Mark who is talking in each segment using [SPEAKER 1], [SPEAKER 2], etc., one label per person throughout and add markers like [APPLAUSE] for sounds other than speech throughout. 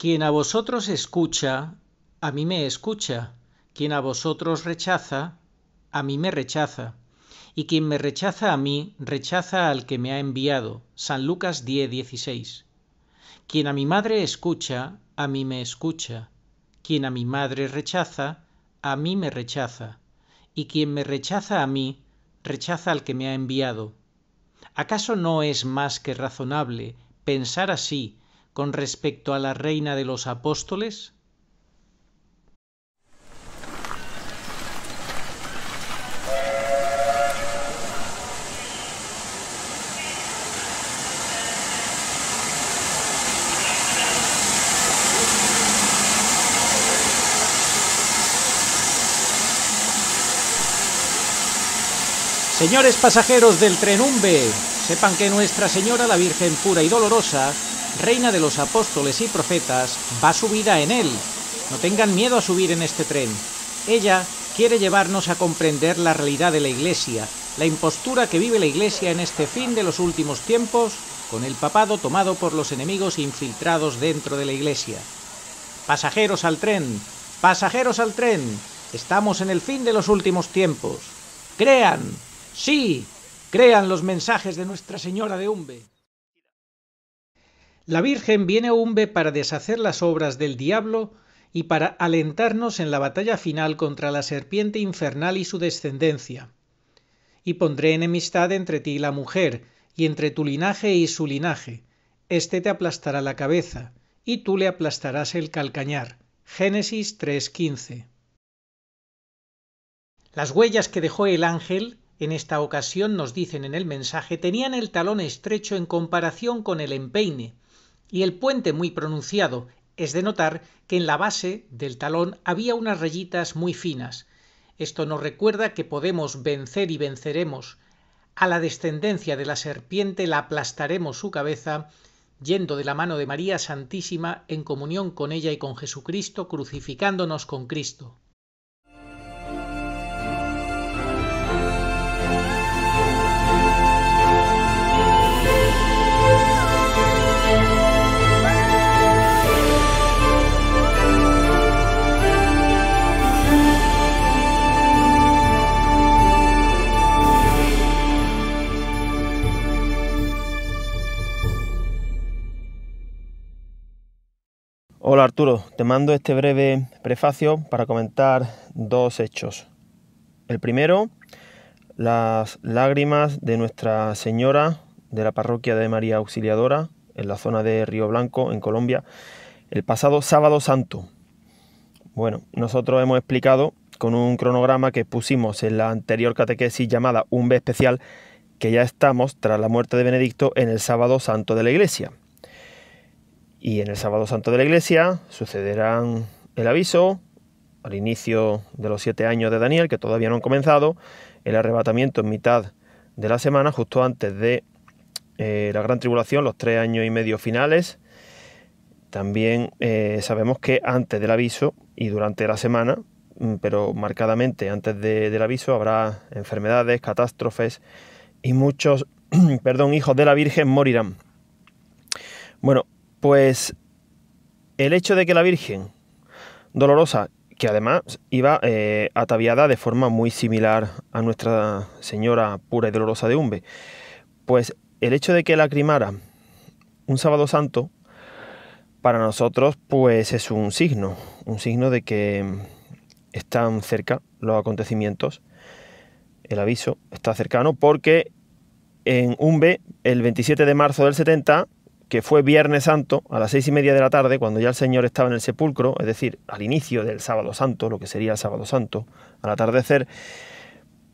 [SPEAKER 1] Quien a vosotros escucha, a mí me escucha. Quien a vosotros rechaza, a mí me rechaza. Y quien me rechaza a mí, rechaza al que me ha enviado. San Lucas 10, 16. Quien a mi madre escucha, a mí me escucha. Quien a mi madre rechaza, a mí me rechaza. Y quien me rechaza a mí, rechaza al que me ha enviado. ¿Acaso no es más que razonable pensar así con respecto a la reina de los apóstoles? Señores pasajeros del tren Umbe, sepan que Nuestra Señora la Virgen pura y dolorosa reina de los apóstoles y profetas, va subida en él. No tengan miedo a subir en este tren. Ella quiere llevarnos a comprender la realidad de la Iglesia, la impostura que vive la Iglesia en este fin de los últimos tiempos, con el papado tomado por los enemigos infiltrados dentro de la Iglesia. Pasajeros al tren, pasajeros al tren, estamos en el fin de los últimos tiempos. Crean, sí, crean los mensajes de Nuestra Señora de Umbe. La Virgen viene a para deshacer las obras del diablo y para alentarnos en la batalla final contra la serpiente infernal y su descendencia. Y pondré enemistad entre ti y la mujer, y entre tu linaje y su linaje. Este te aplastará la cabeza, y tú le aplastarás el calcañar. Génesis 3:15. Las huellas que dejó el ángel, en esta ocasión nos dicen en el mensaje, tenían el talón estrecho en comparación con el empeine, y el puente muy pronunciado. Es de notar que en la base del talón había unas rayitas muy finas. Esto nos recuerda que podemos vencer y venceremos a la descendencia de la serpiente, la aplastaremos su cabeza, yendo de la mano de María Santísima en comunión con ella y con Jesucristo, crucificándonos con Cristo.
[SPEAKER 2] Hola Arturo, te mando este breve prefacio para comentar dos hechos. El primero, las lágrimas de Nuestra Señora de la parroquia de María Auxiliadora, en la zona de Río Blanco, en Colombia, el pasado sábado santo. Bueno, nosotros hemos explicado con un cronograma que pusimos en la anterior catequesis llamada Un B especial, que ya estamos, tras la muerte de Benedicto, en el sábado santo de la iglesia. Y en el sábado santo de la iglesia sucederán el aviso al inicio de los siete años de Daniel, que todavía no han comenzado, el arrebatamiento en mitad de la semana, justo antes de eh, la gran tribulación, los tres años y medio finales. También eh, sabemos que antes del aviso y durante la semana, mm, pero marcadamente antes del aviso, habrá enfermedades, catástrofes y muchos, [CLEARS THROAT] perdón, hijos de la Virgen morirán. Bueno, pues el hecho de que la Virgen Dolorosa, que además iba eh, ataviada de forma muy similar a Nuestra Señora Pura y Dolorosa de Umbe, pues el hecho de que la crimara un sábado santo, para nosotros pues es un signo, un signo de que están cerca los acontecimientos, el aviso está cercano porque en Umbe, el 27 de marzo del 70, que fue Viernes Santo, a las seis y media de la tarde, cuando ya el Señor estaba en el sepulcro, es decir, al inicio del Sábado Santo, lo que sería el Sábado Santo, al atardecer,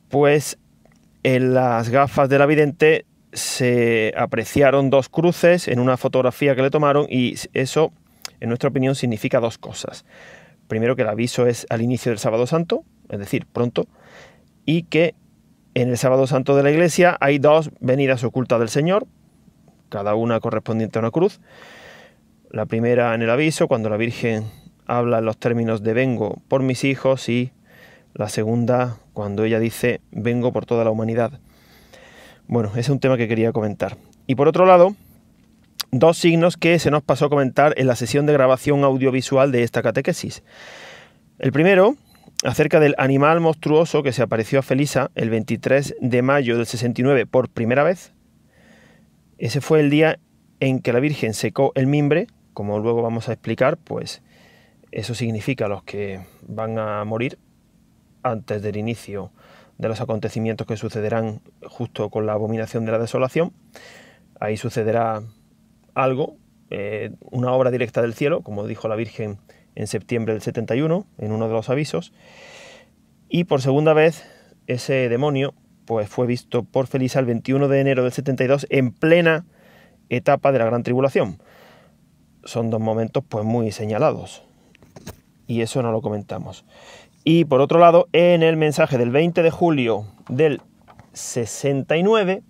[SPEAKER 2] pues en las gafas del vidente se apreciaron dos cruces en una fotografía que le tomaron y eso, en nuestra opinión, significa dos cosas. Primero que el aviso es al inicio del Sábado Santo, es decir, pronto, y que en el Sábado Santo de la Iglesia hay dos venidas ocultas del Señor, cada una correspondiente a una cruz. La primera en el aviso, cuando la Virgen habla en los términos de vengo por mis hijos y la segunda cuando ella dice vengo por toda la humanidad. Bueno, ese es un tema que quería comentar. Y por otro lado, dos signos que se nos pasó a comentar en la sesión de grabación audiovisual de esta catequesis. El primero, acerca del animal monstruoso que se apareció a Felisa el 23 de mayo del 69 por primera vez. Ese fue el día en que la Virgen secó el mimbre, como luego vamos a explicar, pues eso significa los que van a morir antes del inicio de los acontecimientos que sucederán justo con la abominación de la desolación. Ahí sucederá algo, eh, una obra directa del cielo, como dijo la Virgen en septiembre del 71, en uno de los avisos. Y por segunda vez, ese demonio pues fue visto por Felisa el 21 de enero del 72 en plena etapa de la Gran Tribulación. Son dos momentos pues muy señalados. Y eso no lo comentamos. Y por otro lado, en el mensaje del 20 de julio del 69,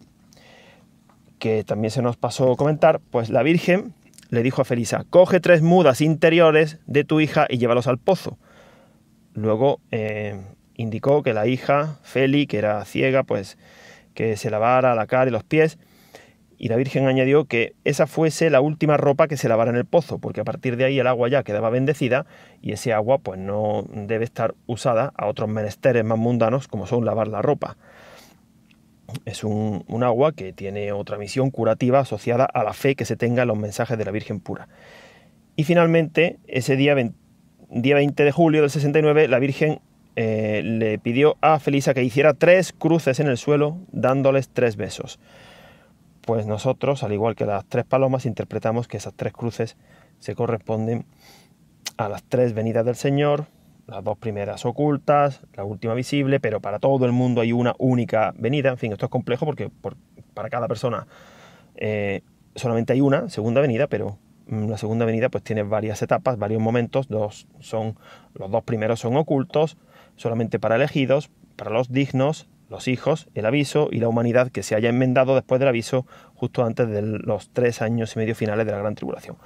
[SPEAKER 2] que también se nos pasó comentar, pues la Virgen le dijo a Felisa, coge tres mudas interiores de tu hija y llévalos al pozo. Luego, eh, indicó que la hija, Feli, que era ciega, pues que se lavara la cara y los pies. Y la Virgen añadió que esa fuese la última ropa que se lavara en el pozo, porque a partir de ahí el agua ya quedaba bendecida y ese agua pues no debe estar usada a otros menesteres más mundanos como son lavar la ropa. Es un, agua que tiene otra misión curativa asociada a la fe que se tenga en los mensajes de la Virgen pura. Y finalmente, ese día día 20 de julio del 69, la Virgen eh, le pidió a Felisa que hiciera tres cruces en el suelo dándoles tres besos. Pues nosotros, al igual que las tres palomas, interpretamos que esas tres cruces se corresponden a las tres venidas del Señor, las dos primeras ocultas, la última visible, pero para todo el mundo hay una única venida. En fin, esto es complejo porque para cada persona eh, solamente hay una segunda venida, pero mm, la segunda venida pues tiene varias etapas, varios momentos. Dos son, los dos primeros son ocultos, solamente para elegidos, para los dignos, los hijos, el aviso y la humanidad que se haya enmendado después del aviso justo antes de los tres años y medio finales de la gran tribulación.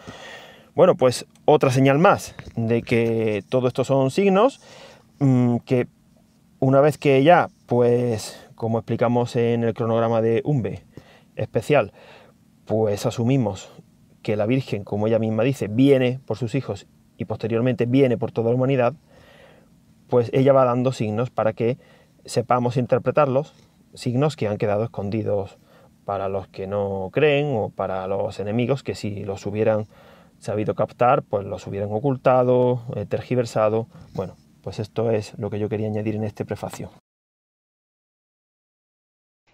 [SPEAKER 2] Bueno, pues otra señal más de que todo esto son signos mm, que una vez que ya, pues como explicamos en el cronograma de Umbe especial, pues asumimos que la Virgen, como ella misma dice, viene por sus hijos y posteriormente viene por toda la humanidad, pues ella va dando signos para que sepamos interpretarlos, signos que han quedado escondidos para los que no creen o para los enemigos que si los hubieran sabido captar, pues los hubieran ocultado, eh, tergiversado. Bueno, pues esto es lo que yo quería añadir en este prefacio.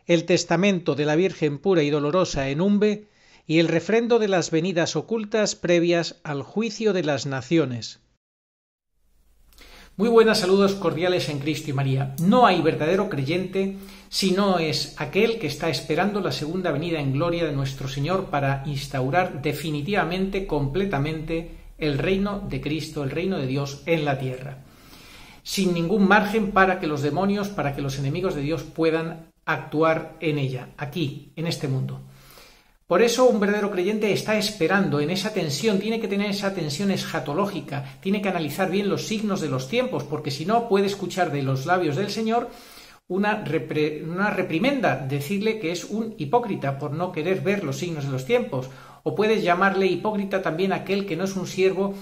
[SPEAKER 1] El testamento de la Virgen pura y dolorosa en Umbe y el refrendo de las venidas ocultas previas al juicio de las naciones muy buenas, saludos cordiales en Cristo y María. No hay verdadero creyente si no es aquel que está esperando la segunda venida en gloria de nuestro Señor para instaurar definitivamente, completamente, el reino de Cristo, el reino de Dios en la tierra, sin ningún margen para que los demonios, para que los enemigos de Dios puedan actuar en ella, aquí, en este mundo. Por eso un verdadero creyente está esperando en esa tensión, tiene que tener esa tensión escatológica, tiene que analizar bien los signos de los tiempos, porque si no puede escuchar de los labios del Señor una, una reprimenda, decirle que es un hipócrita por no querer ver los signos de los tiempos, o puedes llamarle hipócrita también aquel que no es un siervo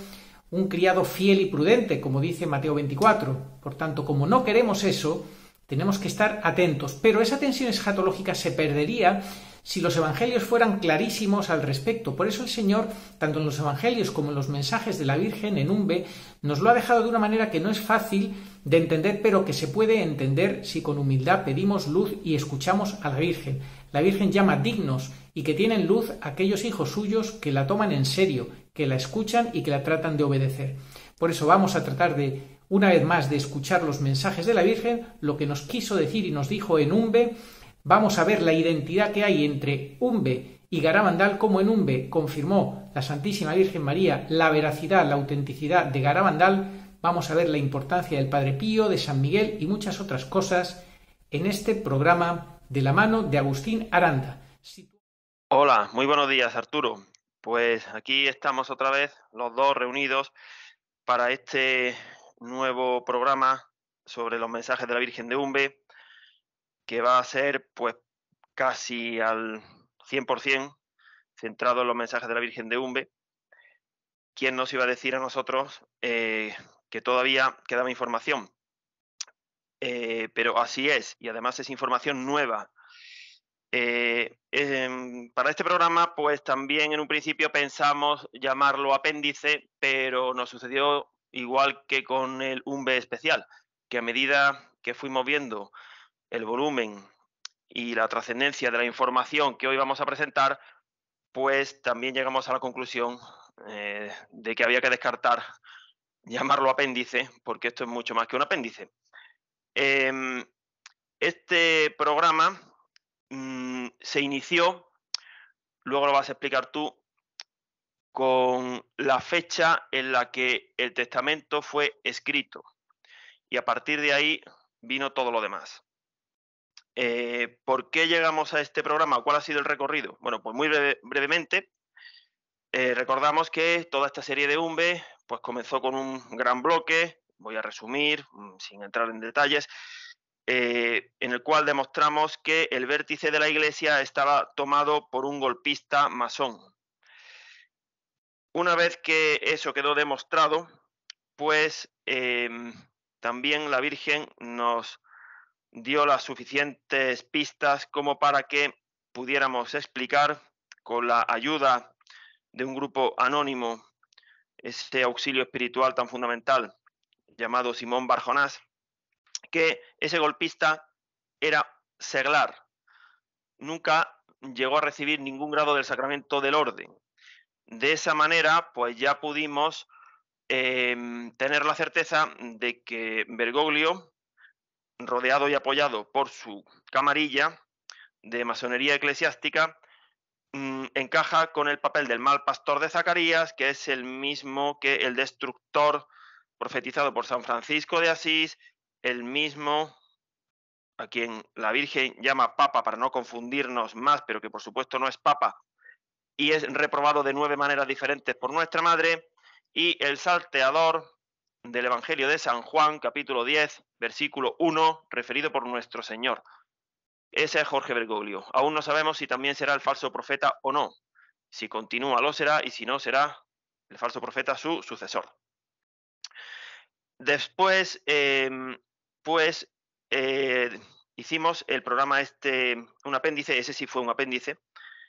[SPEAKER 1] un criado fiel y prudente, como dice Mateo 24. Por tanto, como no queremos eso, tenemos que estar atentos. Pero esa tensión escatológica se perdería si los evangelios fueran clarísimos al respecto. Por eso el Señor, tanto en los evangelios como en los mensajes de la Virgen en Umbe, nos lo ha dejado de una manera que no es fácil de entender, pero que se puede entender si con humildad pedimos luz y escuchamos a la Virgen. La Virgen llama dignos y que tienen luz aquellos hijos suyos que la toman en serio, que la escuchan y que la tratan de obedecer. Por eso vamos a tratar de, una vez más, de escuchar los mensajes de la Virgen, lo que nos quiso decir y nos dijo en Umbe, Vamos a ver la identidad que hay entre Umbe y Garabandal, como en Umbe confirmó la Santísima Virgen María la veracidad, la autenticidad de Garabandal, vamos a ver la importancia del Padre Pío, de San Miguel y muchas otras cosas en este programa de la mano de Agustín Aranda.
[SPEAKER 2] Hola, muy buenos días Arturo. Pues aquí estamos otra vez los dos reunidos para este nuevo programa sobre los mensajes de la Virgen de Umbe que va a ser pues casi al 100% centrado en los mensajes de la Virgen de Umbe. ¿Quién nos iba a decir a nosotros eh, que todavía quedaba información? Eh, pero así es, y además es información nueva. Eh, em, para este programa, pues también en un principio pensamos llamarlo apéndice, pero nos sucedió igual que con el UMBE especial, que a medida que fuimos viendo el volumen y la trascendencia de la información que hoy vamos a presentar, pues también llegamos a la conclusión eh, de que había que descartar [LAUGHS] llamarlo apéndice, porque esto es mucho más que un apéndice. Em, este programa mm, se inició, luego lo vas a explicar tú, con la fecha en la que el testamento fue escrito. Y a partir de ahí vino todo lo demás. Eh, ¿Por qué llegamos a este programa? ¿Cuál ha sido el recorrido? Bueno, pues muy brevemente, eh, recordamos que toda esta serie de UMBE pues comenzó con un gran bloque, voy a resumir mm, sin entrar en detalles, eh, en el cual demostramos que el vértice de la iglesia estaba tomado por un golpista masón. Una vez que eso quedó demostrado, pues em, también la Virgen nos dio las suficientes pistas como para que pudiéramos explicar con la ayuda de un grupo anónimo este auxilio espiritual tan fundamental llamado Simón Barjonás, que ese golpista era seglar. Nunca llegó a recibir ningún grado del sacramento del orden. De esa manera, pues ya pudimos em, tener la certeza de que Bergoglio rodeado y apoyado por su camarilla de masonería eclesiástica, mm, encaja con el papel del mal pastor de Zacarías, que es el mismo que el destructor profetizado por San Francisco de Asís, el mismo a quien la Virgen llama Papa para no confundirnos más, pero que por supuesto no es Papa, y es reprobado de nueve maneras diferentes por nuestra Madre, y el salteador del Evangelio de San Juan, capítulo 10, versículo 1, referido por nuestro Señor. Ese es Jorge Bergoglio. Aún no sabemos si también será el falso profeta o no. Si continúa, lo será, y si no, será el falso profeta su sucesor. Después, em, pues, eh, hicimos el programa este, un apéndice, ese sí fue un apéndice.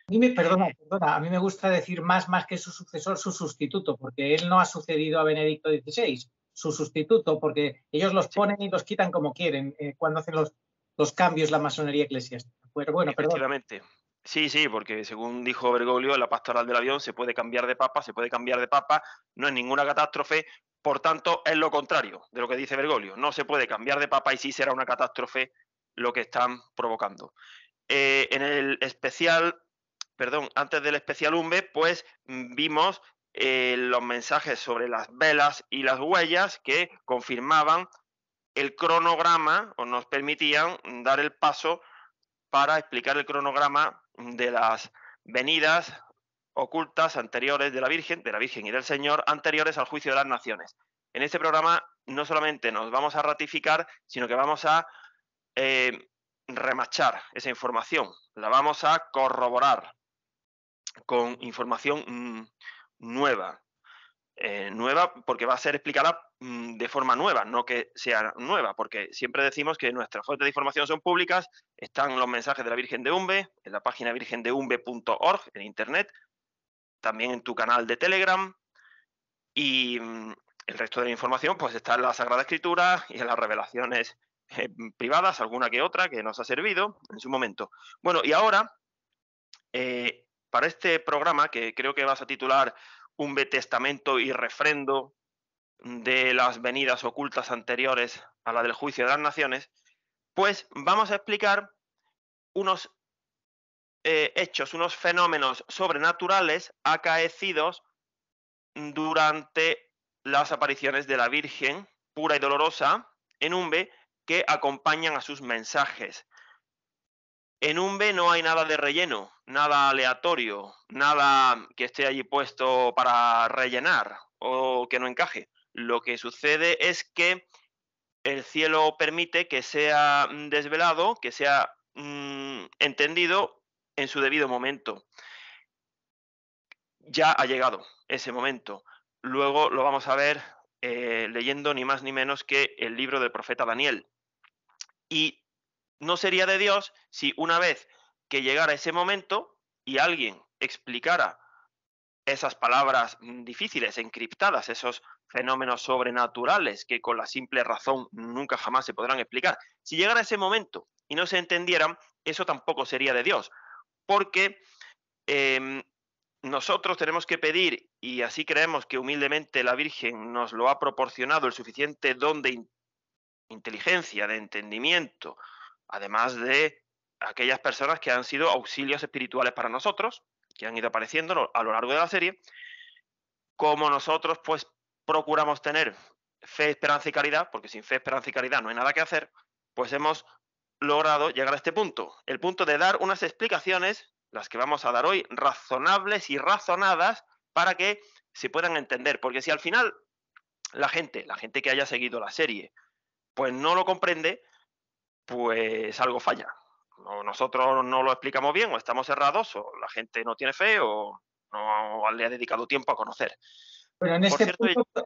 [SPEAKER 1] A me, perdona, eh, perdona, a mí me gusta decir más, más que su sucesor, su sustituto, porque él no ha sucedido a Benedicto XVI su sustituto, porque ellos los ponen y los quitan como quieren eh, cuando hacen los, los cambios la masonería eclesiástica. bueno,
[SPEAKER 2] Efectivamente. Sí, sí, porque según dijo Bergoglio, la pastoral del avión se puede cambiar de papa, se puede cambiar de papa, no es ninguna catástrofe, por tanto es lo contrario de lo que dice Bergoglio, no se puede cambiar de papa y sí será una catástrofe lo que están provocando. Eh, en el especial, perdón, antes del especial UMBE, pues mm, vimos eh, los mensajes sobre las velas y las huellas que confirmaban el cronograma o nos permitían dar el paso para explicar el cronograma de las venidas ocultas anteriores de la Virgen, de la Virgen y del Señor anteriores al juicio de las naciones. En este programa no solamente nos vamos a ratificar, sino que vamos a eh, remachar esa información, la vamos a corroborar con información mm, nueva. Eh, nueva porque va a ser explicada mm, de forma nueva, no que sea nueva, porque siempre decimos que nuestras fuentes de información son públicas, están los mensajes de la Virgen de Umbe, en la página virgendeumbe.org, en Internet, también en tu canal de Telegram, y mm, el resto de la información pues está en la Sagrada Escritura y en las revelaciones eh, privadas, alguna que otra que nos ha servido en su momento. Bueno, y ahora eh, para este programa, que creo que vas a titular Un Testamento y Refrendo mm, de las venidas ocultas anteriores a la del juicio de las naciones, pues vamos a explicar unos eh, hechos, unos fenómenos sobrenaturales acaecidos durante las apariciones de la Virgen pura y dolorosa en B que acompañan a sus mensajes. En un B no hay nada de relleno, nada aleatorio, nada que esté allí puesto para rellenar o que no encaje. Lo que sucede es que el cielo permite que sea desvelado, que sea mm, entendido en su debido momento. Ya ha llegado ese momento. Luego lo vamos a ver eh, leyendo ni más ni menos que el libro del profeta Daniel. Y no sería de Dios si una vez que llegara ese momento y alguien explicara esas palabras mm, difíciles, encriptadas, esos fenómenos sobrenaturales que con la simple razón nunca jamás se podrán explicar. Si llegara ese momento y no se entendieran, eso tampoco sería de Dios, porque em, nosotros tenemos que pedir, y así creemos que humildemente la Virgen nos lo ha proporcionado el suficiente don de inteligencia, de entendimiento, además de aquellas personas que han sido auxilios espirituales para nosotros, que han ido apareciendo a lo largo de la serie, como nosotros pues procuramos tener fe, esperanza y caridad, porque sin fe, esperanza y caridad no hay nada que hacer, pues hemos logrado llegar a este punto, el punto de dar unas explicaciones, las que vamos a dar hoy, razonables y razonadas para que se puedan entender, porque si al final la gente, la gente que haya seguido la serie, pues no lo comprende, pues algo falla. O nosotros no lo explicamos bien, o estamos cerrados, o la gente no tiene fe, o no le ha dedicado tiempo a conocer. pero este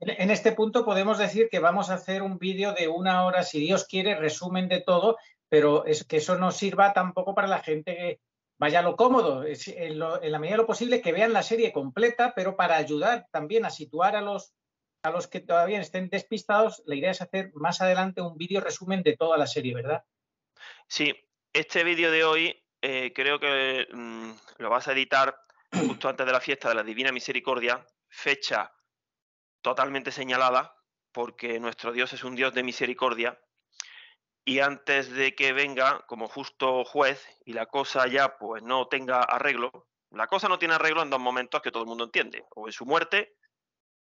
[SPEAKER 1] en este, punto, podemos decir que vamos a hacer un vídeo de una hora, si Dios quiere, resumen de todo, pero es que eso no sirva tampoco para la gente que vaya lo cómodo. En, en la medida de lo posible que vean la serie completa, pero para ayudar también a situar a los a los que todavía estén despistados, la idea es hacer más adelante un vídeo resumen de toda la serie, ¿verdad?
[SPEAKER 2] Sí, este vídeo de hoy eh, creo que mm, lo vas a editar [CLEARS THROAT] justo antes de la fiesta de la Divina Misericordia, fecha totalmente señalada, porque nuestro Dios es un Dios de misericordia. Y antes de que venga como justo juez y la cosa ya pues no tenga arreglo, la cosa no tiene arreglo en dos momentos que todo el mundo entiende, o en su muerte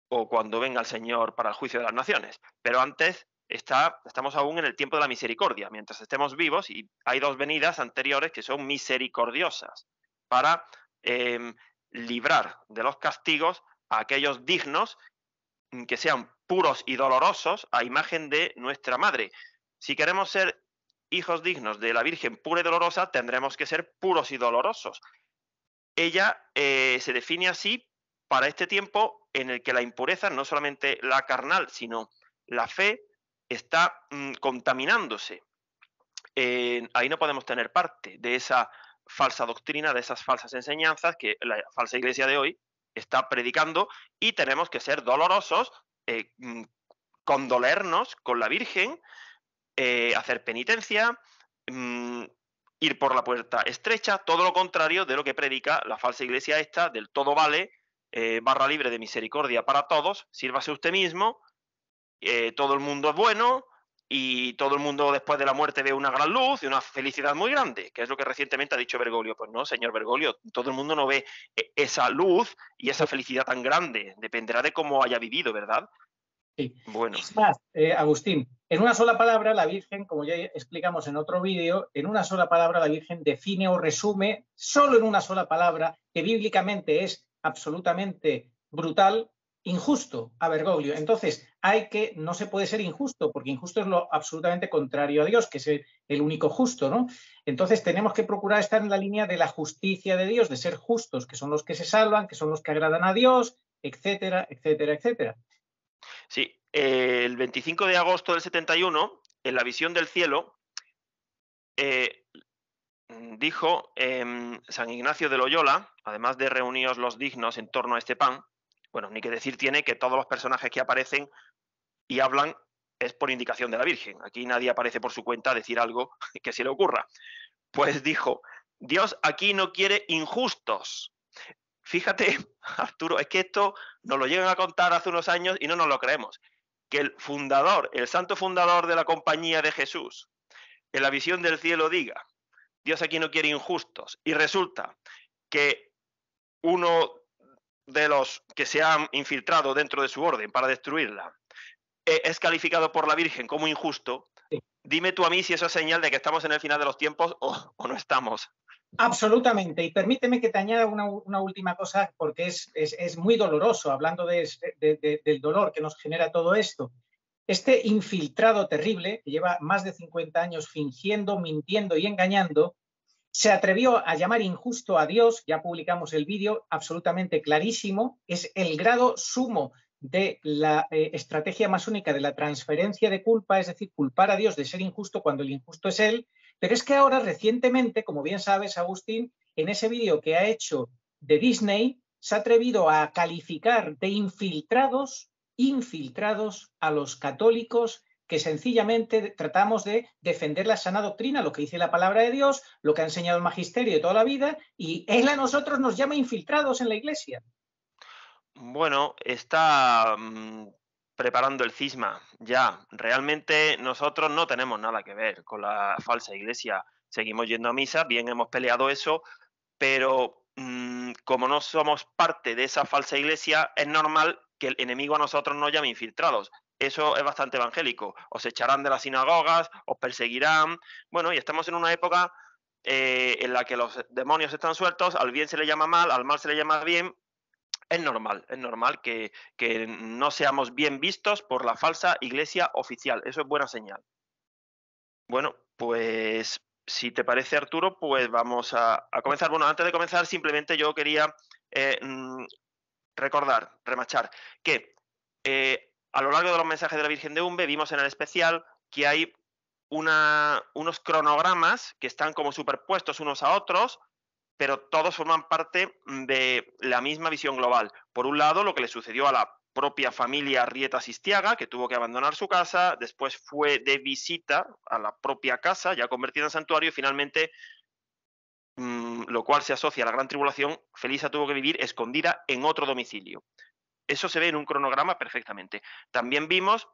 [SPEAKER 2] o cuando venga el Señor para el juicio de las naciones. Pero antes está, estamos aún en el tiempo de la misericordia, mientras estemos vivos, y hay dos venidas anteriores que son misericordiosas para em, librar de los castigos a aquellos dignos mm, que sean puros y dolorosos a imagen de nuestra madre. Si queremos ser hijos dignos de la Virgen pura y dolorosa, tendremos que ser puros y dolorosos. Ella eh, se define así para este tiempo en el que la impureza, no solamente la carnal, sino la fe, está mm, contaminándose. ahí no podemos tener parte de esa falsa doctrina, de esas falsas enseñanzas que la falsa iglesia de hoy está predicando y tenemos que ser dolorosos, eh, mm, condolernos con la Virgen, eh, hacer penitencia, mm, ir por la puerta estrecha, todo lo contrario de lo que predica la falsa iglesia esta, del todo vale, eh, barra libre de misericordia para todos, sírvase usted mismo, eh, todo el mundo es bueno y todo el mundo después de la muerte ve una gran luz y una felicidad muy grande, que es lo que recientemente ha dicho Bergoglio. Pues no, señor Bergoglio, todo el mundo no ve e, esa luz y esa felicidad tan grande, dependerá de cómo haya vivido, ¿verdad? Sí. Bueno.
[SPEAKER 1] Eh, Agustín, en una sola palabra, la Virgen, como ya explicamos en otro vídeo, en una sola palabra la Virgen define o resume, solo en una sola palabra, que bíblicamente es absolutamente brutal, injusto a Bergoglio. Entonces, hay que, no se puede ser injusto, porque injusto es lo absolutamente contrario a Dios, que es el, único justo, ¿no? Entonces, tenemos que procurar estar en la línea de la justicia de Dios, de ser justos, que son los que se salvan, que son los que agradan a Dios, etcétera, etcétera, etcétera.
[SPEAKER 2] Sí, eh, el 25 de agosto del 71, en la visión del cielo, eh, Mm, dijo em, San Ignacio de Loyola, además de reunidos los dignos en torno a este pan, bueno, ni que decir tiene que todos los personajes que aparecen y hablan es por indicación de la Virgen. Aquí nadie aparece por su cuenta a decir algo [LAUGHS] que se le ocurra. Pues dijo, Dios aquí no quiere injustos. Fíjate, [LAUGHS] Arturo, es que esto nos lo llegan a contar hace unos años y no nos lo creemos. Que el fundador, el santo fundador de la Compañía de Jesús, en la visión del cielo diga, Dios aquí no quiere injustos. Y resulta que uno de los que se han infiltrado dentro de su orden para destruirla eh, es calificado por la Virgen como injusto, dime tú a mí si eso es señal de que estamos en el final de los tiempos o, no estamos.
[SPEAKER 1] Absolutamente. Y permíteme que te añada una, última cosa, porque es, muy doloroso, hablando de, del dolor que nos genera todo esto. Este infiltrado terrible, que lleva más de 50 años fingiendo, mintiendo y engañando, se atrevió a llamar injusto a Dios, ya publicamos el vídeo, absolutamente clarísimo, es el grado sumo de la eh, estrategia más única de la transferencia de culpa, es decir, culpar a Dios de ser injusto cuando el injusto es Él. Pero es que ahora recientemente, como bien sabes, Agustín, en ese vídeo que ha hecho de Disney, se ha atrevido a calificar de infiltrados infiltrados a los católicos que sencillamente tratamos de defender la sana doctrina, lo que dice la palabra de Dios, lo que ha enseñado el magisterio de toda la vida, y él a nosotros nos llama infiltrados en la iglesia.
[SPEAKER 2] Bueno, está mm, preparando el cisma ya. Realmente nosotros no tenemos nada que ver con la falsa iglesia. Seguimos yendo a misa, bien hemos peleado eso, pero mm, como no somos parte de esa falsa iglesia, es normal el enemigo a nosotros nos llama infiltrados. Eso es bastante evangélico. Os echarán de las sinagogas, os perseguirán. Bueno, y estamos en una época eh, en la que los demonios están sueltos, al bien se le llama mal, al mal se le llama bien. Es normal, es normal que, no seamos bien vistos por la falsa iglesia oficial. Eso es buena señal. Bueno, pues si te parece, Arturo, pues vamos a, comenzar. Bueno, antes de comenzar, simplemente yo quería eh, mm, recordar, remachar, que eh, a lo largo de los mensajes de la Virgen de Umbe vimos en el especial que hay una, unos cronogramas que están como superpuestos unos a otros, pero todos forman parte de la misma visión global. Por un lado, lo que le sucedió a la propia familia Rieta Sistiaga, que tuvo que abandonar su casa, después fue de visita a la propia casa, ya convertida en santuario, y finalmente Mm, lo cual se asocia a la gran tribulación, Felisa tuvo que vivir escondida en otro domicilio. Eso se ve en un cronograma perfectamente. También vimos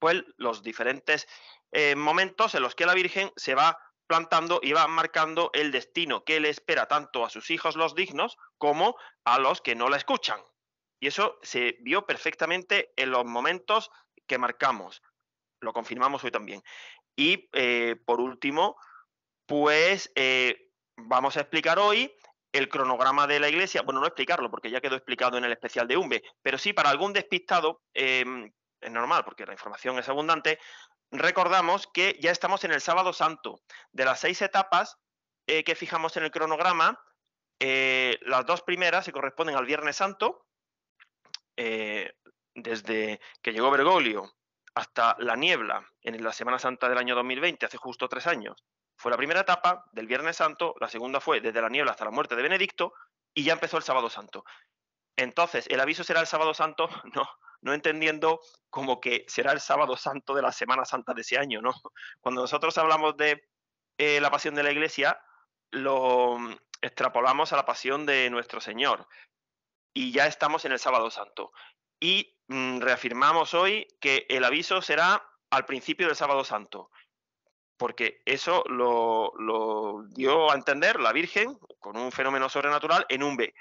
[SPEAKER 2] pues, los diferentes eh, momentos en los que la Virgen se va plantando y va marcando el destino que le espera tanto a sus hijos los dignos como a los que no la escuchan. Y eso se vio perfectamente en los momentos que marcamos. Lo confirmamos hoy también. Y eh, por último, pues eh, vamos a explicar hoy el cronograma de la iglesia, bueno, no explicarlo porque ya quedó explicado en el especial de UMBE, pero sí para algún despistado, em, es normal porque la información es abundante, recordamos que ya estamos en el sábado santo. De las seis etapas eh, que fijamos en el cronograma, eh, las dos primeras se corresponden al Viernes Santo, eh, desde que llegó Bergoglio hasta la niebla en la Semana Santa del año 2020, hace justo tres años, fue la primera etapa del Viernes Santo, la segunda fue desde la niebla hasta la muerte de Benedicto y ya empezó el Sábado Santo. Entonces, el aviso será el Sábado Santo, [LAUGHS] no, no entendiendo como que será el Sábado Santo de la Semana Santa de ese año, ¿no? Cuando nosotros hablamos de eh, la pasión de la Iglesia, lo mm, extrapolamos a la pasión de nuestro Señor y ya estamos en el Sábado Santo. Y mm, reafirmamos hoy que el aviso será al principio del Sábado Santo porque eso lo, dio a entender la Virgen con un fenómeno sobrenatural en un B.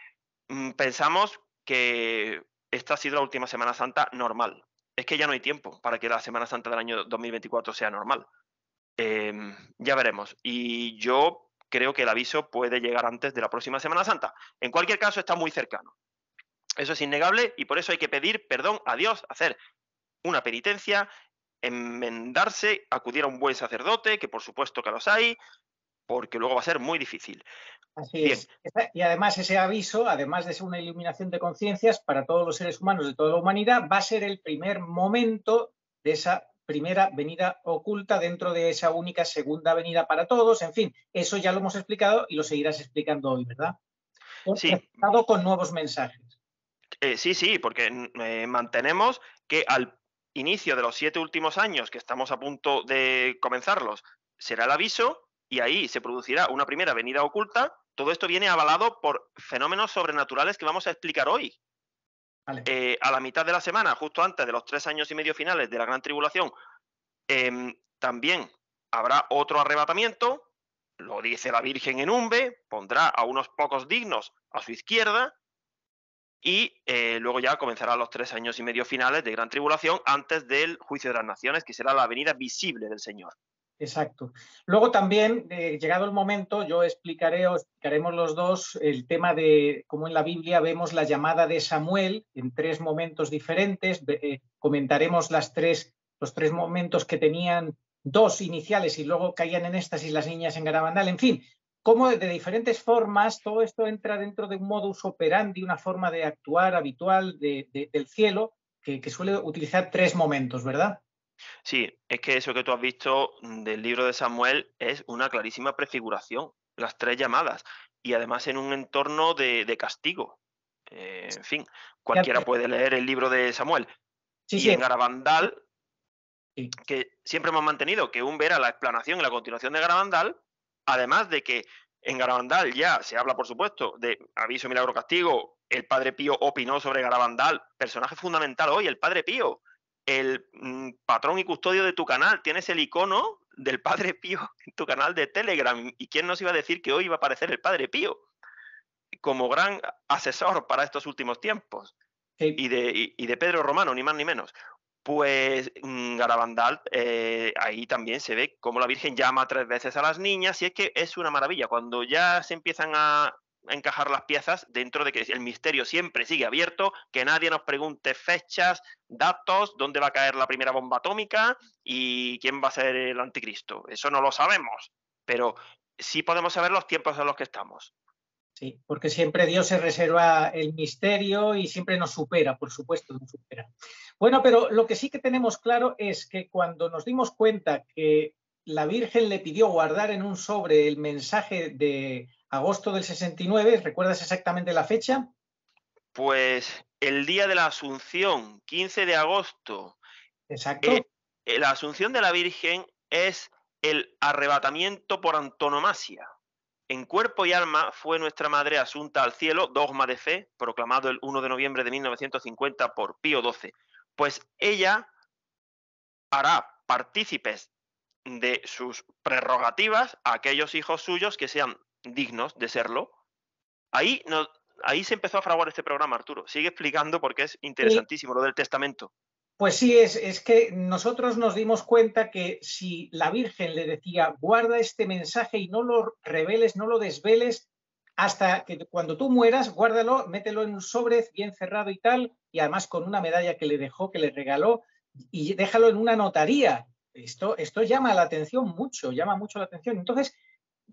[SPEAKER 2] Mm, pensamos que esta ha sido la última Semana Santa normal. Es que ya no hay tiempo para que la Semana Santa del año 2024 sea normal. Em, ya veremos. Y yo creo que el aviso puede llegar antes de la próxima Semana Santa. En cualquier caso, está muy cercano. Eso es innegable y por eso hay que pedir perdón a Dios, hacer una penitencia enmendarse, acudir a un buen sacerdote, que por supuesto que los hay, porque luego va a ser muy difícil. Así es.
[SPEAKER 1] Y además ese aviso, además de ser una iluminación de conciencias para todos los seres humanos de toda la humanidad, va a ser el primer momento de esa primera venida oculta dentro de esa única segunda venida para todos. En fin, eso ya lo hemos explicado y lo seguirás explicando hoy, ¿verdad? Sí. Con nuevos mensajes.
[SPEAKER 2] Eh, sí, sí, porque mm, eh, mantenemos que al inicio de los siete últimos años, que estamos a punto de comenzarlos, será el aviso y ahí se producirá una primera venida oculta. Todo esto viene avalado por fenómenos sobrenaturales que vamos a explicar hoy. Eh, a la mitad de la semana, justo antes de los tres años y medio finales de la Gran Tribulación, em, también habrá otro arrebatamiento, lo dice la Virgen en Umbe, pondrá a unos pocos dignos a su izquierda y eh, luego ya comenzarán los tres años y medio finales de Gran Tribulación antes del Juicio de las Naciones, que será la venida visible del Señor.
[SPEAKER 1] Exacto. Luego también, eh, llegado el momento, yo explicaré o explicaremos los dos el tema de cómo en la Biblia vemos la llamada de Samuel en tres momentos diferentes. Eh, comentaremos las tres, los tres momentos que tenían dos iniciales y luego caían en estas y las niñas en Garabandal. En fin, cómo de diferentes formas todo esto entra dentro de un modus operandi, una forma de actuar habitual del cielo que, suele utilizar tres momentos, ¿verdad?
[SPEAKER 2] Sí, es que eso que tú has visto del libro de Samuel es una clarísima prefiguración, las tres llamadas, y además en un entorno de, castigo. Eh, en fin, cualquiera puede leer el libro de Samuel. y en Garabandal, que siempre hemos mantenido que un ver a la explanación y la continuación de Garabandal Además de que en Garabandal ya se habla, por supuesto, de aviso, milagro, castigo. El padre Pío opinó sobre Garabandal, personaje fundamental hoy, el padre Pío, el mm, patrón y custodio de tu canal. Tienes el icono del padre Pío en tu canal de Telegram. ¿Y quién nos iba a decir que hoy iba a aparecer el padre Pío? Como gran asesor para estos últimos tiempos. Eh, y de Pedro Romano, ni más ni menos pues mm, Garabandal, eh, ahí también se ve cómo la Virgen llama tres veces a las niñas, y es que es una maravilla. Cuando ya se empiezan a encajar las piezas dentro de que el misterio siempre sigue abierto, que nadie nos pregunte fechas, datos, dónde va a caer la primera bomba atómica y quién va a ser el anticristo. Eso no lo sabemos, pero sí podemos saber los tiempos en los que estamos.
[SPEAKER 1] Sí, porque siempre Dios se reserva el misterio y siempre nos supera, por supuesto, nos supera. Bueno, pero lo que sí que tenemos claro es que cuando nos dimos cuenta que la Virgen le pidió guardar en un sobre el mensaje de agosto del 69, ¿recuerdas exactamente la fecha?
[SPEAKER 2] Pues el día de la Asunción, 15 de agosto. Exacto. Eh, eh, la Asunción de la Virgen es el arrebatamiento por antonomasia. En cuerpo y alma fue nuestra madre asunta al cielo, dogma de fe, proclamado el 1 de noviembre de 1950 por Pío XII. Pues ella hará partícipes de sus prerrogativas a aquellos hijos suyos que sean dignos de serlo. Ahí, ahí se empezó a fraguar este programa, Arturo. Sigue explicando porque es interesantísimo lo del testamento.
[SPEAKER 1] Pues sí, es, es, que nosotros nos dimos cuenta que si la Virgen le decía, guarda este mensaje y no lo reveles, no lo desveles, hasta que cuando tú mueras, guárdalo, mételo en un sobre bien cerrado y tal, y además con una medalla que le dejó, que le regaló, y déjalo en una notaría. Esto, esto llama la atención mucho, llama mucho la atención. Entonces,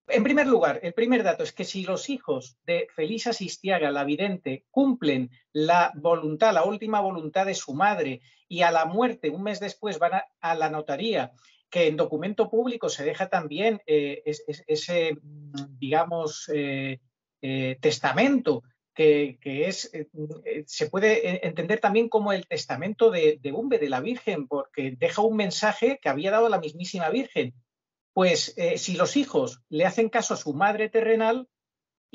[SPEAKER 1] en primer lugar, el primer dato es que si los hijos de Felisa Sistiaga, la vidente, cumplen la voluntad, la última voluntad de su madre y a la muerte, un mes después, van a, la notaría, que en documento público se deja también eh, ese, mm, digamos, eh, eh, testamento que, es, se puede entender también como el testamento de, de Umbe, de la Virgen, porque deja un mensaje que había dado la mismísima Virgen. Pues eh, si los hijos le hacen caso a su madre terrenal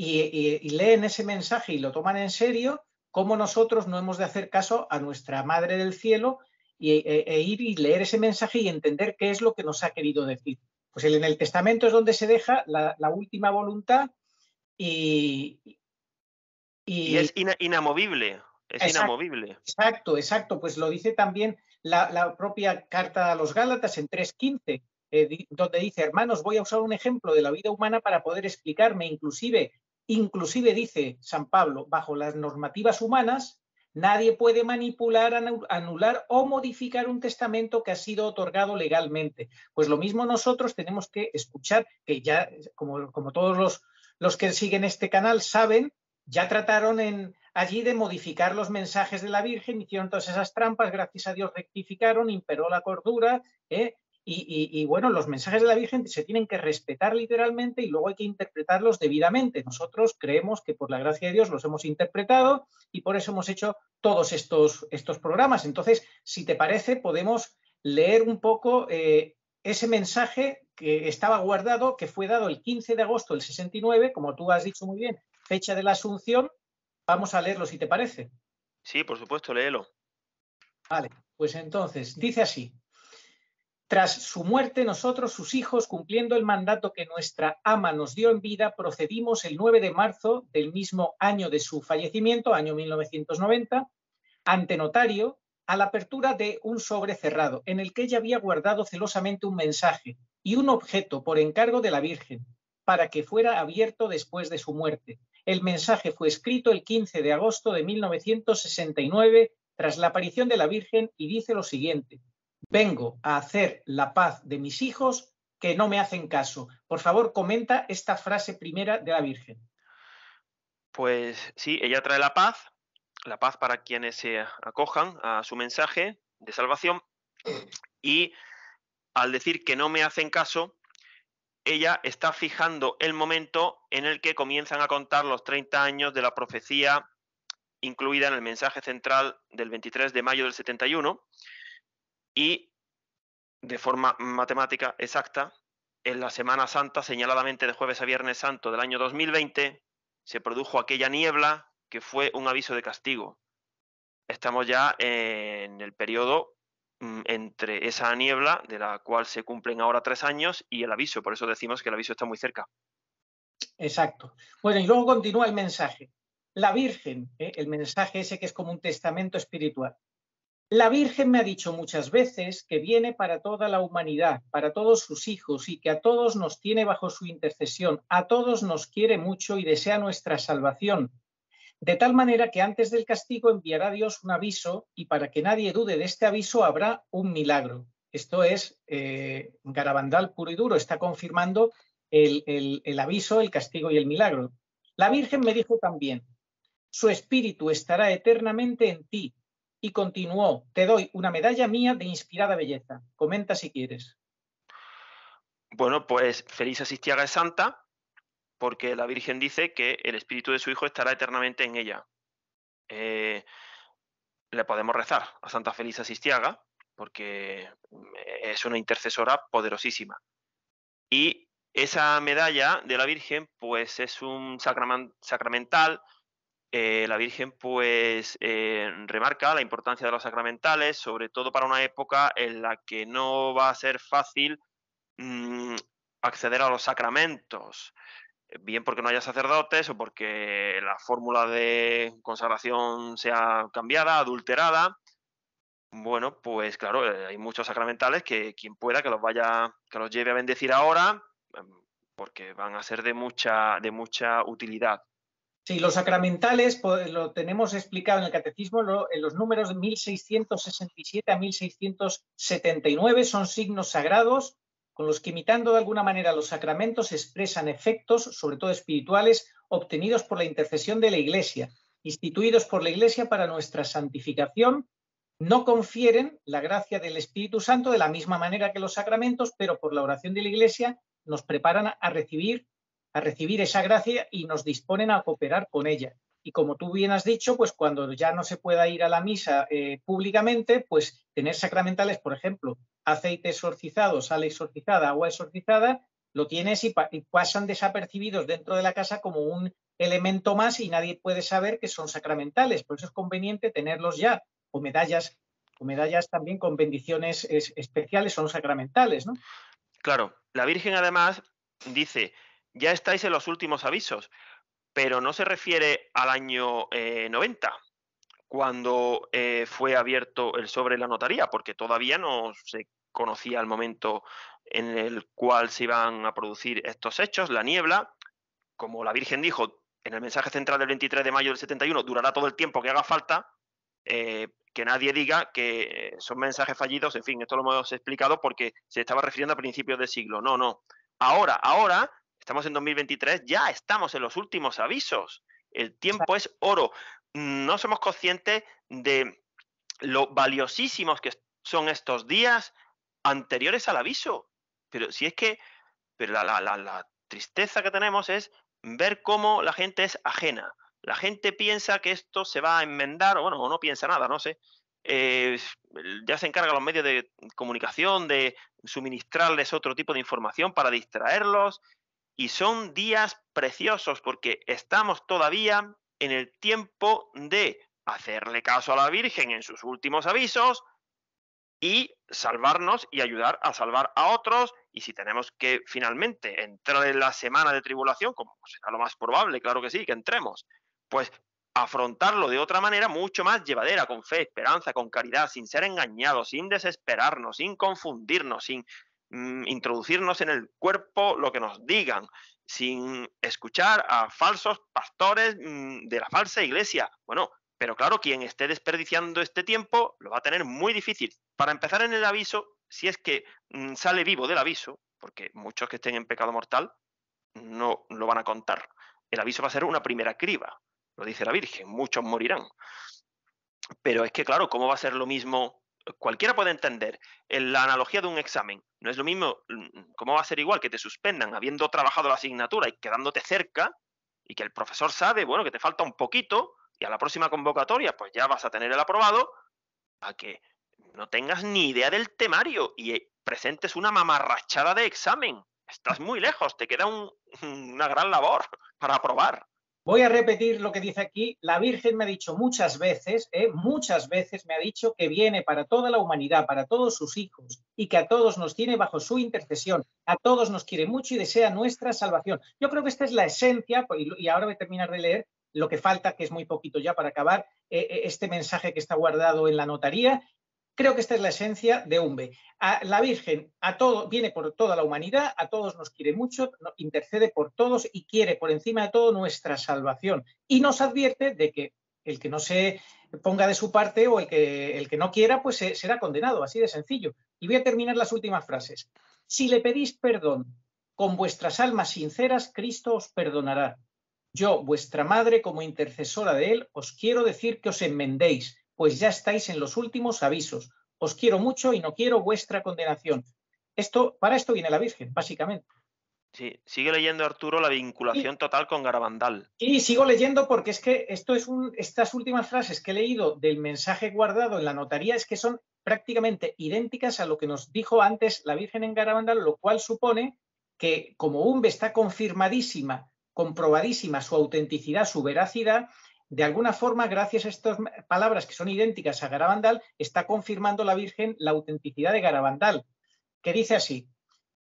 [SPEAKER 1] y, leen ese mensaje y lo toman en serio, ¿cómo nosotros no hemos de hacer caso a nuestra madre del cielo y, e, e, e, ir y leer ese mensaje y entender qué es lo que nos ha querido decir. Pues en el testamento es donde se deja la, última voluntad y... Y, es
[SPEAKER 2] inamovible, es inamovible.
[SPEAKER 1] Exacto, exacto, pues lo dice también la, la propia carta a los Gálatas en 3.15, eh, donde dice, hermanos, voy a usar un ejemplo de la vida humana para poder explicarme, inclusive, inclusive dice San Pablo, bajo las normativas humanas, nadie puede manipular, anular o modificar un testamento que ha sido otorgado legalmente. Pues lo mismo nosotros tenemos que escuchar, que ya, como, como todos los, los que siguen este canal saben, ya trataron en, allí de modificar los mensajes de la Virgen, hicieron todas esas trampas, gracias a Dios rectificaron, imperó la cordura, ¿eh? Y, bueno, los mensajes de la Virgen se tienen que respetar literalmente y luego hay que interpretarlos debidamente. Nosotros creemos que por la gracia de Dios los hemos interpretado y por eso hemos hecho todos estos, estos programas. Entonces, si te parece, podemos leer un poco eh, ese mensaje que estaba guardado, que fue dado el 15 de agosto del 69, como tú has dicho muy bien, fecha de la Asunción. Vamos a leerlo, si te parece.
[SPEAKER 2] Sí, por supuesto, léelo.
[SPEAKER 1] Vale, pues entonces, dice así. Tras su muerte, nosotros, sus hijos, cumpliendo el mandato que nuestra ama nos dio en vida, procedimos el 9 de marzo del mismo año de su fallecimiento, año 1990, ante notario, a la apertura de un sobre cerrado, en el que ella había guardado celosamente un mensaje y un objeto por encargo de la Virgen, para que fuera abierto después de su muerte. El mensaje fue escrito el 15 de agosto de 1969 tras la aparición de la Virgen y dice lo siguiente vengo a hacer la paz de mis hijos que no me hacen caso. Por favor, comenta esta frase primera de la Virgen.
[SPEAKER 2] Pues sí, ella trae la paz, la paz para quienes se acojan a su mensaje de salvación y al decir que no me hacen caso, ella está fijando el momento en el que comienzan a contar los 30 años de la profecía incluida en el mensaje central del 23 de mayo del 71 y de forma matemática exacta, en la Semana Santa, señaladamente de jueves a viernes santo del año 2020, se produjo aquella niebla que fue un aviso de castigo. Estamos ya en el periodo mm, entre esa niebla, de la cual se cumplen ahora tres años, y el aviso. Por eso decimos que el aviso está muy cerca.
[SPEAKER 1] Exacto. Bueno, y luego continúa el mensaje. La Virgen, ¿eh? el mensaje ese que es como un testamento espiritual. La Virgen me ha dicho muchas veces que viene para toda la humanidad, para todos sus hijos y que a todos nos tiene bajo su intercesión, a todos nos quiere mucho y desea nuestra salvación. De tal manera que antes del castigo enviará Dios un aviso y para que nadie dude de este aviso habrá un milagro. Esto es eh, Garabandal puro y duro, está confirmando el aviso, el castigo y el milagro. La Virgen me dijo también, su espíritu estará eternamente en ti y continuó, te doy una medalla mía de inspirada belleza. Comenta si quieres.
[SPEAKER 2] Bueno, pues feliz Asistiaga es santa porque la Virgen dice que el espíritu de su hijo estará eternamente en ella. Eh, le podemos rezar a Santa Feliz Asistiaga porque es una intercesora poderosísima. Y esa medalla de la Virgen, pues es un sacramental, eh, la Virgen pues eh, remarca la importancia de los sacramentales, sobre todo para una época en la que no va a ser fácil mm, acceder a los sacramentos, eh, bien porque no haya sacerdotes o porque la fórmula de consagración sea cambiada, adulterada. Bueno, pues claro, hay muchos sacramentales que quien pueda que los vaya, que los lleve a bendecir ahora, em, porque van a ser de mucha, de mucha utilidad
[SPEAKER 1] los sacramentales pues, lo tenemos explicado en el catecismo en los números 1667 a 1679, son signos sagrados con los que imitando de alguna manera los sacramentos expresan efectos, sobre todo espirituales, obtenidos por la intercesión de la Iglesia, instituidos por la Iglesia para nuestra santificación, no confieren la gracia del Espíritu Santo de la misma manera que los sacramentos, pero por la oración de la Iglesia nos preparan a recibir a recibir esa gracia y nos disponen a cooperar con ella. Y como tú bien has dicho, pues cuando ya no se pueda ir a la misa eh, públicamente, pues tener sacramentales, por ejemplo, aceite exorcizado, sal exorcizada, agua exorcizada, lo tienes y, pasan desapercibidos dentro de la casa como un elemento más y nadie puede saber que son sacramentales. Por eso es conveniente tenerlos ya, o medallas, o medallas también con bendiciones especiales, son sacramentales, ¿no?
[SPEAKER 2] Claro, la Virgen además dice, ya estáis en los últimos avisos, pero no se refiere al año 90, eh, cuando eh, fue abierto el sobre la notaría, porque todavía no se conocía el momento en el cual se iban a producir estos hechos. La niebla, como la Virgen dijo en el mensaje central del 23 de mayo del 71, durará todo el tiempo que haga falta. Eh, que nadie diga que son mensajes fallidos, en fin, esto lo hemos explicado porque se estaba refiriendo a principios de siglo. No, no. Ahora, ahora estamos en 2023, ya estamos en los últimos avisos. El tiempo es oro. No somos conscientes de lo valiosísimos que son estos días anteriores al aviso. Pero si es que pero la, tristeza que tenemos es ver cómo la gente es ajena. La gente piensa que esto se va a enmendar, o bueno, no piensa nada, no sé. Eh, ya se encargan los medios de comunicación de suministrarles otro tipo de información para distraerlos, y son días preciosos porque estamos todavía en el tiempo de hacerle caso a la Virgen en sus últimos avisos y salvarnos y ayudar a salvar a otros. Y si tenemos que finalmente entrar en la semana de tribulación, como será lo más probable, claro que sí, que entremos, pues afrontarlo de otra manera mucho más llevadera, con fe, esperanza, con caridad, sin ser engañados, sin desesperarnos, sin confundirnos, sin Mm, introducirnos en el cuerpo lo que nos digan, sin escuchar a falsos pastores mm, de la falsa iglesia. Bueno, pero claro, quien esté desperdiciando este tiempo lo va a tener muy difícil. Para empezar en el aviso, si es que mm, sale vivo del aviso, porque muchos que estén en pecado mortal no lo van a contar. El aviso va a ser una primera criba, lo dice la Virgen, muchos morirán. Pero es que, claro, ¿cómo va a ser lo mismo? Cualquiera puede entender en la analogía de un examen. No es lo mismo, mm, ¿cómo va a ser igual que te suspendan habiendo trabajado la asignatura y quedándote cerca y que el profesor sabe, bueno, que te falta un poquito y a la próxima convocatoria pues ya vas a tener el aprobado, a que no tengas ni idea del temario y eh, presentes una mamarrachada de examen. Estás muy lejos, te queda [LAUGHS] una gran labor para aprobar.
[SPEAKER 1] Voy a repetir lo que dice aquí. La Virgen me ha dicho muchas veces, ¿eh? muchas veces me ha dicho que viene para toda la humanidad, para todos sus hijos, y que a todos nos tiene bajo su intercesión, a todos nos quiere mucho y desea nuestra salvación. Yo creo que esta es la esencia, pues, y ahora voy a terminar de leer lo que falta, que es muy poquito ya para acabar, eh, eh, este mensaje que está guardado en la notaría Creo que esta es la esencia de Umbe. A la Virgen a todo, viene por toda la humanidad, a todos nos quiere mucho, intercede por todos y quiere por encima de todo nuestra salvación. Y nos advierte de que el que no se ponga de su parte o el que, no quiera, pues será condenado, así de sencillo. Y voy a terminar las últimas frases. Si le pedís perdón con vuestras almas sinceras, Cristo os perdonará. Yo, vuestra madre, como intercesora de él, os quiero decir que os enmendéis pues ya estáis en los últimos avisos. Os quiero mucho y no quiero vuestra condenación. Esto, para esto viene la Virgen, básicamente.
[SPEAKER 2] Sí, sigue leyendo Arturo la vinculación total con Garabandal.
[SPEAKER 1] Y sigo leyendo porque es que esto es un, estas últimas frases que he leído del mensaje guardado en la notaría es que son prácticamente idénticas a lo que nos dijo antes la Virgen en Garabandal, lo cual supone que como UMBE está confirmadísima, comprobadísima su autenticidad, su veracidad, de alguna forma, gracias a estas palabras que son idénticas a Garabandal, está confirmando la Virgen la autenticidad de Garabandal, que dice así.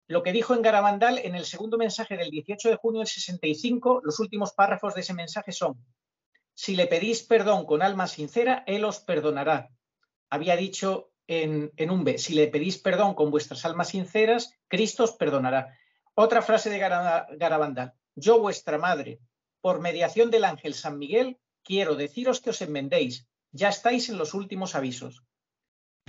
[SPEAKER 1] Lo que dijo en Garabandal en el segundo mensaje del 18 de junio del 65, los últimos párrafos de ese mensaje son, si le pedís perdón con alma sincera, Él os perdonará. Había dicho en, en B, si le pedís perdón con vuestras almas sinceras, Cristo os perdonará. Otra frase de Garabandal, yo vuestra madre, por mediación del ángel San Miguel, quiero deciros que os enmendéis, ya estáis en los últimos avisos.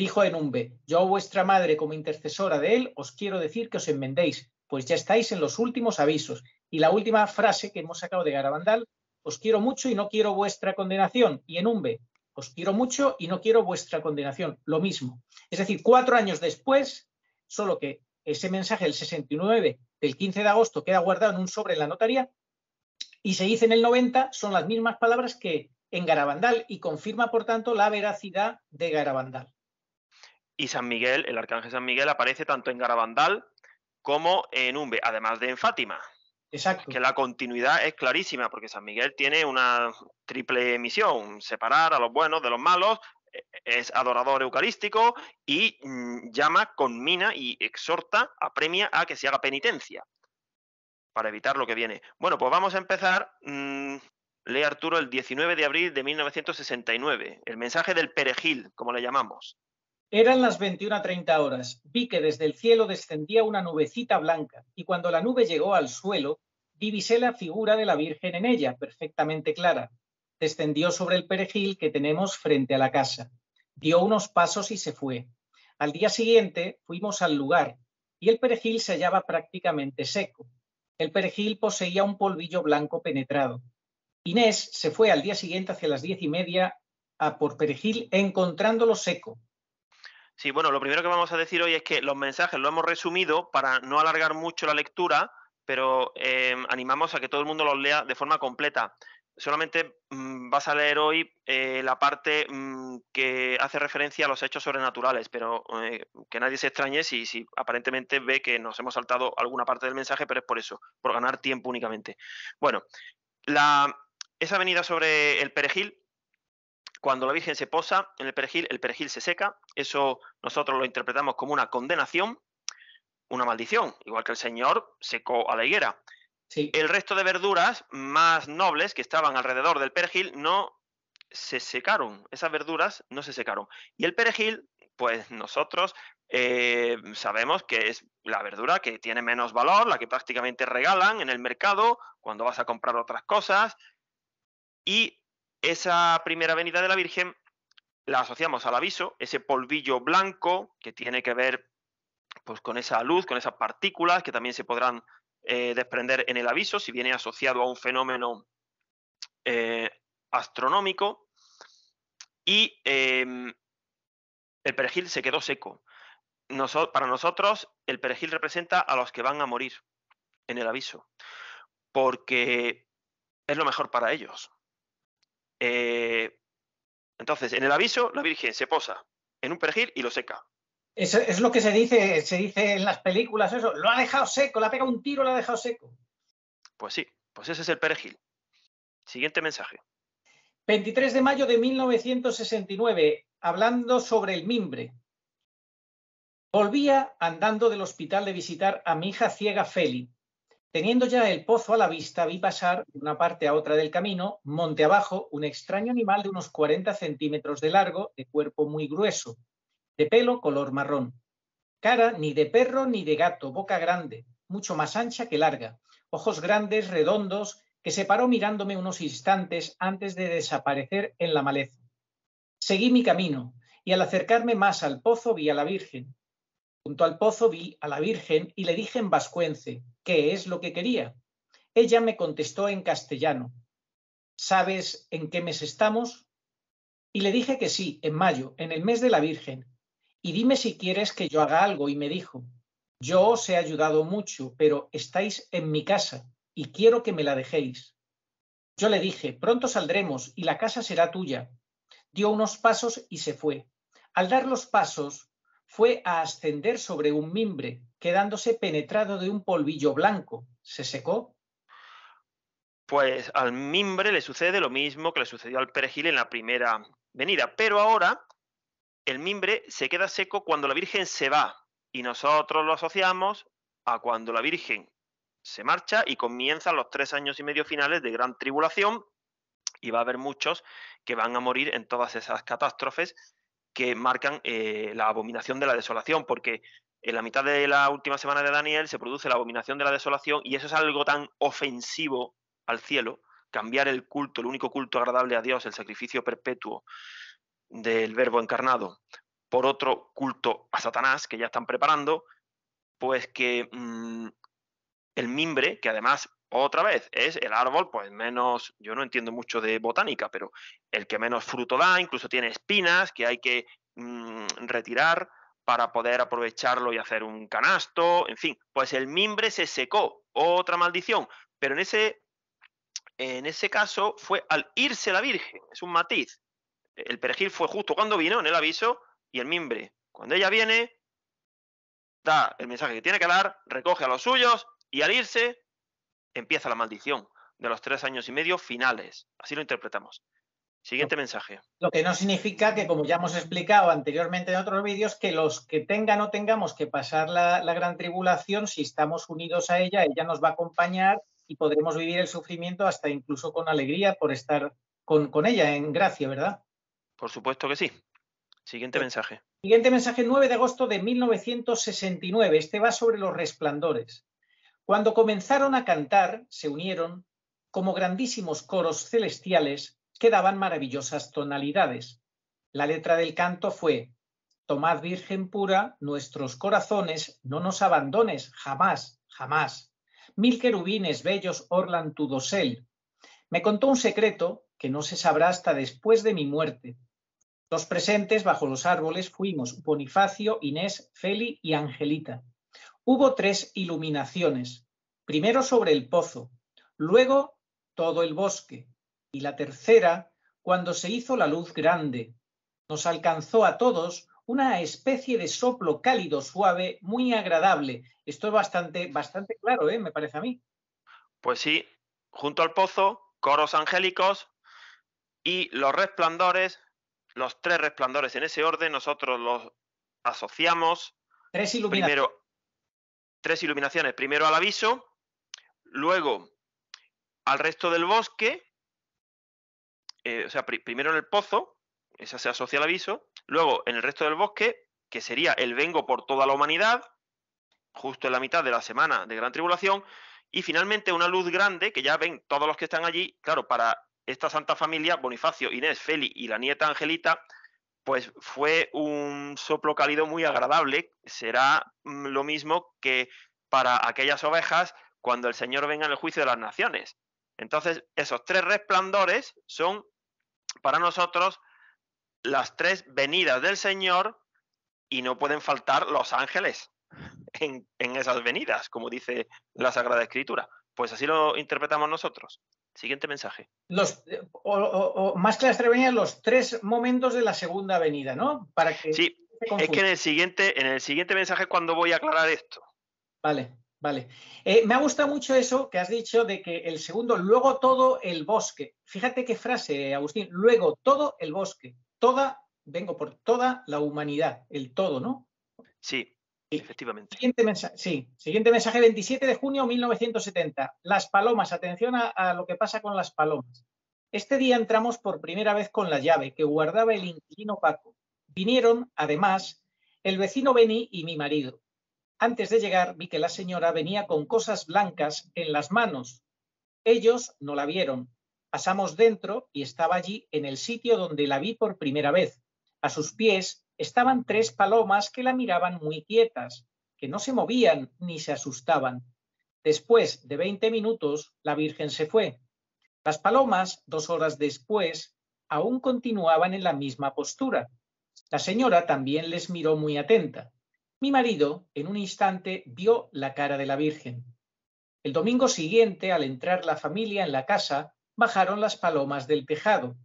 [SPEAKER 1] Dijo en Enumbe, yo vuestra madre como intercesora de él os quiero decir que os enmendéis, pues ya estáis en los últimos avisos. Y la última frase que hemos sacado de Garabandal, os quiero mucho y no quiero vuestra condenación. Y en Enumbe, os quiero mucho y no quiero vuestra condenación. Lo mismo. Es decir, cuatro años después, solo que ese mensaje del 69 del 15 de agosto queda guardado en un sobre en la notaría, y se dice en el 90 son las mismas palabras que en Garabandal y confirma, por tanto, la veracidad de Garabandal.
[SPEAKER 2] Y San Miguel, el arcángel San Miguel, aparece tanto en Garabandal como en Umbe, además de en Fátima. Exacto. Que la continuidad es clarísima, porque San Miguel tiene una triple misión: separar a los buenos de los malos, e, es adorador eucarístico y mm, llama, conmina y exhorta, apremia a que se haga penitencia para evitar lo que viene. Bueno, pues vamos a empezar. Mm, lee Arturo el 19 de abril de 1969, el mensaje del perejil, como le llamamos.
[SPEAKER 1] Eran las 21.30 horas. Vi que desde el cielo descendía una nubecita blanca y cuando la nube llegó al suelo, divisé la figura de la Virgen en ella, perfectamente clara. Descendió sobre el perejil que tenemos frente a la casa. Dio unos pasos y se fue. Al día siguiente fuimos al lugar y el perejil se hallaba prácticamente seco. El perejil poseía un polvillo blanco penetrado. Inés se fue al día siguiente hacia las diez y media a por perejil encontrándolo seco.
[SPEAKER 2] Sí, bueno, lo primero que vamos a decir hoy es que los mensajes lo hemos resumido para no alargar mucho la lectura, pero eh, animamos a que todo el mundo los lea de forma completa solamente mm, vas a leer hoy eh, la parte mm, que hace referencia a los hechos sobrenaturales, pero eh, que nadie se extrañe si, si, aparentemente ve que nos hemos saltado alguna parte del mensaje, pero es por eso, por ganar tiempo únicamente. Bueno, la, esa venida sobre el perejil, cuando la Virgen se posa en el perejil, el perejil se seca, eso nosotros lo interpretamos como una condenación, una maldición, igual que el Señor secó a la higuera. El resto de verduras más nobles que estaban alrededor del perejil no se secaron, esas verduras no se secaron. Y el perejil, pues nosotros eh, sabemos que es la verdura que tiene menos valor, la que prácticamente regalan en el mercado cuando vas a comprar otras cosas. Y esa primera venida de la Virgen la asociamos al aviso, ese polvillo blanco que tiene que ver pues, con esa luz, con esas partículas que también se podrán eh, desprender en el aviso, si viene asociado a un fenómeno eh, astronómico. Y em, el perejil se quedó seco. para nosotros, el perejil representa a los que van a morir en el aviso, porque es lo mejor para ellos. Eh, entonces, en el aviso, la Virgen se posa en un perejil y lo seca
[SPEAKER 1] es lo que se dice, se dice en las películas,
[SPEAKER 2] eso. Lo ha dejado
[SPEAKER 1] seco, le ha pegado un tiro, lo ha dejado seco.
[SPEAKER 2] Pues sí, pues ese es el perejil. Siguiente mensaje.
[SPEAKER 1] 23 de mayo de 1969, hablando sobre el mimbre. Volvía andando del hospital de visitar a mi hija ciega Feli. Teniendo ya el pozo a la vista, vi pasar de una parte a otra del camino, monte abajo, un extraño animal de unos 40 centímetros de largo, de cuerpo muy grueso, de pelo color marrón. Cara ni de perro ni de gato, boca grande, mucho más ancha que larga, ojos grandes, redondos, que se paró mirándome unos instantes antes de desaparecer en la maleza. Seguí mi camino, y al acercarme más al pozo vi a la Virgen. Junto al pozo vi a la Virgen y le dije en vascuence qué es lo que quería. Ella me contestó en castellano. ¿Sabes en qué mes estamos? Y le dije que sí, en mayo, en el mes de la Virgen, y dime si quieres que yo haga algo. Y me dijo, yo os he ayudado mucho, pero estáis en mi casa y quiero que me la dejéis. Yo le dije, pronto saldremos y la casa será tuya. Dio unos pasos y se fue. Al dar los pasos, fue a ascender sobre un mimbre, quedándose penetrado de un polvillo blanco. Se secó.
[SPEAKER 2] Pues al mimbre le sucede lo mismo que le sucedió al perejil en la primera venida, pero ahora el mimbre se queda seco cuando la Virgen se va y nosotros lo asociamos a cuando la Virgen se marcha y comienzan los tres años y medio finales de gran tribulación y va a haber muchos que van a morir en todas esas catástrofes que marcan eh, la abominación de la desolación, porque en la mitad de la última semana de Daniel se produce la abominación de la desolación y eso es algo tan ofensivo al cielo, cambiar el culto, el único culto agradable a Dios, el sacrificio perpetuo del verbo encarnado, por otro culto a Satanás que ya están preparando, pues que mm, el mimbre, que además otra vez es el árbol, pues menos, yo no entiendo mucho de botánica, pero el que menos fruto da, incluso tiene espinas que hay que mm, retirar para poder aprovecharlo y hacer un canasto, en fin, pues el mimbre se secó, otra maldición, pero en ese, en ese caso fue al irse la Virgen, es un matiz, el perejil fue justo cuando vino en el aviso y el mimbre. Cuando ella viene, da el mensaje que tiene que dar, recoge a los suyos y al irse empieza la maldición de los tres años y medio finales. Así lo interpretamos. Siguiente mensaje.
[SPEAKER 1] Lo que no significa que, como ya hemos explicado anteriormente en otros vídeos, que los que tengan o tengamos que pasar la, gran tribulación, si estamos unidos a ella, ella nos va a acompañar y podremos vivir el sufrimiento hasta incluso con alegría por estar con ella en gracia, ¿verdad?
[SPEAKER 2] Por supuesto que sí. Siguiente pues, mensaje.
[SPEAKER 1] Siguiente mensaje, 9 de agosto de 1969. Este va sobre los resplandores. Cuando comenzaron a cantar, se unieron como grandísimos coros celestiales que daban maravillosas tonalidades. La letra del canto fue, Tomad Virgen pura nuestros corazones, no nos abandones, jamás, jamás. Mil querubines bellos orlan tu dosel. Me contó un secreto que no se sabrá hasta después de mi muerte. Los presentes bajo los árboles fuimos Bonifacio, Inés, Feli y Angelita. Hubo tres iluminaciones, primero sobre el pozo, luego todo el bosque y la tercera cuando se hizo la luz grande. Nos alcanzó a todos una especie de soplo cálido, suave, muy agradable. Esto es bastante, bastante claro, ¿eh? me parece a mí.
[SPEAKER 2] Pues sí, junto al pozo, coros angélicos, y los resplandores, los tres resplandores en ese orden, nosotros los asociamos. Tres iluminaciones. Primero, tres iluminaciones. Primero al aviso, luego al resto del bosque, eh, o sea, primero en el pozo, esa se asocia al aviso, luego en el resto del bosque, que sería el vengo por toda la humanidad, justo en la mitad de la semana de gran tribulación, y finalmente una luz grande que ya ven todos los que están allí, claro, para esta Santa Familia, Bonifacio, Inés, Feli y la nieta Angelita, pues fue un soplo cálido muy agradable. Será mm, lo mismo que para aquellas ovejas cuando el Señor venga en el juicio de las naciones. Entonces, esos tres resplandores son para nosotros las tres venidas del Señor y no pueden faltar los ángeles en, en esas venidas, como dice la Sagrada Escritura. Pues así lo interpretamos nosotros. Siguiente mensaje.
[SPEAKER 1] Los, eh, más que las tres los tres momentos de la segunda venida, ¿no?
[SPEAKER 2] Para que sí, es que en el siguiente, en el siguiente mensaje cuando voy a aclarar esto.
[SPEAKER 1] Vale, vale. Eh, me ha gustado mucho eso que has dicho de que el segundo, luego todo el bosque. Fíjate qué frase, Agustín, luego todo el bosque, toda, vengo por toda la humanidad, el todo, ¿no? Sí, Siguiente sí, siguiente mensaje, 27 de junio de 1970. Las palomas, atención a, lo que pasa con las palomas. Este día entramos por primera vez con la llave que guardaba el inquilino Paco. Vinieron, además, el vecino Benny y mi marido. Antes de llegar vi que la señora venía con cosas blancas en las manos. Ellos no la vieron. Pasamos dentro y estaba allí en el sitio donde la vi por primera vez. A sus pies estaban tres palomas que la miraban muy quietas, que no se movían ni se asustaban. Después de veinte minutos, la Virgen se fue. Las palomas, dos horas después, aún continuaban en la misma postura. La señora también les miró muy atenta. Mi marido, en un instante, vio la cara de la Virgen. El domingo siguiente, al entrar la familia en la casa, bajaron las palomas del tejado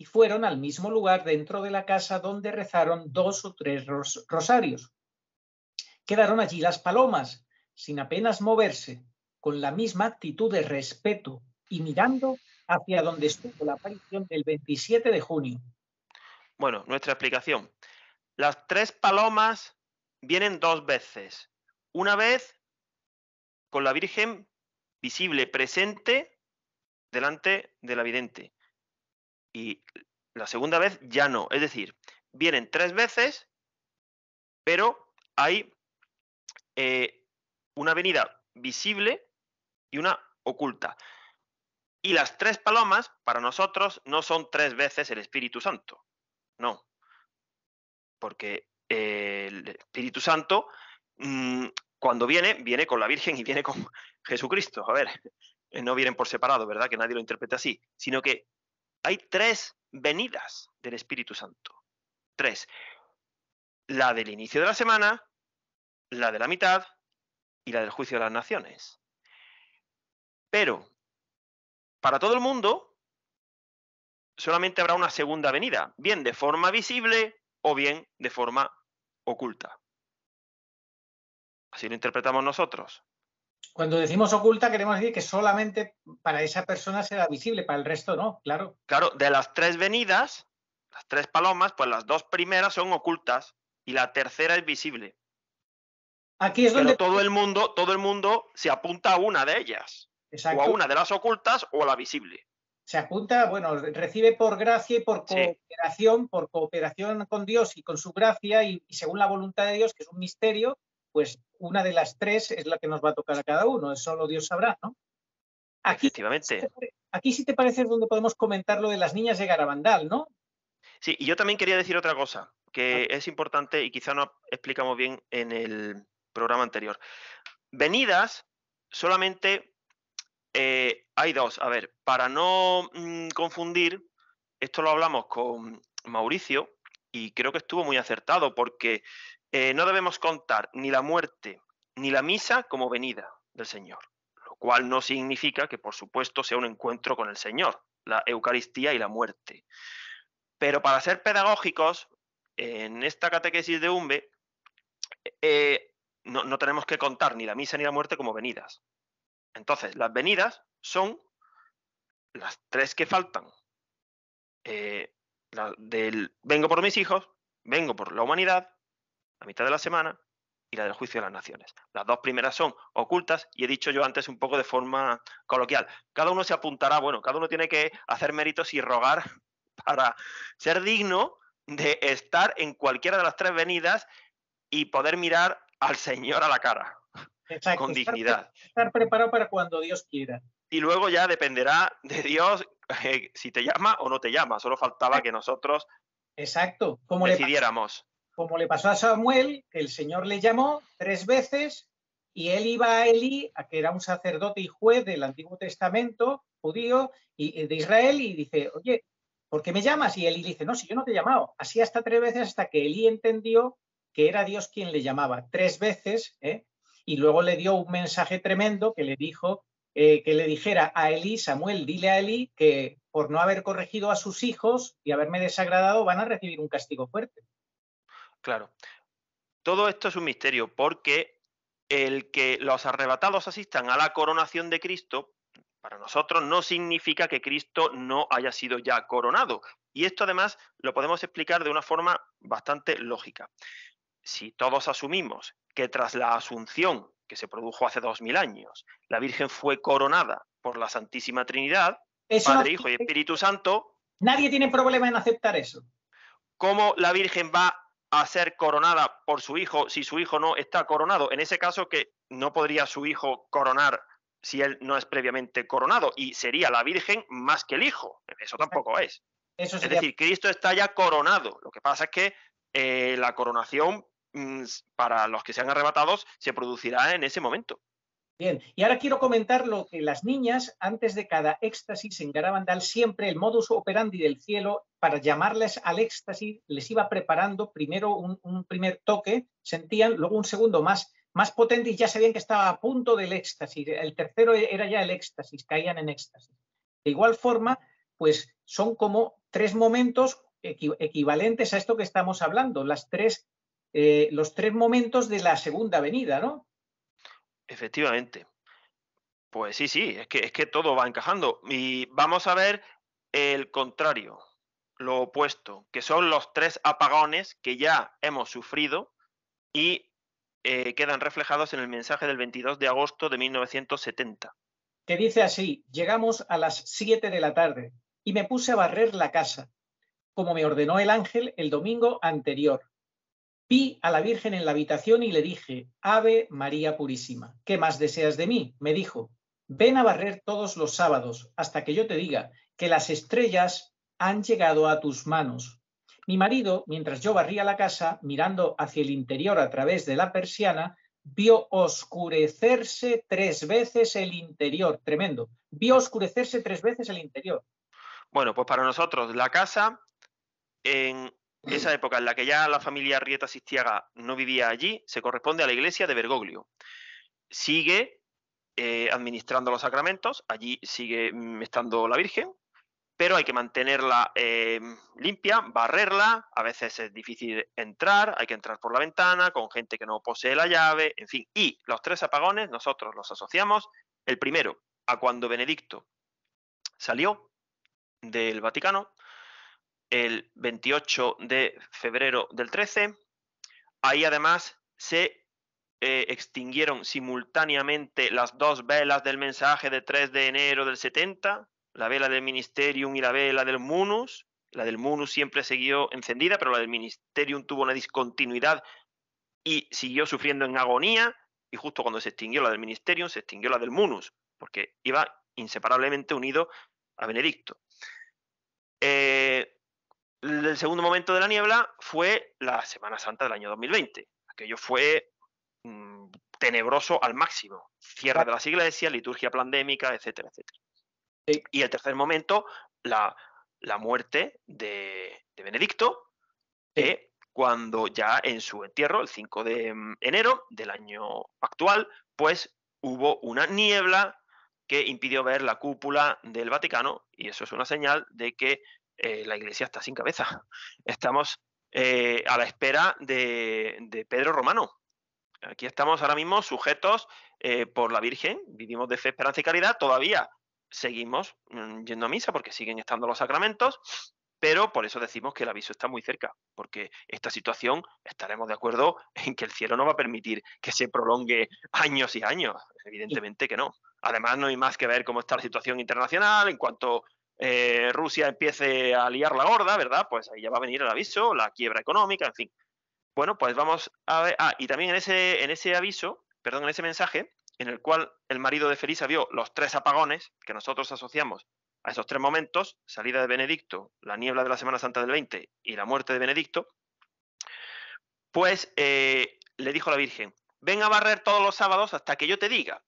[SPEAKER 1] y fueron al mismo lugar dentro de la casa donde rezaron dos o tres rosarios. Quedaron allí las palomas, sin apenas moverse, con la misma actitud de respeto y mirando hacia donde estuvo la aparición del 27 de junio.
[SPEAKER 2] Bueno, nuestra explicación. Las tres palomas vienen dos veces. Una vez con la Virgen visible, presente, delante de la vidente y la segunda vez ya no. Es decir, vienen tres veces, pero hay eh, una venida visible y una oculta. Y las tres palomas, para nosotros, no son tres veces el Espíritu Santo. No. Porque eh, el Espíritu Santo, mm, cuando viene, viene con la Virgen y viene con [LAUGHS] Jesucristo. A ver, no vienen por separado, ¿verdad? Que nadie lo interprete así. Sino que hay tres venidas del Espíritu Santo. Tres. La del inicio de la semana, la de la mitad y la del juicio de las naciones. Pero, para todo el mundo, solamente habrá una segunda venida, bien de forma visible o bien de forma oculta. Así lo interpretamos nosotros.
[SPEAKER 1] Cuando decimos oculta, queremos decir que solamente para esa persona será visible, para el
[SPEAKER 2] resto no, claro. Claro, de las tres venidas, las tres palomas, pues las dos primeras son ocultas y la tercera es visible. Aquí es donde todo el mundo, todo el mundo se apunta a una de ellas, o a una de las ocultas o a la visible.
[SPEAKER 1] Se apunta, bueno, recibe por gracia y por cooperación, por cooperación con Dios y con su gracia y según la voluntad de Dios, que es un misterio, pues una de las tres es la que nos va a tocar a cada uno, solo Dios sabrá, ¿no? Aquí, Efectivamente. Aquí sí te parece donde podemos comentar lo de las niñas de Garabandal, ¿no?
[SPEAKER 2] Sí, y yo también quería decir otra cosa que es importante y quizá no explicamos bien en el programa anterior. Venidas solamente eh, hay dos. A ver, para no mm, confundir, esto lo hablamos con Mauricio y creo que estuvo muy acertado porque eh, no debemos contar ni la muerte ni la misa como venida del Señor, lo cual no significa que, por supuesto, sea un encuentro con el Señor, la Eucaristía y la muerte. Pero para ser pedagógicos, en esta catequesis de Umbe, eh, no, tenemos que contar ni la misa ni la muerte como venidas. Entonces, las venidas son las tres que faltan. Eh, del vengo por mis hijos, vengo por la humanidad la mitad de la semana, y la del juicio de las naciones. Las dos primeras son ocultas y he dicho yo antes un poco de forma coloquial. Cada uno se apuntará, bueno, cada uno tiene que hacer méritos y rogar [LAUGHS] para ser digno de estar en cualquiera de las tres venidas y poder mirar al Señor a la cara con dignidad.
[SPEAKER 1] Estar, preparado para cuando Dios
[SPEAKER 2] quiera. Y luego ya dependerá de Dios eh, si te llama o no te llama. Solo faltaba que nosotros Exacto. Como decidiéramos
[SPEAKER 1] como le pasó a Samuel, que el Señor le llamó tres veces y él iba a Eli, a que era un sacerdote y juez del Antiguo Testamento judío y, de Israel, y dice, oye, ¿por qué me llamas? Y Elí dice, no, si yo no te he llamado. Así hasta tres veces hasta que Eli entendió que era Dios quien le llamaba tres veces, ¿eh? y luego le dio un mensaje tremendo que le dijo eh, que le dijera a Eli, Samuel, dile a Eli que por no haber corregido a sus hijos y haberme desagradado van a recibir un castigo fuerte.
[SPEAKER 2] Claro. Todo esto es un misterio porque el que los arrebatados asistan a la coronación de Cristo, para nosotros no significa que Cristo no haya sido ya coronado. Y esto además lo podemos explicar de una forma bastante lógica. Si todos asumimos que tras la asunción que se produjo hace dos mil años, la Virgen fue coronada por la Santísima Trinidad, Padre, Hijo y Espíritu Santo. Nadie tiene problema en aceptar eso. ¿Cómo la Virgen va a ser coronada por su hijo si su hijo no está coronado. En ese caso, que no podría su hijo coronar si él no es previamente coronado, y sería la Virgen más que el hijo. Eso tampoco es. Es decir, Cristo está ya coronado. Lo que pasa es que eh, la coronación mm, para los que sean arrebatados se producirá en ese momento.
[SPEAKER 1] Bien, y ahora quiero comentar lo que las niñas, antes de cada éxtasis en Garabandal, siempre el modus operandi del cielo, para llamarles al éxtasis, les iba preparando primero un, primer toque, sentían, luego un segundo más, más potente y ya sabían que estaba a punto del éxtasis. El tercero era ya el éxtasis, caían en éxtasis. De igual forma, pues son como tres momentos equivalentes a esto que estamos hablando, las tres, eh, los tres momentos de la segunda venida, ¿no?
[SPEAKER 2] Efectivamente. Pues sí, sí, es que, es que todo va encajando. Y vamos a ver el contrario, lo opuesto, que son los tres apagones que ya hemos sufrido y eh, quedan reflejados en el mensaje del 22 de agosto de 1970.
[SPEAKER 1] Que dice así, llegamos a las 7 de la tarde y me puse a barrer la casa, como me ordenó el ángel el domingo anterior. Vi a la Virgen en la habitación y le dije, Ave María Purísima, ¿qué más deseas de mí? Me dijo, ven a barrer todos los sábados hasta que yo te diga que las estrellas han llegado a tus manos. Mi marido, mientras yo barría la casa, mirando hacia el interior a través de la persiana, vio oscurecerse tres veces el interior. Tremendo. Vio oscurecerse tres veces el interior.
[SPEAKER 2] Bueno, pues para nosotros la casa en esa [CLEARS THROAT] época en la que ya la familia Rieta Sistiaga no vivía allí se corresponde a la iglesia de Bergoglio. Sigue eh, administrando los sacramentos, allí sigue mm, estando la Virgen, pero hay que mantenerla em, limpia, barrerla, a veces es difícil entrar, hay que entrar por la ventana con gente que no posee la llave, en fin. Y los tres apagones nosotros los asociamos, el primero a cuando Benedicto salió del Vaticano, el 28 de febrero del 13. Ahí además se eh, extinguieron simultáneamente las dos velas del mensaje de 3 de enero del 70, la vela del Ministerium y la vela del Munus. La del Munus siempre siguió encendida, pero la del Ministerium tuvo una discontinuidad y siguió sufriendo en agonía. Y justo cuando se extinguió la del Ministerium, se extinguió la del Munus, porque iba inseparablemente unido a Benedicto. Eh, el segundo momento de la niebla fue la Semana Santa del año 2020. Aquello fue mm, tenebroso al máximo. Cierre de las iglesias, liturgia pandémica, etcétera, etcétera. Y el tercer momento, la, muerte de, Benedicto, cuando ya en su entierro, el 5 de mm, enero del año actual, pues hubo una niebla que impidió ver la cúpula del Vaticano y eso es una señal de que eh, la iglesia está sin cabeza. Estamos eh, a la espera de, Pedro Romano. Aquí estamos ahora mismo sujetos eh, por la Virgen, vivimos de fe, esperanza y caridad, todavía seguimos mm, yendo a misa porque siguen estando los sacramentos, pero por eso decimos que el aviso está muy cerca, porque esta situación estaremos de acuerdo en que el cielo no va a permitir que se prolongue años y años, evidentemente que no. Además, no hay más que ver cómo está la situación internacional en cuanto eh, Rusia empiece a liar la gorda, ¿verdad? Pues ahí ya va a venir el aviso, la quiebra económica, en fin. Bueno, pues vamos a ver. Ah, y también en ese, en ese aviso, perdón, en ese mensaje, en el cual el marido de Felisa vio los tres apagones que nosotros asociamos a esos tres momentos, salida de Benedicto, la niebla de la Semana Santa del 20 y la muerte de Benedicto, pues eh, le dijo la Virgen, ven a barrer todos los sábados hasta que yo te diga.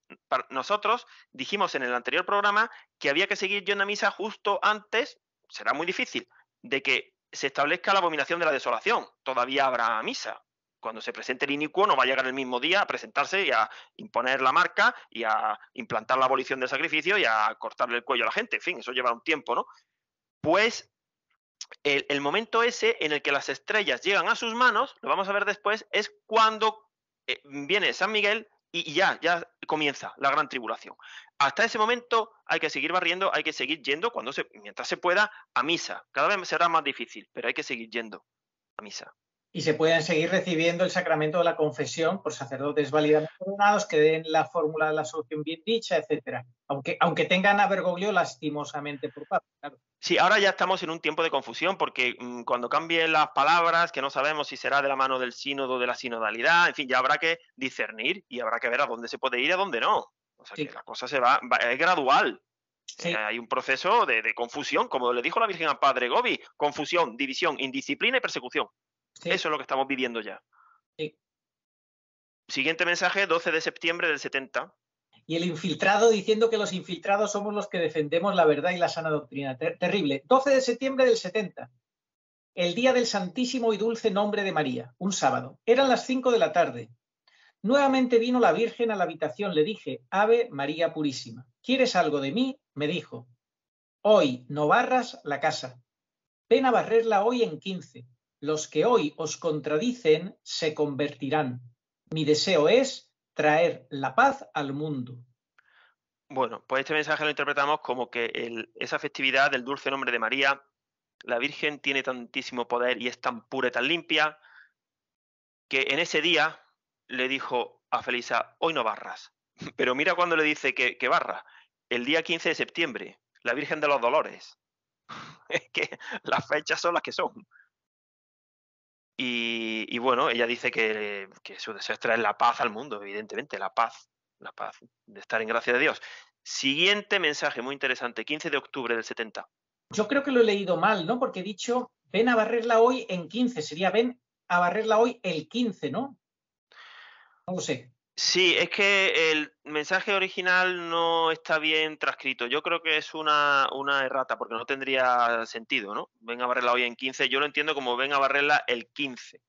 [SPEAKER 2] Nosotros dijimos en el anterior programa que había que seguir yo una misa justo antes, será muy difícil, de que se establezca la abominación de la desolación. Todavía habrá misa. Cuando se presente el inicuo no va a llegar el mismo día a presentarse y a imponer la marca y a implantar la abolición del sacrificio y a cortarle el cuello a la gente. En fin, eso lleva un tiempo, ¿no? Pues el, el, momento ese en el que las estrellas llegan a sus manos, lo vamos a ver después, es cuando eh, viene San Miguel y ya, ya comienza la gran tribulación. Hasta ese momento hay que seguir barriendo, hay que seguir yendo cuando mientras se pueda a misa. Cada vez será más difícil, pero hay que seguir yendo a misa y se
[SPEAKER 1] puedan seguir recibiendo el sacramento de la confesión por sacerdotes validados, que den la fórmula de la solución bien dicha, etcétera. Aunque, aunque tengan a Bergoglio lastimosamente por parte.
[SPEAKER 2] Sí, ahora ya estamos en un tiempo de confusión porque mm, cuando cambien las palabras, que no sabemos si será de la mano del sínodo, de la sinodalidad, en fin, ya habrá que discernir y habrá que ver a dónde se puede ir y a dónde no. O sea que la cosa se va, es gradual. Eh, hay un proceso de, de confusión, como le dijo la Virgen a Padre Gobi, confusión, división, indisciplina y persecución. Eso es lo que estamos viviendo ya. Siguiente mensaje, 12 de septiembre del 70.
[SPEAKER 1] Y el infiltrado diciendo que los infiltrados somos los que defendemos la verdad y la sana doctrina. terrible. 12 de septiembre del 70. El día del santísimo y dulce nombre de María, un sábado. Eran las 5 de la tarde. Nuevamente vino la Virgen a la habitación. Le dije, Ave María Purísima, ¿quieres algo de mí? Me dijo, hoy no barras la casa. Ven a barrerla hoy en 15 los que hoy os contradicen se convertirán. Mi deseo es traer la paz al mundo.
[SPEAKER 2] Bueno, pues este mensaje lo interpretamos como que esa festividad del dulce nombre de María, la Virgen tiene tantísimo poder y es tan pura y tan limpia, que en ese día le dijo a Felisa, hoy no barras. [LAUGHS] Pero mira cuando le dice que, que barra, el día 15 de septiembre, la Virgen de los Dolores. [LAUGHS] es que las fechas son las que son. Y, bueno, ella dice que, que, su deseo es traer la paz al mundo, evidentemente, la paz, la paz de estar en gracia de Dios. Siguiente mensaje muy interesante, 15 de octubre del 70.
[SPEAKER 1] Yo creo que lo he leído mal, ¿no? Porque he dicho, ven a barrerla hoy en 15, sería ven a barrerla hoy el 15, ¿no? No lo sé.
[SPEAKER 2] Sí, es que el mensaje original no está bien transcrito. Yo creo que es una, errata, porque no tendría sentido, ¿no? Venga a barrerla hoy en 15, yo lo entiendo como ven a barrerla el 15.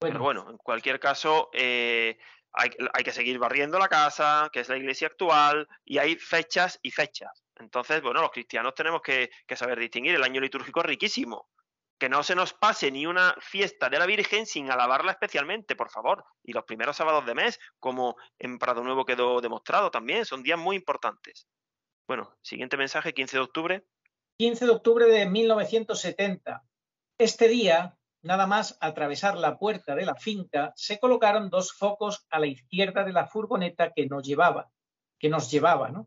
[SPEAKER 2] Bueno. Pero bueno, en cualquier caso, eh, hay, que seguir barriendo la casa, que es la iglesia actual, y hay fechas y fechas. Entonces, bueno, los cristianos tenemos que, que saber distinguir. El año litúrgico es riquísimo que no se nos pase ni una fiesta de la Virgen sin alabarla especialmente, por favor. Y los primeros sábados de mes, como en Prado Nuevo quedó demostrado también, son días muy importantes. Bueno, siguiente mensaje, 15 de octubre.
[SPEAKER 1] 15 de octubre de 1970. Este día, nada más atravesar la puerta de la finca, se colocaron dos focos a la izquierda de la furgoneta que nos llevaba, que nos llevaba, ¿no?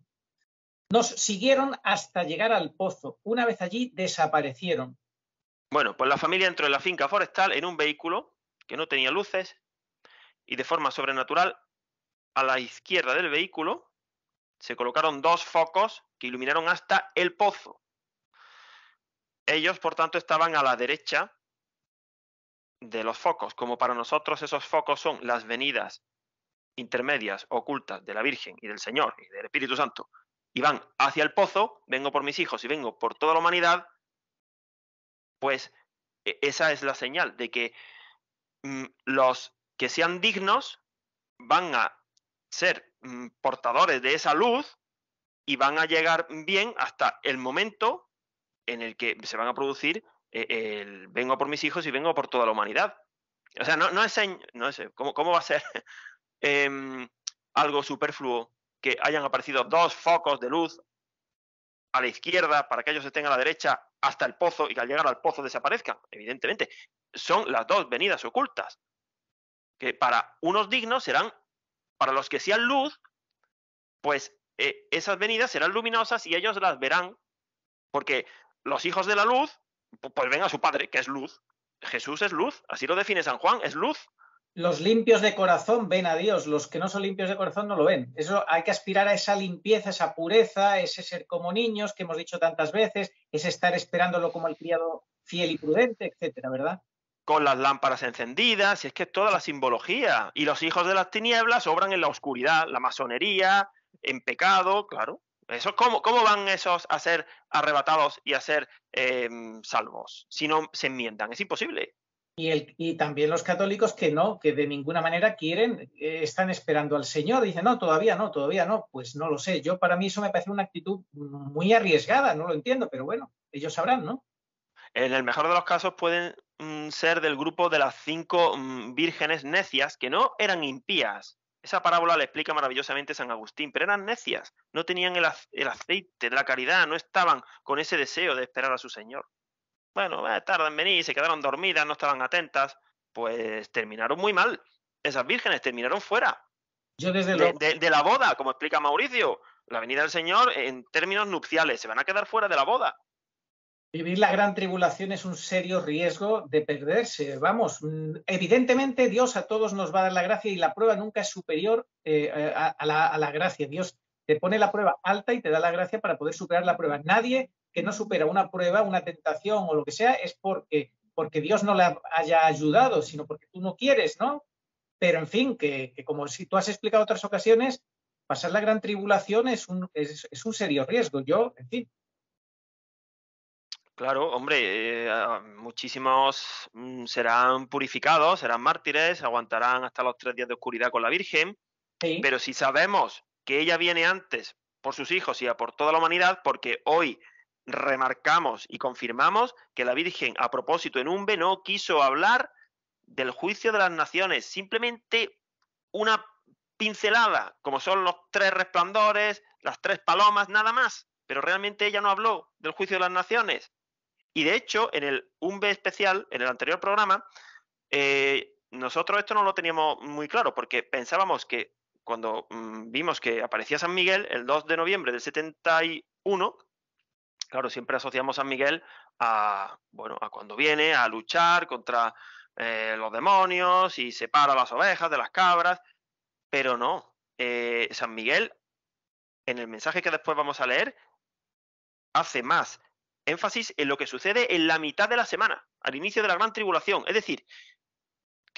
[SPEAKER 1] Nos siguieron hasta llegar al pozo. Una vez allí desaparecieron.
[SPEAKER 2] Bueno, pues la familia entró en la finca forestal en un vehículo que no tenía luces y de forma sobrenatural a la izquierda del vehículo se colocaron dos focos que iluminaron hasta el pozo. Ellos, por tanto, estaban a la derecha de los focos. Como para nosotros esos focos son las venidas intermedias, ocultas de la Virgen y del Señor y del Espíritu Santo, y van hacia el pozo, vengo por mis hijos y vengo por toda la humanidad, pues e-, esa es la señal de que mm, los que sean dignos van a ser mm, portadores de esa luz y van a llegar bien hasta el momento en el que se van a producir eh, el vengo por mis hijos y vengo por toda la humanidad. O sea, no, es, no ¿cómo, va a ser [LAUGHS] em, algo superfluo que hayan aparecido dos focos de luz a la izquierda para que ellos estén a la derecha hasta el pozo y que al llegar al pozo desaparezcan, evidentemente. Son las dos venidas ocultas, que para unos dignos serán, para los que sean luz, pues eh, esas venidas serán luminosas y ellos las verán, porque los hijos de la luz, pues ven a su padre, que es luz. Jesús es luz, así lo define San Juan, es luz
[SPEAKER 1] los limpios de corazón ven a Dios, los que no son limpios de corazón no lo ven. Eso hay que aspirar a esa limpieza, esa pureza, ese ser como niños que hemos dicho tantas veces, ese estar esperándolo como el criado fiel y prudente, etcétera, ¿verdad?
[SPEAKER 2] Con las lámparas encendidas, es que es toda la simbología. Y los hijos de las tinieblas obran en la oscuridad, la masonería, en pecado, claro. Eso, ¿cómo, ¿Cómo van esos a ser arrebatados y a ser eh, salvos si no se enmiendan? Es imposible.
[SPEAKER 1] Y, también los católicos que no, que de ninguna manera quieren, eh, están esperando al Señor. Dicen, no, todavía no, todavía no. Pues no lo sé. Yo para mí eso me parece una actitud muy arriesgada, no lo entiendo, pero bueno,
[SPEAKER 2] ellos sabrán, ¿no? En el mejor de los casos pueden mm, ser del grupo de las cinco mm, vírgenes necias que no eran impías. Esa parábola la explica maravillosamente San Agustín, pero eran necias, no tenían el, el aceite de la caridad, no estaban con ese deseo de esperar a su Señor bueno, eh, tardan en venir, se quedaron dormidas, no estaban atentas, pues terminaron muy mal. Esas vírgenes terminaron fuera.
[SPEAKER 1] Yo desde de,
[SPEAKER 2] de, la boda, como explica Mauricio, la venida del Señor en términos nupciales, se van a quedar fuera de la boda.
[SPEAKER 1] Vivir la gran tribulación es un serio riesgo de perderse. Vamos, mm, evidentemente Dios a todos nos va a dar la gracia y la prueba nunca es superior eh, eh, la, a, la, gracia. Dios te pone la prueba alta y te da la gracia para poder superar la prueba. Nadie que no supera una prueba, una tentación o lo que sea, es porque, porque Dios no le haya ayudado, sino porque tú no quieres, ¿no? Pero en fin, que, como si tú has explicado otras ocasiones, pasar la gran tribulación es un, es, un serio riesgo. Yo, en fin,
[SPEAKER 2] Claro, hombre, eh, muchísimos mm, serán purificados, serán mártires, aguantarán hasta los tres días de oscuridad con la Virgen, pero si sabemos que ella viene antes por sus hijos y por toda la humanidad, porque hoy remarcamos y confirmamos que la Virgen, a propósito en un Umbe, no quiso hablar del juicio de las naciones, simplemente una pincelada, como son los tres resplandores, las tres palomas, nada más. Pero realmente ella no habló del juicio de las naciones. Y de hecho, en el Umbe especial, en el anterior programa, eh, nosotros esto no lo teníamos muy claro, porque pensábamos que cuando mm, vimos que aparecía San Miguel el 2 de noviembre del 71, claro, siempre asociamos a San Miguel a, bueno, a cuando viene a luchar contra eh, los demonios y separa las ovejas de las cabras, pero no. Eh, San Miguel, en el mensaje que después vamos a leer, hace más énfasis en lo que sucede en la mitad de la semana, al inicio de la gran tribulación. Es decir,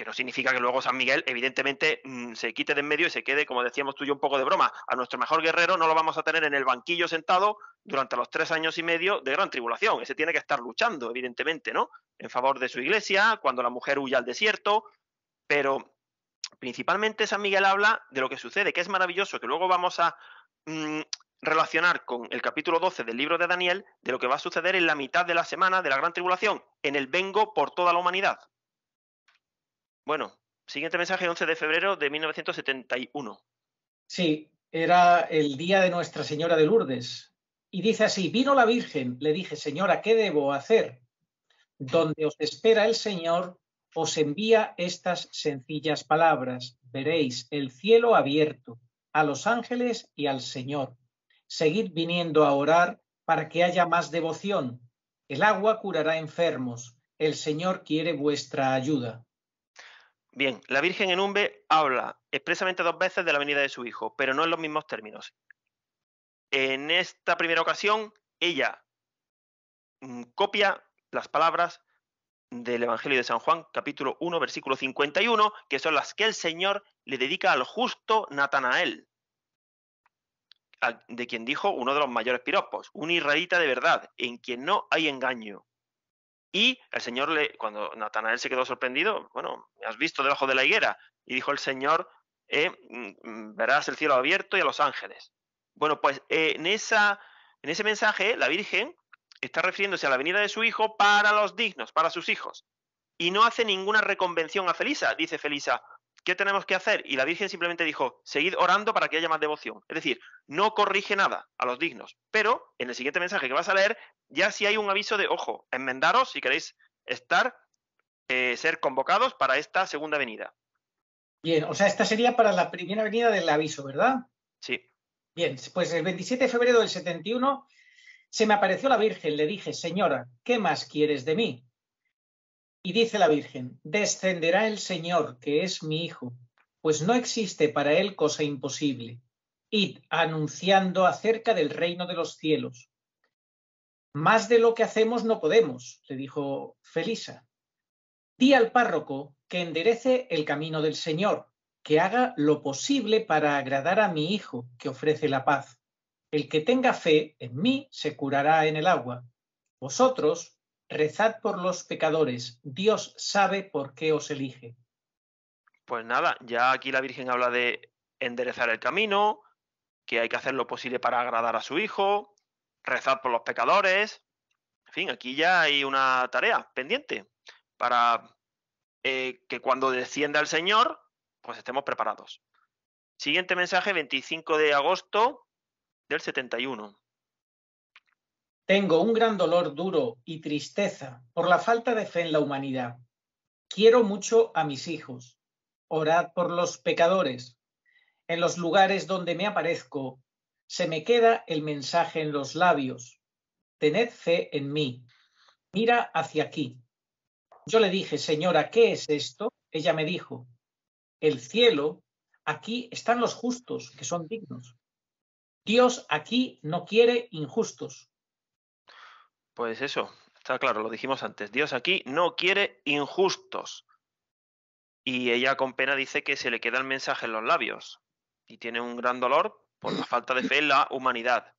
[SPEAKER 2] que no significa que luego San Miguel, evidentemente, mm, se quite de en medio y se quede, como decíamos tú y yo, un poco de broma. A nuestro mejor guerrero no lo vamos a tener en el banquillo sentado durante los tres años y medio de gran tribulación. Ese tiene que estar luchando, evidentemente, ¿no? En favor de su iglesia, cuando la mujer huye al desierto, pero principalmente San Miguel habla de lo que sucede, que es maravilloso, que luego vamos a mm, relacionar con el capítulo 12 del libro de Daniel, de lo que va a suceder en la mitad de la semana de la gran tribulación, en el vengo por toda la humanidad. Bueno, siguiente mensaje, 11 de febrero de 1971.
[SPEAKER 1] Sí, era el día de Nuestra Señora de Lourdes. Y dice así, vino la Virgen, le dije, Señora, ¿qué debo hacer? Donde os espera el Señor, os envía estas sencillas palabras. Veréis el cielo abierto, a los ángeles y al Señor. Seguid viniendo a orar para que haya más devoción. El agua curará enfermos. El Señor quiere vuestra ayuda.
[SPEAKER 2] Bien, la Virgen en Umbe habla expresamente dos veces de la venida de su hijo, pero no en los mismos términos. En esta primera ocasión, ella mm, copia las palabras del Evangelio de San Juan, capítulo 1, versículo 51, que son las que el Señor le dedica al justo Natanael, de quien dijo uno de los mayores piropos, un israelita de verdad, en quien no hay engaño. Y el Señor, le, cuando Natanael se quedó sorprendido, bueno, ¿me has visto debajo de la higuera? Y dijo el Señor, eh, mm, verás el cielo abierto y a los ángeles. Bueno, pues eh, en, esa, en ese mensaje la Virgen está refiriéndose a la venida de su hijo para los dignos, para sus hijos. Y no hace ninguna reconvención a Felisa. Dice Felisa, ¿qué tenemos que hacer? Y la Virgen simplemente dijo, seguid orando para que haya más devoción. Es decir, no corrige nada a los dignos, pero en el siguiente mensaje que vas a leer, ya si sí hay un aviso de, ojo, enmendaros si queréis estar, eh, ser convocados para esta segunda venida.
[SPEAKER 1] Bien, o sea, esta sería para la primera venida del aviso, ¿verdad? Sí. Bien, pues el 27 de febrero del 71 se me apareció la Virgen, le dije, Señora, ¿qué más quieres de mí? Y dice la Virgen, descenderá el Señor, que es mi Hijo, pues no existe para él cosa imposible. Id anunciando acerca del reino de los cielos. Más de lo que hacemos no podemos, le dijo Felisa. Di al párroco que enderece el camino del Señor, que haga lo posible para agradar a mi Hijo, que ofrece la paz. El que tenga fe en mí se curará en el agua. Vosotros Rezad por los pecadores, Dios sabe por qué os elige.
[SPEAKER 2] Pues nada, ya aquí la Virgen habla de enderezar el camino, que hay que hacer lo posible para agradar a su hijo, rezar por los pecadores. En fin, aquí ya hay una tarea pendiente para eh, que cuando descienda el Señor, pues estemos preparados. Siguiente mensaje, 25 de agosto del 71.
[SPEAKER 1] Tengo un gran dolor duro y tristeza por la falta de fe en la humanidad. Quiero mucho a mis hijos. Orad por los pecadores. En los lugares donde me aparezco, se me queda el mensaje en los labios. Tened fe en mí. Mira hacia aquí. Yo le dije, Señora, ¿qué es esto? Ella me dijo, el cielo, aquí están los justos, que son dignos. Dios aquí no quiere injustos
[SPEAKER 2] pues eso, está claro, lo dijimos antes. Dios aquí no quiere injustos. Y ella con pena dice que se le queda el mensaje en los labios y tiene un gran dolor por la falta de fe en la humanidad.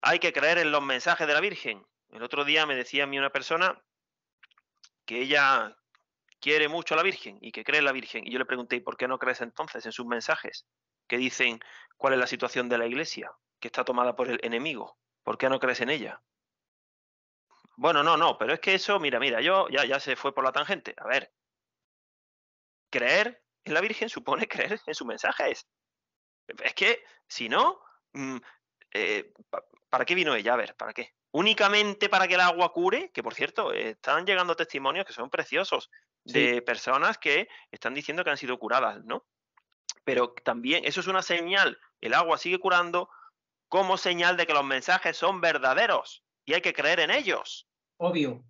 [SPEAKER 2] Hay que creer en los mensajes de la Virgen. El otro día me decía a mí una persona que ella quiere mucho a la Virgen y que cree en la Virgen. Y yo le pregunté, por qué no crees entonces en sus mensajes? Que dicen cuál es la situación de la Iglesia, que está tomada por el enemigo. ¿Por qué no crees en ella? Bueno, no, no, pero es que eso, mira, mira, yo ya, ya se fue por la tangente. A ver, creer en la Virgen supone [LAUGHS] creer en sus mensajes. Es que, si no, mm, eh, ¿para qué vino ella? A ver, ¿para qué? Únicamente para que el agua cure, que por cierto, están llegando testimonios que son preciosos de personas que están diciendo que han sido curadas, ¿no? Pero también eso es una señal, el agua sigue curando como señal de que los mensajes son verdaderos y hay que creer en ellos.
[SPEAKER 1] Obvio.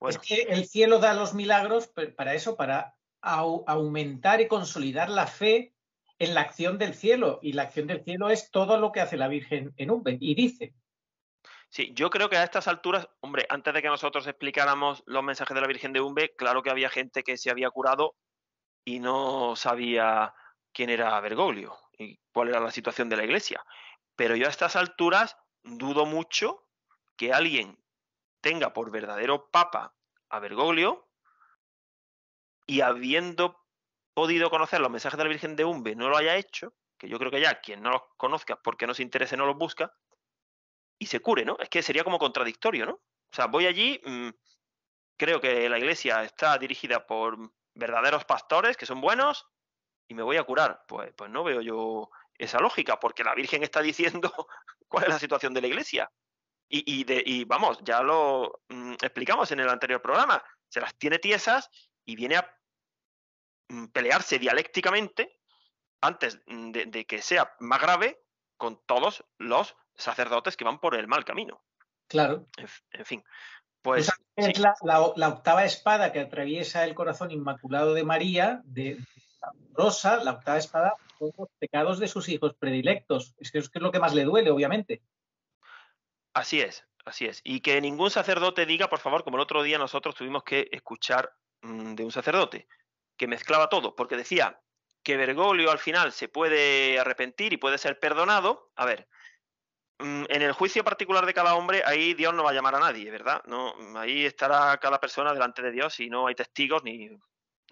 [SPEAKER 1] Es que el cielo da los milagros para eso, para aumentar y consolidar la fe en la acción del cielo. Y la acción del cielo es todo lo que hace la Virgen en Umbe. Y dice.
[SPEAKER 2] Sí, yo creo que a estas alturas, hombre, antes de que nosotros explicáramos los mensajes de la Virgen de Umbe, claro que había gente que se había curado y no sabía quién era Bergoglio y cuál era la situación de la iglesia. Pero yo a estas alturas dudo mucho que alguien tenga por verdadero papa a Bergoglio y habiendo podido conocer los mensajes de la Virgen de Umbe no lo haya hecho, que yo creo que ya quien no los conozca porque no se interese no los busca, y se cure, ¿no? Es que sería como contradictorio, ¿no? O sea, voy allí, mm, creo que la iglesia está dirigida por verdaderos pastores que son buenos y me voy a curar. Pues, pues no veo yo esa lógica, porque la Virgen está diciendo [LAUGHS] cuál es la situación de la iglesia. Y, vamos, ya lo mm, explicamos en el anterior programa, se las tiene tiesas y viene a mm, pelearse dialécticamente antes mm, de, que sea más grave con todos los sacerdotes que van por el mal camino. Claro. En, fin. Pues,
[SPEAKER 1] es la, octava espada que atraviesa el corazón inmaculado de María, de rosa, la octava espada, son los pecados de sus hijos predilectos. Es que es lo que más le duele, obviamente.
[SPEAKER 2] Así es, así es. Y que ningún sacerdote diga, por favor, como el otro día nosotros tuvimos que escuchar mm, de un sacerdote, que mezclaba todo, porque decía que Bergoglio al final se puede arrepentir y puede ser perdonado. A ver, mm, en el juicio particular de cada hombre, ahí Dios no va a llamar a nadie, ¿verdad? No, mm, ahí estará cada persona delante de Dios y no hay testigos ni,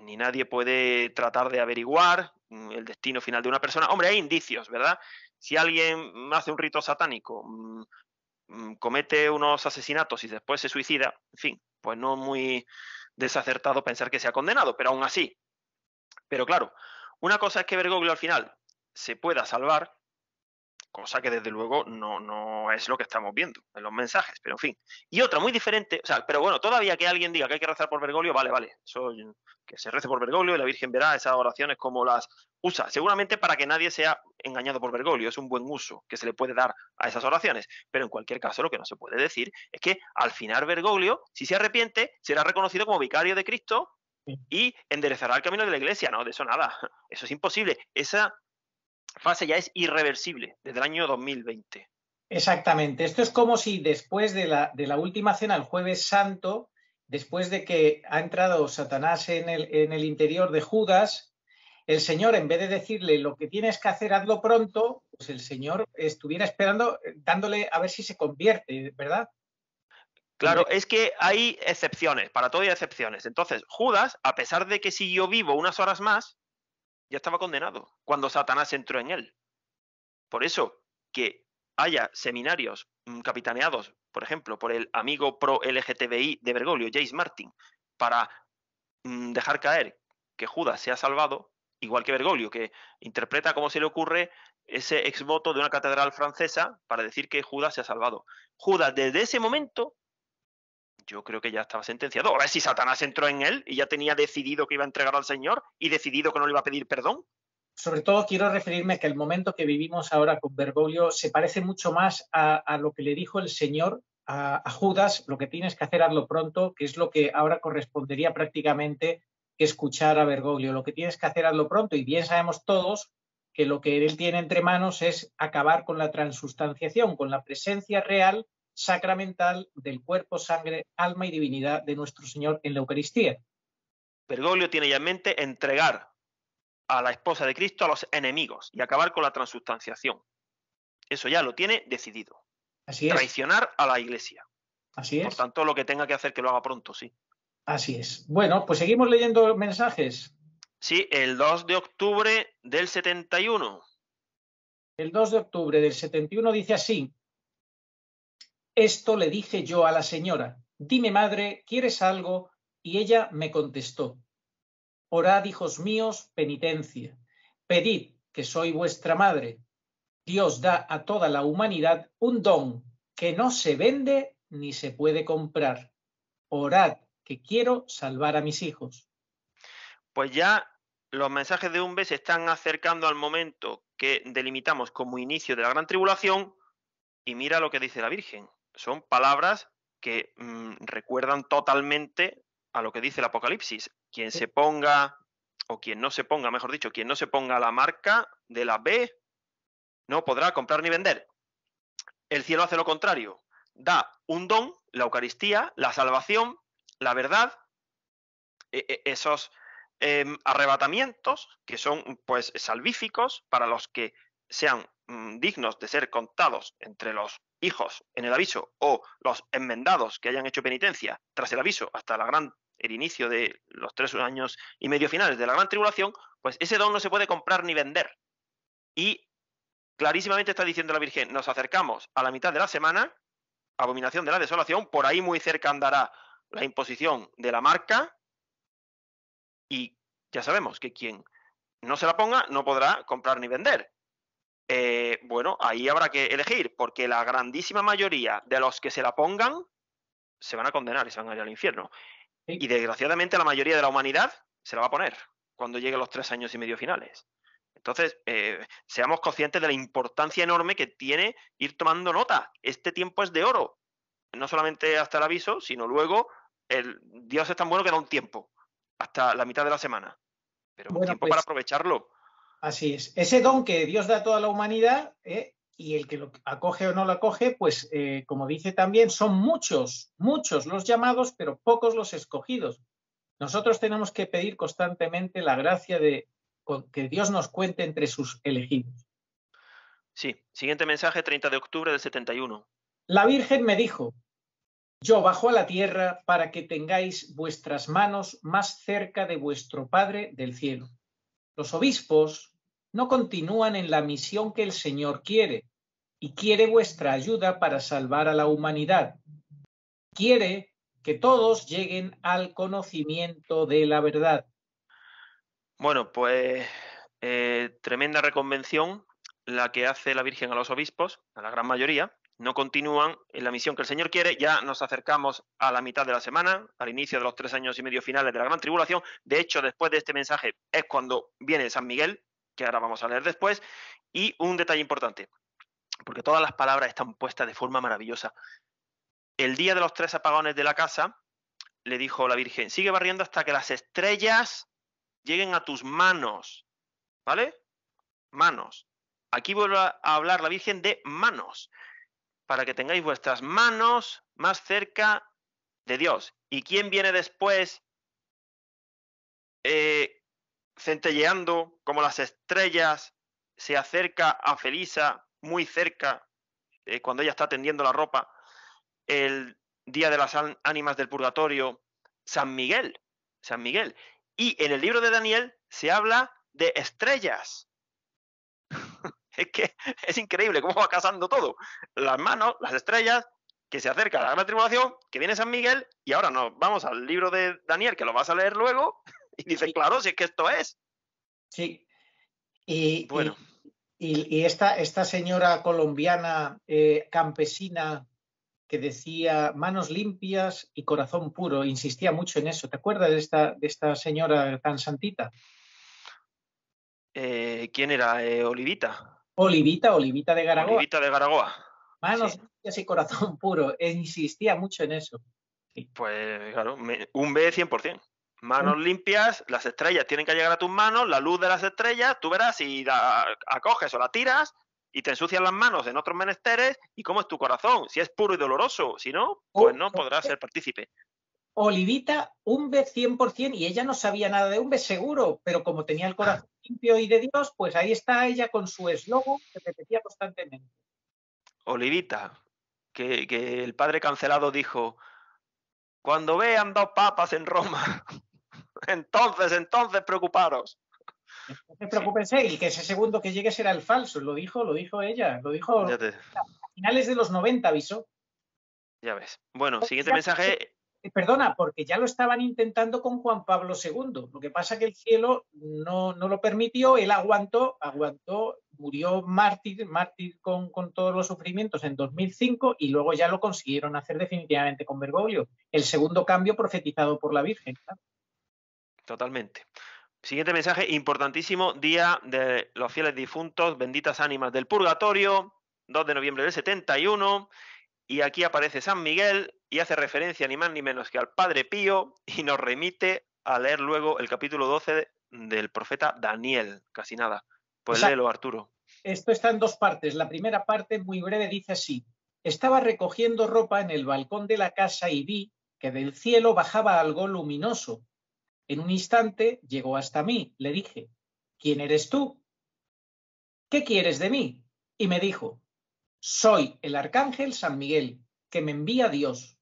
[SPEAKER 2] ni nadie puede tratar de averiguar el destino final de una persona. Hombre, hay indicios, ¿verdad? Si alguien hace un rito satánico, Mm, comete unos asesinatos y después se suicida, en fin, pues no muy desacertado pensar que sea condenado, pero aún así. Pero claro, una cosa es que Bergoglio al final se pueda salvar cosa que desde luego no, no es lo que estamos viendo en los mensajes, pero en fin. Y otra muy diferente, o sea, pero bueno, todavía que alguien diga que hay que rezar por Bergoglio, vale, vale, eso, que se rece por Bergoglio y la Virgen verá esas oraciones como las usa, seguramente para que nadie sea engañado por Bergoglio, es un buen uso que se le puede dar a esas oraciones, pero en cualquier caso lo que no se puede decir es que al final Bergoglio, si se arrepiente, será reconocido como vicario de Cristo y enderezará el camino de la iglesia. No, de eso nada. Eso es imposible. Esa fase ya es irreversible desde el año 2020.
[SPEAKER 1] Exactamente. Esto es como si después de la, de la última cena, el jueves santo, después de que ha entrado Satanás en el, en el interior de Judas, el Señor, en vez de decirle lo que tienes que hacer, hazlo pronto, pues el Señor estuviera esperando, eh, dándole a ver si se convierte, ¿verdad?
[SPEAKER 2] Claro, es que hay excepciones, para todo hay excepciones. Entonces, Judas, a pesar de que siguió vivo unas horas más, ya estaba condenado cuando Satanás entró en él. Por eso, que haya seminarios mm, capitaneados, por ejemplo, por el amigo pro LGTBI de Bergoglio, James Martin, para mm, dejar caer que Judas se ha salvado, igual que Bergoglio, que interpreta como se le ocurre ese exvoto de una catedral francesa para decir que Judas se ha salvado. Judas desde ese momento yo creo que ya estaba sentenciado. ¿Ahora ver si Satanás entró en él y ya tenía decidido que iba a entregar al Señor y decidido que no le iba a pedir perdón.
[SPEAKER 1] Sobre todo quiero referirme que el momento que vivimos ahora con Bergoglio se parece mucho más a, lo que le dijo el Señor a, Judas, lo que tienes que hacer hazlo pronto, que es lo que ahora correspondería prácticamente que escuchar a Bergoglio. Lo que tienes que hacer hazlo pronto y bien sabemos todos que lo que él tiene entre manos es acabar con la transustanciación, con la presencia real sacramental del cuerpo, sangre, alma y divinidad de nuestro Señor en la Eucaristía.
[SPEAKER 2] Bergoglio tiene ya en mente entregar a la esposa de Cristo a los enemigos y acabar con la transustanciación. Eso ya lo tiene decidido. Así Traicionar a la iglesia. Así es. Por tanto, lo que tenga que hacer que lo haga pronto, sí.
[SPEAKER 1] Así es. Bueno, pues seguimos leyendo mensajes.
[SPEAKER 2] Sí, el 2 de octubre del 71.
[SPEAKER 1] El 2 de octubre del 71 dice así, esto le dije yo a la señora, dime madre, ¿quieres algo? Y ella me contestó, orad, hijos míos, penitencia, pedid, que soy vuestra madre. Dios da a toda la humanidad un don que no se vende ni se puede comprar. Orad, que quiero salvar a mis hijos.
[SPEAKER 2] Pues ya los mensajes de Umbe se están acercando al momento que delimitamos como inicio de la gran tribulación y mira lo que dice la Virgen son palabras que mm, recuerdan totalmente a lo que dice el Apocalipsis. Quien se ponga, o quien no se ponga, mejor dicho, quien no se ponga la marca de la B, no podrá comprar ni vender. El cielo hace lo contrario. Da un don, la Eucaristía, la salvación, la verdad, e, e, esos em, arrebatamientos que son pues salvíficos para los que sean Mm, dignos de ser contados entre los hijos en el aviso o los enmendados que hayan hecho penitencia tras el aviso hasta la gran el inicio de los tres años y medio finales de la gran tribulación, pues ese don no se puede comprar ni vender. Y clarísimamente está diciendo la Virgen, nos acercamos a la mitad de la semana, abominación de la desolación, por ahí muy cerca andará la imposición de la marca y ya sabemos que quien no se la ponga no podrá comprar ni vender. Eh, bueno, ahí habrá que elegir, porque la grandísima mayoría de los que se la pongan se van a condenar y se van a ir al infierno. Y desgraciadamente la mayoría de la humanidad se la va a poner cuando lleguen los tres años y medio finales. Entonces, eh, seamos conscientes de la importancia enorme que tiene ir tomando nota. Este tiempo es de oro. No solamente hasta el aviso, sino luego el Dios es tan bueno que da un tiempo, hasta la mitad de la semana. Pero un tiempo para pues aprovecharlo
[SPEAKER 1] Así es. Ese don que Dios da a toda la humanidad ¿eh? y el que lo acoge o no lo acoge, pues eh, como dice también, son muchos, muchos los llamados, pero pocos los escogidos. Nosotros tenemos que pedir constantemente la gracia de que Dios nos cuente entre sus elegidos.
[SPEAKER 2] Sí, siguiente mensaje, 30 de octubre del 71.
[SPEAKER 1] La Virgen me dijo, yo bajo a la tierra para que tengáis vuestras manos más cerca de vuestro Padre del cielo. Los obispos no continúan en la misión que el Señor quiere y quiere vuestra ayuda para salvar a la humanidad. Quiere que todos lleguen al conocimiento de la verdad.
[SPEAKER 2] Bueno, pues eh, tremenda reconvención la que hace la Virgen a los obispos, a la gran mayoría, no continúan en la misión que el Señor quiere. Ya nos acercamos a la mitad de la semana, al inicio de los tres años y medio finales de la gran tribulación. De hecho, después de este mensaje es cuando viene San Miguel, que ahora vamos a leer después. Y un detalle importante, porque todas las palabras están puestas de forma maravillosa. El día de los tres apagones de la casa, le dijo la Virgen, sigue barriendo hasta que las estrellas lleguen a tus manos. ¿Vale? Manos. Aquí vuelve a hablar la Virgen de manos para que tengáis vuestras manos más cerca de Dios. ¿Y quién viene después eh, centelleando como las estrellas? Se acerca a Felisa muy cerca eh, cuando ella está tendiendo la ropa el día de las ánimas del purgatorio, San Miguel, San Miguel. Y en el libro de Daniel se habla de estrellas, es que [LAUGHS] es increíble cómo va casando todo. Las manos, las estrellas, que se acerca a la gran tribulación, que viene San Miguel, y ahora nos vamos al libro de Daniel, que lo vas a leer luego, [LAUGHS] y dice, claro, si es que esto es.
[SPEAKER 1] Sí. Y, bueno. Y, esta, señora colombiana eh, campesina que decía manos limpias y corazón puro, insistía mucho en eso. ¿Te acuerdas de esta, señora tan santita?
[SPEAKER 2] Eh, ¿Quién era? Eh, Olivita. Olivita, Olivita de Garagoa. Olivita de Garagoa.
[SPEAKER 1] Manos limpias y corazón [LAUGHS] puro. Insistía mucho en eso.
[SPEAKER 2] Pues claro, un B 100%. Manos limpias, las estrellas tienen que llegar a tus manos, la luz de las estrellas, tú verás si la acoges o la tiras y te ensucian las manos en otros menesteres y cómo es tu corazón, si es puro y doloroso, si no, pues no podrás ser partícipe.
[SPEAKER 1] Olivita, Umbe 100%, y ella no sabía nada de Umbe, seguro, pero como tenía el corazón ah. limpio y de Dios, pues ahí está ella con su eslogan que repetía constantemente.
[SPEAKER 2] Olivita, que, el padre cancelado dijo, cuando vean dos papas en Roma, [LAUGHS] entonces, entonces preocuparos.
[SPEAKER 1] No preocupense, y que ese segundo que llegue será el falso, lo dijo, lo dijo ella, lo dijo a finales de los 90, avisó.
[SPEAKER 2] Ya ves. Bueno, pues siguiente mensaje,
[SPEAKER 1] eh, perdona, porque ya lo estaban intentando con Juan Pablo II. Lo que pasa que el cielo no, no lo permitió, él aguantó, aguantó, murió mártir, mártir con, todos los sufrimientos en 2005 y luego ya lo consiguieron hacer definitivamente con Bergoglio, el segundo cambio profetizado por la Virgen.
[SPEAKER 2] Totalmente. Siguiente mensaje importantísimo, Día de los Fieles Difuntos, benditas ánimas del Purgatorio, 2 de noviembre del 71. Y aquí aparece San Miguel y hace referencia ni más ni menos que al Padre Pío y nos remite a leer luego el capítulo 12 del profeta Daniel, casi nada. Pues léelo, Arturo.
[SPEAKER 1] Esto está en dos partes. La primera parte, muy breve, dice así. Estaba recogiendo ropa en el balcón de la casa y vi que del cielo bajaba algo luminoso. En un instante llegó hasta mí. Le dije, ¿quién eres tú? ¿Qué quieres de mí? Y me dijo, soy el arcángel San Miguel, que me envía Dios.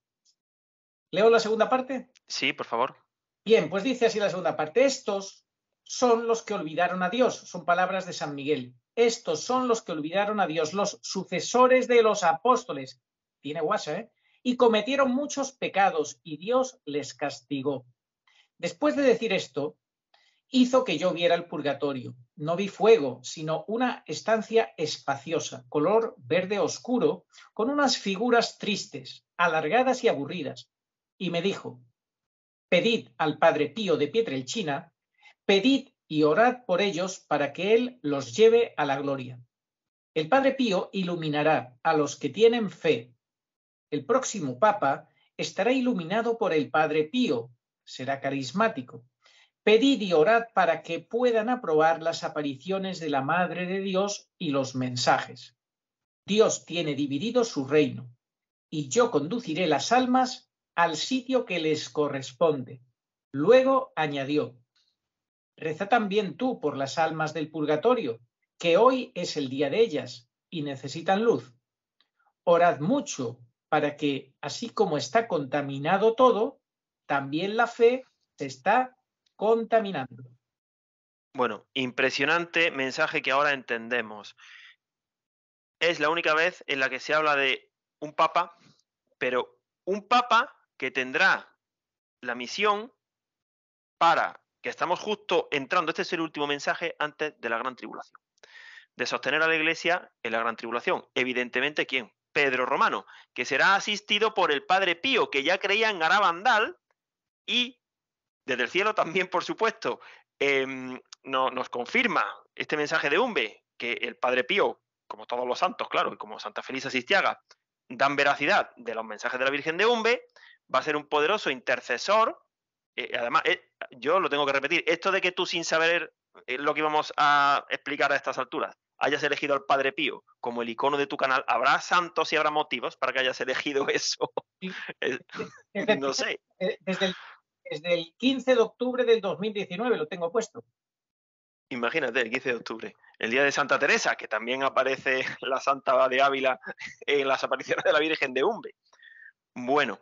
[SPEAKER 1] ¿Leo la segunda parte?
[SPEAKER 2] Sí, por favor.
[SPEAKER 1] Bien, pues dice así la segunda parte. Estos son los que olvidaron a Dios. Son palabras de San Miguel. Estos son los que olvidaron a Dios, los sucesores de los apóstoles. Tiene guasa, ¿eh? Y cometieron muchos pecados y Dios les castigó. Después de decir esto, hizo que yo viera el purgatorio. No vi fuego, sino una estancia espaciosa, color verde oscuro, con unas figuras tristes, alargadas y aburridas. Y me dijo, pedid al Padre Pío de Pietrelchina, pedid y orad por ellos para que Él los lleve a la gloria. El Padre Pío iluminará a los que tienen fe. El próximo Papa estará iluminado por el Padre Pío, será carismático Pedid y orad para que puedan aprobar las apariciones de la Madre de Dios y los mensajes. Dios tiene dividido su reino, y yo conduciré las almas al sitio que les corresponde. Luego añadió, Reza también tú por las almas del purgatorio, que hoy es el día de ellas y necesitan luz. Orad mucho para que, así como está contaminado todo, también la fe se está contaminando.
[SPEAKER 2] Bueno, impresionante mensaje que ahora entendemos. Es la única vez en la que se habla de un papa, pero un papa que tendrá la misión para que estamos justo entrando, este es el último mensaje antes de la gran tribulación, de sostener a la iglesia en la gran tribulación. Evidentemente, ¿quién? Pedro Romano, que será asistido por el Padre Pío, que ya creía en Garabandal y desde el cielo también, por supuesto, em, nos confirma este mensaje de Umbe, que el Padre Pío, como todos los santos, claro, y como Santa Felisa Sistiaga, dan veracidad de los mensajes de la Virgen de Umbe, va a ser un poderoso intercesor. Eh, eh, además, eh, yo lo tengo que repetir, esto de que tú sin saber lo que íbamos a explicar a estas alturas, hayas elegido al Padre Pío como el icono de tu canal, habrá santos y habrá motivos para que hayas elegido [LAUGHS] eso. [LAUGHS] no sé
[SPEAKER 1] desde el 15 de octubre del 2019, lo tengo
[SPEAKER 2] puesto. Imagínate, el 15 de octubre, el día de Santa Teresa, que también aparece [LAUGHS] la Santa de Ávila en las apariciones de la Virgen de Umbe. Bueno,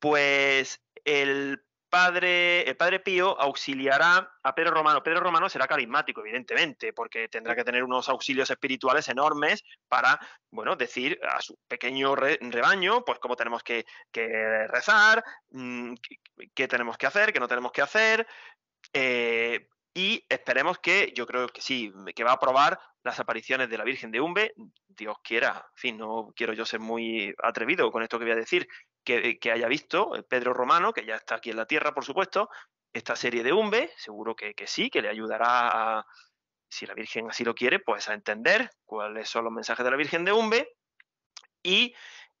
[SPEAKER 2] pues el padre, el padre Pío auxiliará a Pedro Romano. Pedro Romano será carismático, evidentemente, porque tendrá que tener unos auxilios espirituales enormes para, bueno, decir a su pequeño rebaño, pues cómo tenemos que, rezar, mm, qué tenemos que hacer, qué no tenemos que hacer. Eh, y esperemos que, yo creo que sí, que va a probar las apariciones de la Virgen de Umbe, Dios quiera, en fin, no quiero yo ser muy atrevido con esto que voy a decir, que, haya visto eh, Pedro Romano, que ya está aquí en la Tierra, por supuesto, esta serie de Umbe, seguro que, sí, que le ayudará a, si la Virgen así lo quiere, pues a entender cuáles son los mensajes de la Virgen de Umbe. Y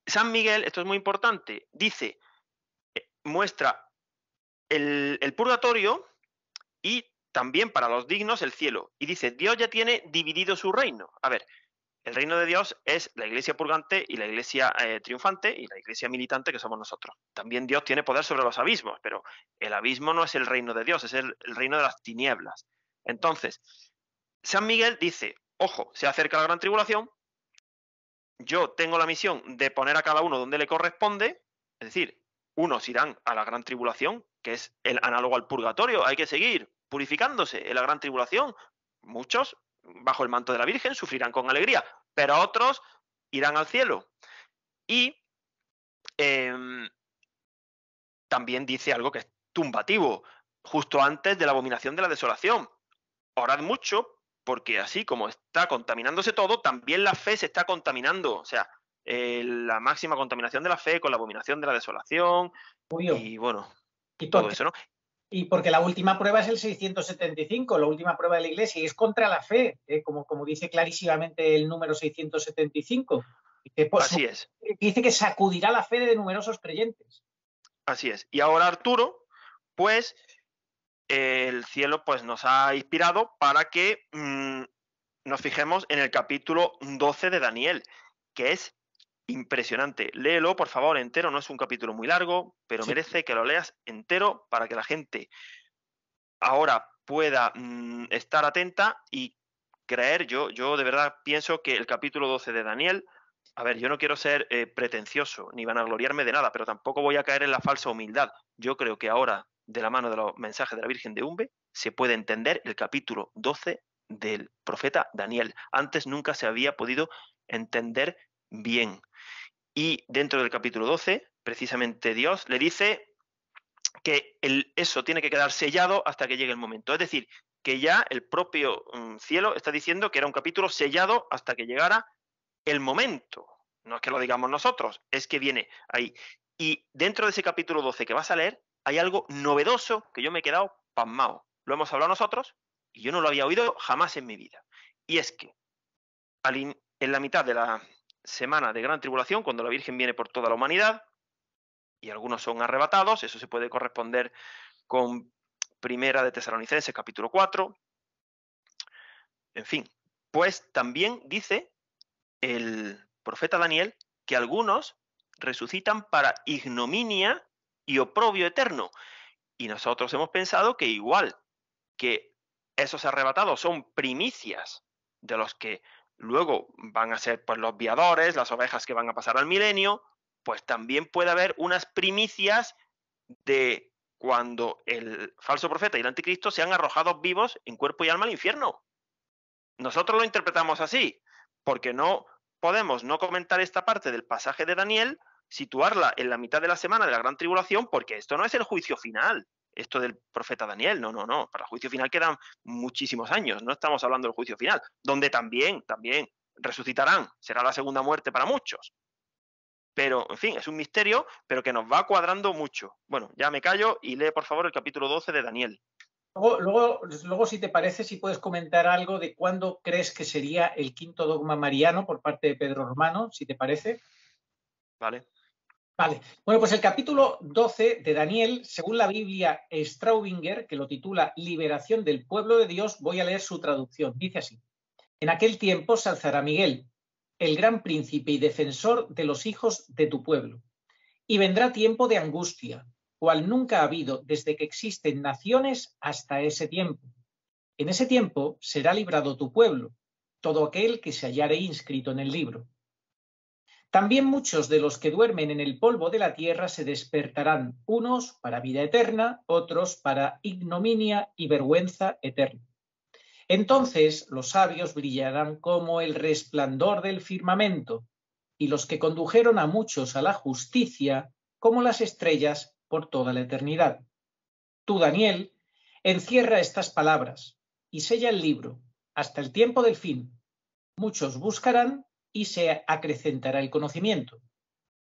[SPEAKER 2] San Miguel, esto es muy importante, dice, eh, muestra el purgatorio y también para los dignos el cielo. Y dice, Dios ya tiene dividido su reino. A ver, el reino de Dios es la iglesia purgante y la iglesia eh, triunfante y la iglesia militante que somos nosotros. También Dios tiene poder sobre los abismos, pero el abismo no es el reino de Dios, es el, el reino de las tinieblas. Entonces, San Miguel dice, ojo, se acerca la gran tribulación, yo tengo la misión de poner a cada uno donde le corresponde, es decir, unos irán a la gran tribulación, que es el análogo al purgatorio, hay que seguir purificándose en la gran tribulación, muchos bajo el manto de la Virgen, sufrirán con alegría, pero otros irán al cielo. Y em, también dice algo que es tumbativo, justo antes de la abominación de la desolación. Orad mucho, porque así como está contaminándose todo, también la fe se está contaminando. O sea, la máxima contaminación de la fe con la abominación de la desolación. Y bueno, y todo eso, ¿no?
[SPEAKER 1] y porque la última prueba es el 675, la última prueba de la Iglesia, y es contra la fe, ¿eh? como, como dice clarísimamente el número
[SPEAKER 2] 675. pues, Así es.
[SPEAKER 1] Dice que sacudirá la fe de numerosos creyentes.
[SPEAKER 2] Así es. Y ahora Arturo, pues el cielo pues, nos ha inspirado para que mm, nos fijemos en el capítulo 12 de Daniel, que es impresionante. Léelo, por favor, entero. No es un capítulo muy largo, pero merece que lo leas entero para que la gente ahora pueda mm, estar atenta y creer. Yo, yo de verdad pienso que el capítulo 12 de Daniel. A ver, yo no quiero ser eh, pretencioso ni van a gloriarme de nada, pero tampoco voy a caer en la falsa humildad. Yo creo que ahora, de la mano de los mensajes de la Virgen de Umbe, se puede entender el capítulo 12 del profeta Daniel. Antes nunca se había podido entender bien. Y dentro del capítulo 12, precisamente Dios le dice que eso tiene que quedar sellado hasta que llegue el momento. Es decir, que ya el propio mm, cielo está diciendo que era un capítulo sellado hasta que llegara el momento. No es que lo digamos nosotros, es que viene ahí. Y dentro de ese capítulo 12 que vas a leer, hay algo novedoso que yo me he quedado pasmado. Lo hemos hablado nosotros y yo no lo había oído jamás en mi vida. Y es que en la mitad de la, semana de gran tribulación, cuando la Virgen viene por toda la humanidad, y algunos son arrebatados, eso se puede corresponder con Primera de Tesalonicenses, capítulo 4. En fin, pues también dice el profeta Daniel que algunos resucitan para ignominia y oprobio eterno. Y nosotros hemos pensado que igual que esos arrebatados son primicias de los que Luego van a ser pues, los viadores, las ovejas que van a pasar al milenio, pues también puede haber unas primicias de cuando el falso profeta y el anticristo sean arrojados vivos en cuerpo y alma al infierno. Nosotros lo interpretamos así, porque no podemos no comentar esta parte del pasaje de Daniel, situarla en la mitad de la semana de la gran tribulación, porque esto no es el juicio final, esto del profeta Daniel, no, no, no, para el juicio final quedan muchísimos años, no estamos hablando del juicio final, donde también, también resucitarán, será la segunda muerte para muchos. Pero, en fin, es un misterio, pero que nos va cuadrando mucho. Bueno, ya me callo y lee, por favor, el capítulo 12 de Daniel.
[SPEAKER 1] Luego, luego, luego, si te parece, si puedes comentar algo de cuándo crees que sería el quinto dogma mariano por parte de Pedro Romano, si te parece. Vale. Vale. Bueno, pues el capítulo 12 de Daniel, según la Biblia Straubinger, que lo titula Liberación del pueblo de Dios, voy a leer su traducción. Dice así. En aquel tiempo se alzará Miguel, el gran príncipe y defensor de los hijos de tu pueblo. Y vendrá tiempo de angustia, cual nunca ha habido desde que existen naciones hasta ese tiempo. En ese tiempo será librado tu pueblo, todo aquel que se hallare inscrito en el libro. También muchos de los que duermen en el polvo de la tierra se despertarán, unos para vida eterna, otros para ignominia y vergüenza eterna. Entonces los sabios brillarán como el resplandor del firmamento, y los que condujeron a muchos a la justicia como las estrellas por toda la eternidad. Tú, Daniel, encierra estas palabras y sella el libro hasta el tiempo del fin. Muchos buscarán, y se acrecentará el conocimiento.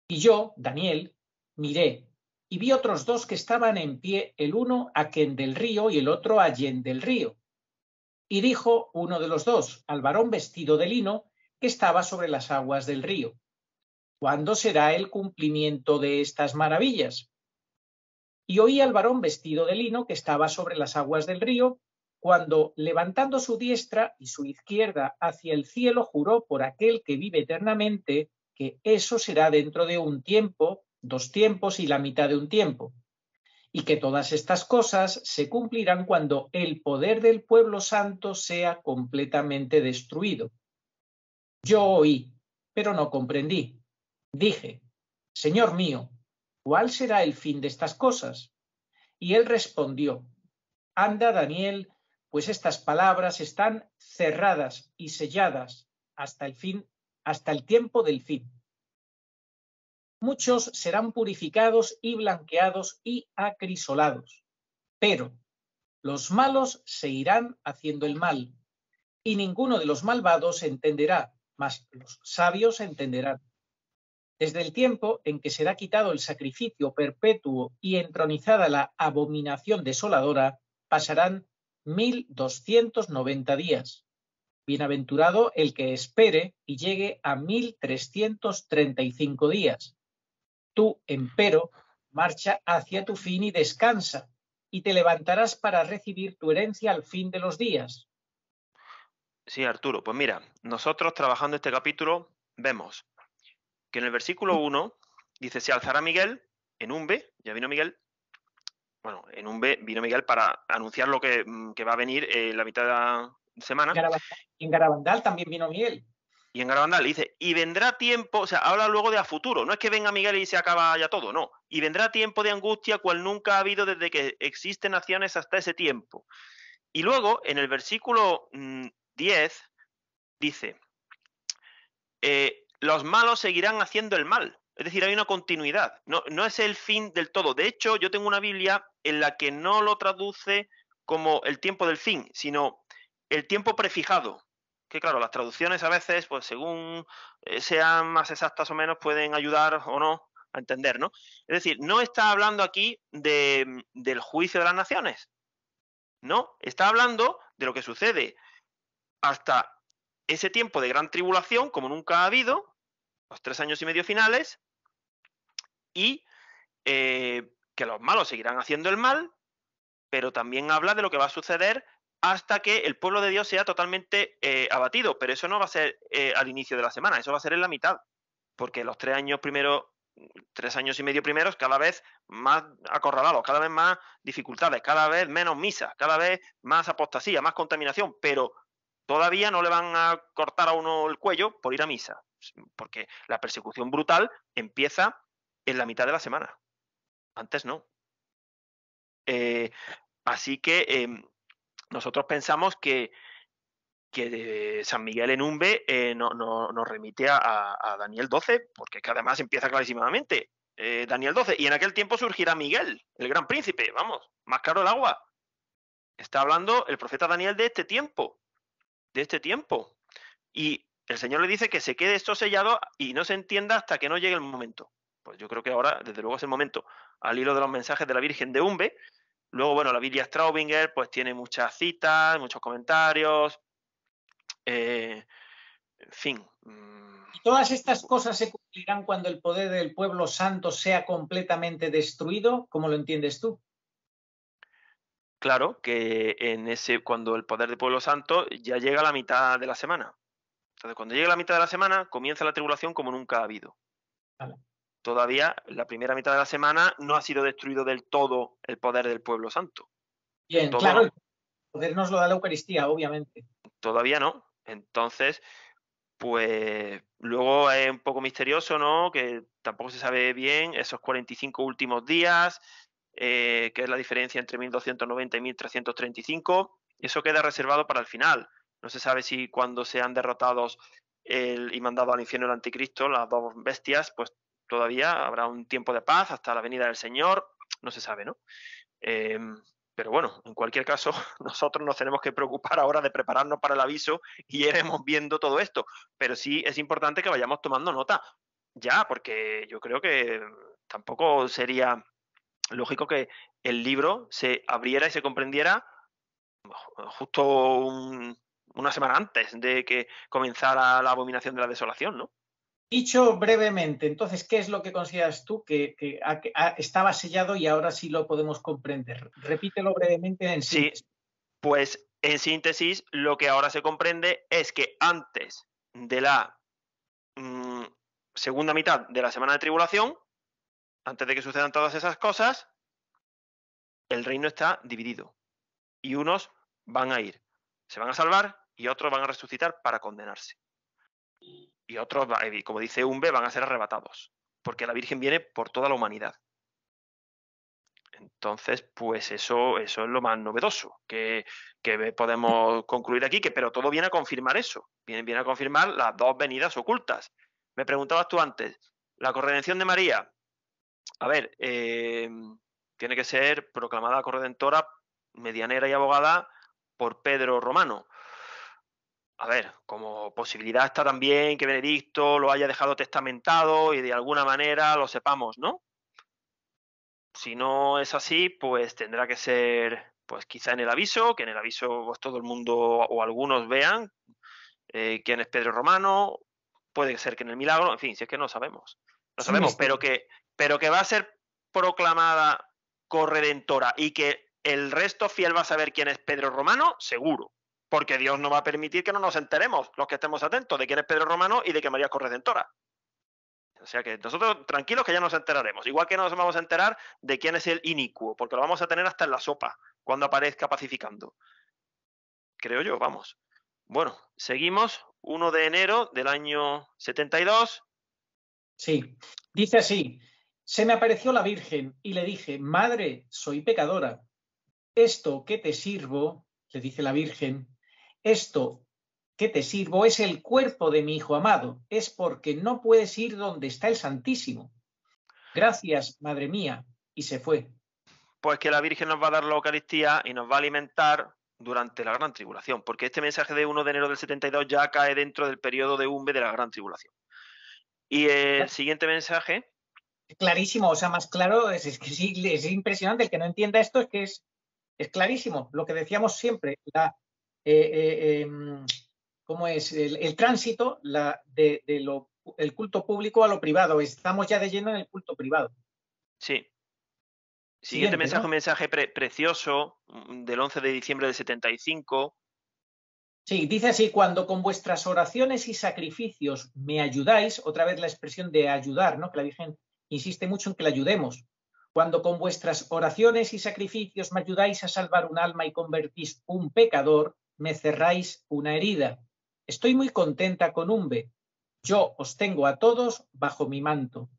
[SPEAKER 1] Y yo, Daniel, miré y vi otros dos que estaban en pie, el uno a quien del río y el otro a del río. Y dijo uno de los dos al varón vestido de lino que estaba sobre las aguas del río, ¿cuándo será el cumplimiento de estas maravillas? Y oí al varón vestido de lino que estaba sobre las aguas del río cuando, levantando su diestra y su izquierda hacia el cielo, juró por aquel que vive eternamente que eso será dentro de un tiempo, dos tiempos y la mitad de un tiempo, y que todas estas cosas se cumplirán cuando el poder del pueblo santo sea completamente destruido. Yo oí, pero no comprendí. Dije, Señor mío, ¿cuál será el fin de estas cosas? Y él respondió, Anda, Daniel, pues estas palabras están cerradas y selladas hasta el fin, hasta el tiempo del fin. Muchos serán purificados y blanqueados y acrisolados, pero los malos se irán haciendo el mal, y ninguno de los malvados entenderá, mas los sabios entenderán. Desde el tiempo en que será quitado el sacrificio perpetuo y entronizada la abominación desoladora, pasarán 1.290 días. Bienaventurado el que espere y llegue a 1.335 días. Tú, empero, marcha hacia tu fin y descansa, y te levantarás para recibir tu herencia al fin de los días.
[SPEAKER 2] Sí, Arturo, pues mira, nosotros trabajando este capítulo vemos que en el versículo 1 dice, se alzará Miguel en un B, ya vino Miguel, bueno, en un B Miguel para anunciar lo que, mm, va a venir en eh, la mitad de la semana. Y en Garabandal también vino Miguel. Y en Garabandal dice, y vendrá tiempo, o sea, habla luego de a futuro, no es que venga Miguel y se acaba ya todo, no. Y vendrá tiempo de angustia cual nunca ha habido desde que existen naciones hasta ese tiempo. Y luego, en el versículo 10, mm, dice, eh, los malos seguirán haciendo el mal es decir, hay una continuidad, no, es el fin del todo. De hecho, yo tengo una Biblia en la que no lo traduce como el tiempo del fin, sino el tiempo prefijado. Que claro, las traducciones a veces, pues según eh, sean más exactas o menos, pueden ayudar o no a entender, ¿no? Es decir, no está hablando aquí del juicio de las naciones, no, está hablando de lo que sucede hasta ese tiempo de gran tribulación, como nunca ha habido, los tres años y medio finales, y eh, que los malos seguirán haciendo el mal, pero también habla de lo que va a suceder hasta que el pueblo de Dios sea totalmente eh, abatido, pero eso no va a ser eh, al inicio de la semana, eso va a ser en la mitad, porque los tres años primero, tres años y medio primeros, cada vez más acorralados, cada vez más dificultades, cada vez menos misa, cada vez más apostasía, más contaminación, pero todavía no le van a cortar a uno el cuello por ir a misa, porque la persecución brutal empieza en la mitad de la semana. Antes no. Eh, así que em, nosotros pensamos que, eh, San Miguel en un eh, B no, nos remite a, Daniel 12, porque que además empieza clarísimamente. Daniel 12, y en aquel tiempo surgirá Miguel, el gran príncipe, vamos, más caro el agua. Está hablando el profeta Daniel de este tiempo, de este tiempo. Y el Señor le dice que se quede esto sellado y no se entienda hasta que no llegue el momento. Pues yo creo que ahora, desde luego, es el momento, al hilo de los mensajes de la Virgen de Umbe. Luego, bueno, la Biblia Straubinger, pues tiene muchas citas, muchos comentarios. Eh, en fin.
[SPEAKER 1] Mm. todas estas cosas se cumplirán cuando el poder del pueblo santo sea completamente destruido, ¿Cómo lo entiendes tú?
[SPEAKER 2] Claro, que en ese, cuando el poder del pueblo santo ya llega a la mitad de la semana. Entonces, cuando llega la mitad de la semana, comienza la tribulación como nunca ha habido. Vale todavía la primera mitad de la semana no ha sido destruido del todo el poder del pueblo santo. Bien, claro, el
[SPEAKER 1] poder nos lo da la Eucaristía, obviamente.
[SPEAKER 2] Todavía no. Entonces, pues luego es un poco misterioso, ¿no? Que tampoco se sabe bien esos 45 últimos días, eh, que es la diferencia entre 1290 y 1335. Eso queda reservado para el final. No se sabe si cuando sean derrotados el, y mandado al infierno el anticristo, las dos bestias, pues todavía habrá un tiempo de paz hasta la venida del Señor, no se sabe, ¿no? Em, pero bueno, en cualquier caso, [LAUGHS] nosotros nos tenemos que preocupar ahora de prepararnos para el aviso y [LAUGHS] iremos viendo todo esto. Pero sí es importante que vayamos tomando nota ya, porque yo creo que tampoco sería lógico que el libro se abriera y se comprendiera justo una semana antes de que comenzara la abominación de la desolación, ¿no?
[SPEAKER 1] Dicho brevemente, entonces, ¿qué es lo que consideras tú que, estaba sellado y ahora sí lo podemos comprender? Repítelo brevemente en
[SPEAKER 2] sí. Pues en síntesis, lo que ahora se comprende es que antes de la mm, segunda mitad de la semana de tribulación, antes de que sucedan todas esas cosas, el reino está dividido. Y unos van a ir, se van a salvar y otros van a resucitar para condenarse y otros, como dice Umbe, van a ser arrebatados, porque la Virgen viene por toda la humanidad. Entonces, pues eso, eso es lo más novedoso que, que podemos concluir aquí, que, pero todo viene a confirmar eso, viene, viene a confirmar las dos venidas ocultas. Me preguntabas tú antes, la corredención de María, a ver, eh, tiene que ser proclamada corredentora, medianera y abogada por Pedro Romano a ver, como posibilidad está también que Benedicto lo haya dejado testamentado y de alguna manera lo sepamos, ¿no? Si no es así, pues tendrá que ser, pues quizá en el aviso, que en el aviso pues, todo el mundo o algunos vean eh, quién es Pedro Romano, puede ser que en el milagro, en fin, si es que no sabemos, no sabemos, pero que, pero que va a ser proclamada corredentora y que el resto fiel va a saber quién es Pedro Romano, seguro porque Dios no va a permitir que no nos enteremos, los que estemos atentos, de quién es Pedro Romano y de que María es corredentora. O sea que nosotros tranquilos que ya nos enteraremos, igual que nos vamos a enterar de quién es el inicuo, porque lo vamos a tener hasta en la sopa, cuando aparezca pacificando. Creo yo, vamos. Bueno, seguimos, 1 de enero del año 72.
[SPEAKER 1] Sí, dice así, se me apareció la Virgen y le dije, Madre, soy pecadora. Esto que te sirvo, le dice la Virgen, esto que te sirvo es el cuerpo de mi Hijo amado, es porque no puedes ir donde está el Santísimo. Gracias, Madre mía, y se
[SPEAKER 2] fue. Pues que la Virgen nos va a dar la Eucaristía y nos va a alimentar durante la gran tribulación, porque este mensaje de 1 de enero del 72 ya cae dentro del periodo de humbe de la gran tribulación. Y el siguiente mensaje.
[SPEAKER 1] Clarísimo, o sea, más claro, es, que es impresionante. El que no entienda esto es que es, es clarísimo. Lo que decíamos siempre, la, eh, eh, em, ¿cómo es? El, tránsito del de, lo, el culto público a lo privado. Estamos ya de lleno en el culto privado.
[SPEAKER 2] Sí. Siguiente, mensaje, un mensaje precioso mm, del 11 de diciembre del 75.
[SPEAKER 1] Sí, dice así, cuando con vuestras oraciones y sacrificios me ayudáis, otra vez la expresión de ayudar, ¿no? Que la Virgen insiste mucho en que la ayudemos. Cuando con vuestras oraciones y sacrificios me ayudáis a salvar un alma y convertís un pecador, me cerráis una herida. Estoy muy contenta con Umbe. Yo os tengo a todos bajo mi manto.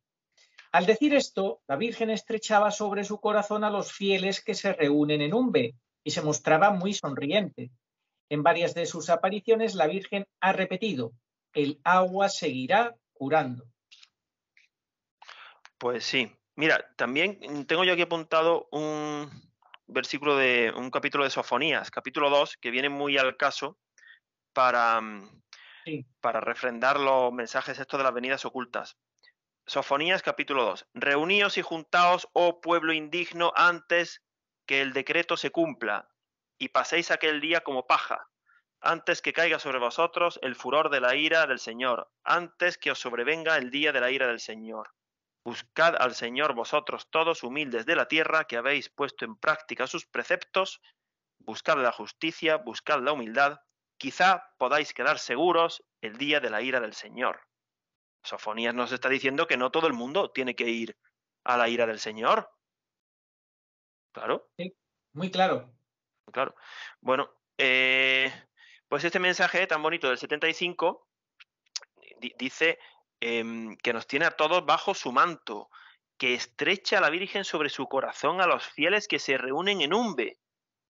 [SPEAKER 1] Al decir esto, la Virgen estrechaba sobre su corazón a los fieles que se reúnen en Umbe y se mostraba muy sonriente. En varias de sus apariciones, la Virgen ha repetido, el agua seguirá curando.
[SPEAKER 2] Pues sí. Mira, también tengo yo aquí apuntado un, versículo de un capítulo de Sofonías, capítulo 2, que viene muy al caso para, mm, para refrendar los mensajes estos de las venidas ocultas. Sofonías capítulo 2. Reuníos y juntaos, oh pueblo indigno, antes que el decreto se cumpla, y paséis aquel día como paja, antes que caiga sobre vosotros el furor de la ira del Señor, antes que os sobrevenga el día de la ira del Señor. Buscad al Señor vosotros todos humildes de la tierra que habéis puesto en práctica sus preceptos, buscad la justicia, buscad la humildad, quizá podáis quedar seguros el día de la ira del Señor. Sofonías nos está diciendo que no todo el mundo tiene que ir a la ira del Señor. Claro. Sí, muy claro. Claro. Bueno, eh, pues este mensaje tan bonito del 75 dice Em, que nos tiene a todos bajo su manto, que estrecha a la Virgen sobre su corazón a los fieles que se reúnen en Umbe.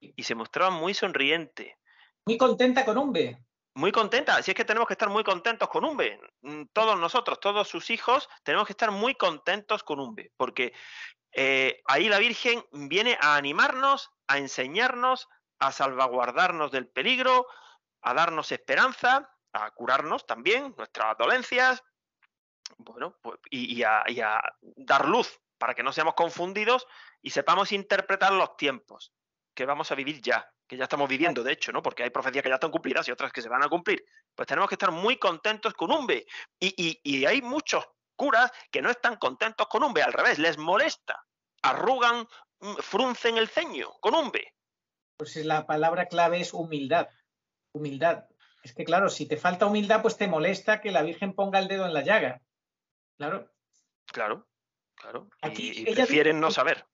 [SPEAKER 2] Y se mostraba muy sonriente. Muy contenta con Umbe. Muy contenta, Así es que tenemos que estar muy contentos con Umbe. Mm, todos nosotros, todos sus hijos, tenemos que estar muy contentos con Umbe, porque eh, ahí la Virgen viene a animarnos, a enseñarnos, a salvaguardarnos del peligro, a darnos esperanza, a curarnos también nuestras dolencias, bueno, pues, y, a, dar luz para que no seamos confundidos y sepamos interpretar los tiempos que vamos a vivir ya, que ya estamos viviendo, de hecho, ¿no? Porque hay profecías que ya están cumplidas y otras que se van a cumplir. Pues tenemos que estar muy contentos con un B. y, hay muchos curas que no están contentos con un B. al revés, les molesta, arrugan, mm, fruncen el ceño con un B.
[SPEAKER 1] Pues la palabra clave es humildad. Humildad. Es que claro, si te falta humildad, pues te molesta que la Virgen ponga el dedo en la
[SPEAKER 2] llaga. Claro. Claro, claro. Aquí y, prefieren no saber.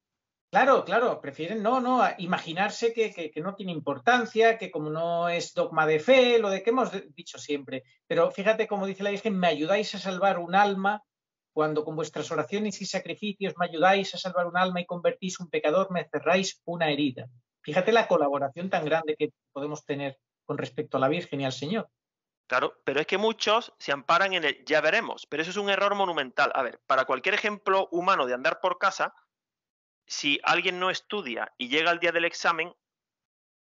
[SPEAKER 1] Claro, claro, prefieren no, no, imaginarse que, que, no tiene importancia, que como no es dogma de fe, lo de que hemos dicho siempre. Pero fíjate como dice la Virgen, me ayudáis a salvar un alma cuando con vuestras oraciones y sacrificios me ayudáis a salvar un alma y convertís un pecador, me cerráis una herida. Fíjate la colaboración tan grande que podemos tener con respecto a la Virgen y al Señor.
[SPEAKER 2] Claro, pero es que muchos se amparan en el ya veremos, pero eso es un error monumental. A ver, para cualquier ejemplo humano de andar por casa, si alguien no estudia y llega el día del examen,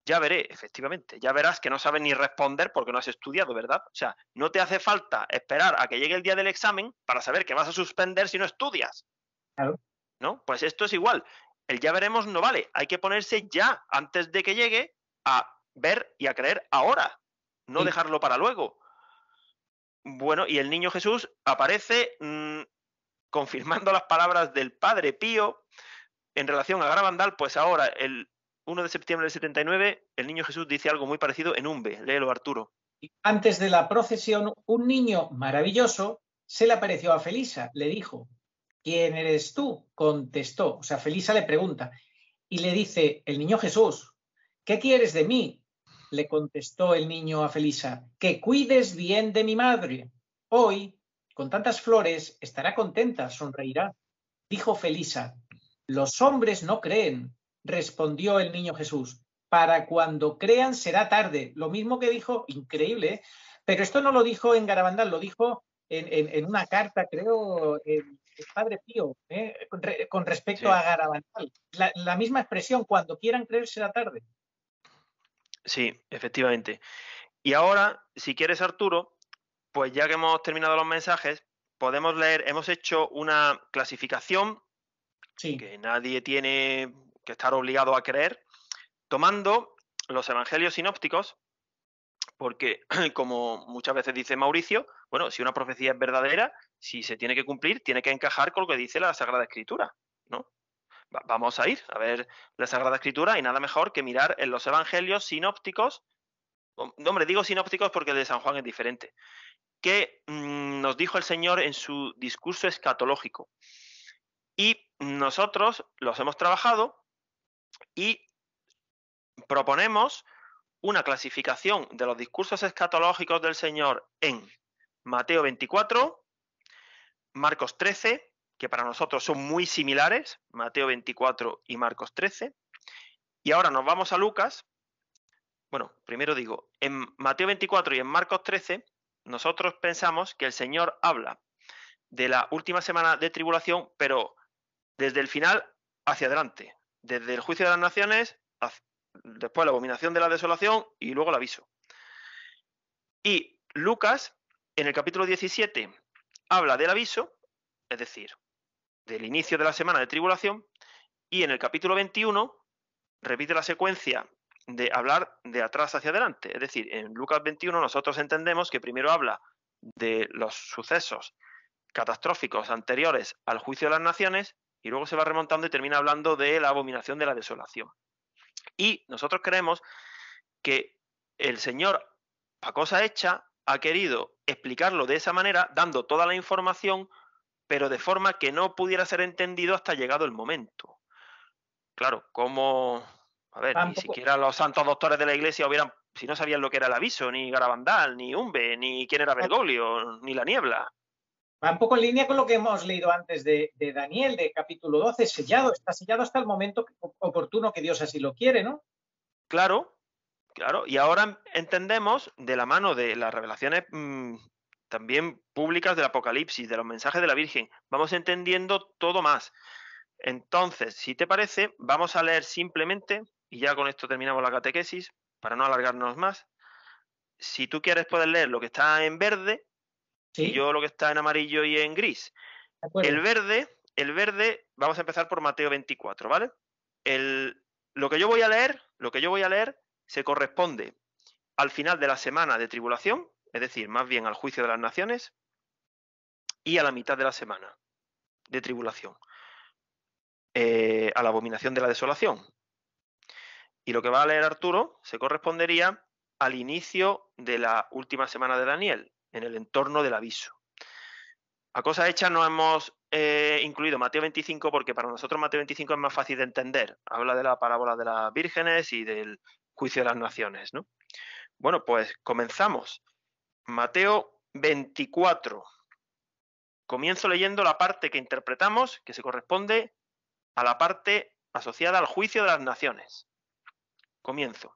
[SPEAKER 2] ya veré, efectivamente, ya verás que no sabes ni responder porque no has estudiado, ¿verdad? O sea, no te hace falta esperar a que llegue el día del examen para saber que vas a suspender si no estudias. Claro. ¿No? Pues esto es igual. El ya veremos no vale. Hay que ponerse ya, antes de que llegue, a ver y a creer ahora no dejarlo para luego. Bueno, y el niño Jesús aparece mm, confirmando las palabras del padre Pío en relación a Garabandal, pues ahora, el 1 de septiembre del 79, el niño Jesús dice algo muy parecido en Umbe. Léelo, Arturo.
[SPEAKER 1] Antes de la procesión, un niño maravilloso se le apareció a Felisa. Le dijo, ¿quién eres tú? Contestó. O sea, Felisa le pregunta. Y le dice, el niño Jesús, ¿qué quieres de mí? le contestó el niño a Felisa, que cuides bien de mi madre. Hoy, con tantas flores, estará contenta, sonreirá. Dijo Felisa, los hombres no creen, respondió el niño Jesús. Para cuando crean será tarde. Lo mismo que dijo, increíble, ¿eh? pero esto no lo dijo en Garabandal, lo dijo en, una carta, creo, el Padre Pío, ¿eh? con, respecto a Garabandal. La, la misma expresión, cuando quieran creer será tarde.
[SPEAKER 2] Sí, efectivamente. Y ahora, si quieres, Arturo, pues ya que hemos terminado los mensajes, podemos leer, hemos hecho una clasificación que nadie tiene que estar obligado a creer, tomando los evangelios sinópticos, porque [CLEARS THROAT] como muchas veces dice Mauricio, bueno, si una profecía es verdadera, si se tiene que cumplir, tiene que encajar con lo que dice la Sagrada Escritura, ¿no? vamos a ir a ver la Sagrada Escritura y nada mejor que mirar en los evangelios sinópticos. No, hombre, digo sinópticos porque el de San Juan es diferente. Que mm, nos dijo el Señor en su discurso escatológico. Y nosotros los hemos trabajado y proponemos una clasificación de los discursos escatológicos del Señor en Mateo 24, Marcos 13, que para nosotros son muy similares, Mateo 24 y Marcos 13. Y ahora nos vamos a Lucas. Bueno, primero digo, en Mateo 24 y en Marcos 13, nosotros pensamos que el Señor habla de la última semana de tribulación, pero desde el final hacia adelante, desde el juicio de las naciones, después la abominación de la desolación y luego el aviso. Y Lucas, en el capítulo 17, habla del aviso, es decir, del inicio de la semana de tribulación y en el capítulo 21 repite la secuencia de hablar de atrás hacia adelante. Es decir, en Lucas 21 nosotros entendemos que primero habla de los sucesos catastróficos anteriores al juicio de las naciones y luego se va remontando y termina hablando de la abominación de la desolación. Y nosotros creemos que el Señor, a cosa hecha, ha querido explicarlo de esa manera, dando toda la información pero de forma que no pudiera ser entendido hasta llegado el momento. Claro, como, a ver, ni siquiera los santos doctores de la iglesia hubieran, si no sabían lo que era el aviso, ni Garabandal, ni Umbe, ni quién era Bergoglio, ni la niebla.
[SPEAKER 1] Va un poco en línea con lo que hemos leído antes de, Daniel, de capítulo 12, sellado, está sellado hasta
[SPEAKER 2] el momento oportuno que Dios así lo quiere, ¿no? Claro, Claro, y ahora entendemos de la mano de las revelaciones mm, también públicas del Apocalipsis, de los mensajes de la Virgen. Vamos entendiendo todo más. Entonces, si te parece, vamos a leer simplemente, y ya con esto terminamos la catequesis, para no alargarnos más. Si tú quieres, poder leer lo que está en verde y yo lo que está en amarillo y en gris. El verde, el verde, vamos a empezar por Mateo 24, ¿vale? El, lo que yo voy a leer, lo que yo voy a leer se corresponde al final de la semana de tribulación, es decir, más bien al juicio de las naciones y a la mitad de la semana de tribulación, eh, a la abominación de la desolación. Y lo que va a leer Arturo se correspondería al inicio de la última semana de Daniel, en el entorno del aviso. A cosa hecha no hemos eh, incluido Mateo 25 porque para nosotros Mateo 25 es más fácil de entender. Habla de la parábola de las vírgenes y del juicio de las naciones. Bueno, pues comenzamos. Mateo 24. Comienzo leyendo la parte que interpretamos, que se corresponde a la parte asociada al juicio de las naciones. Comienzo.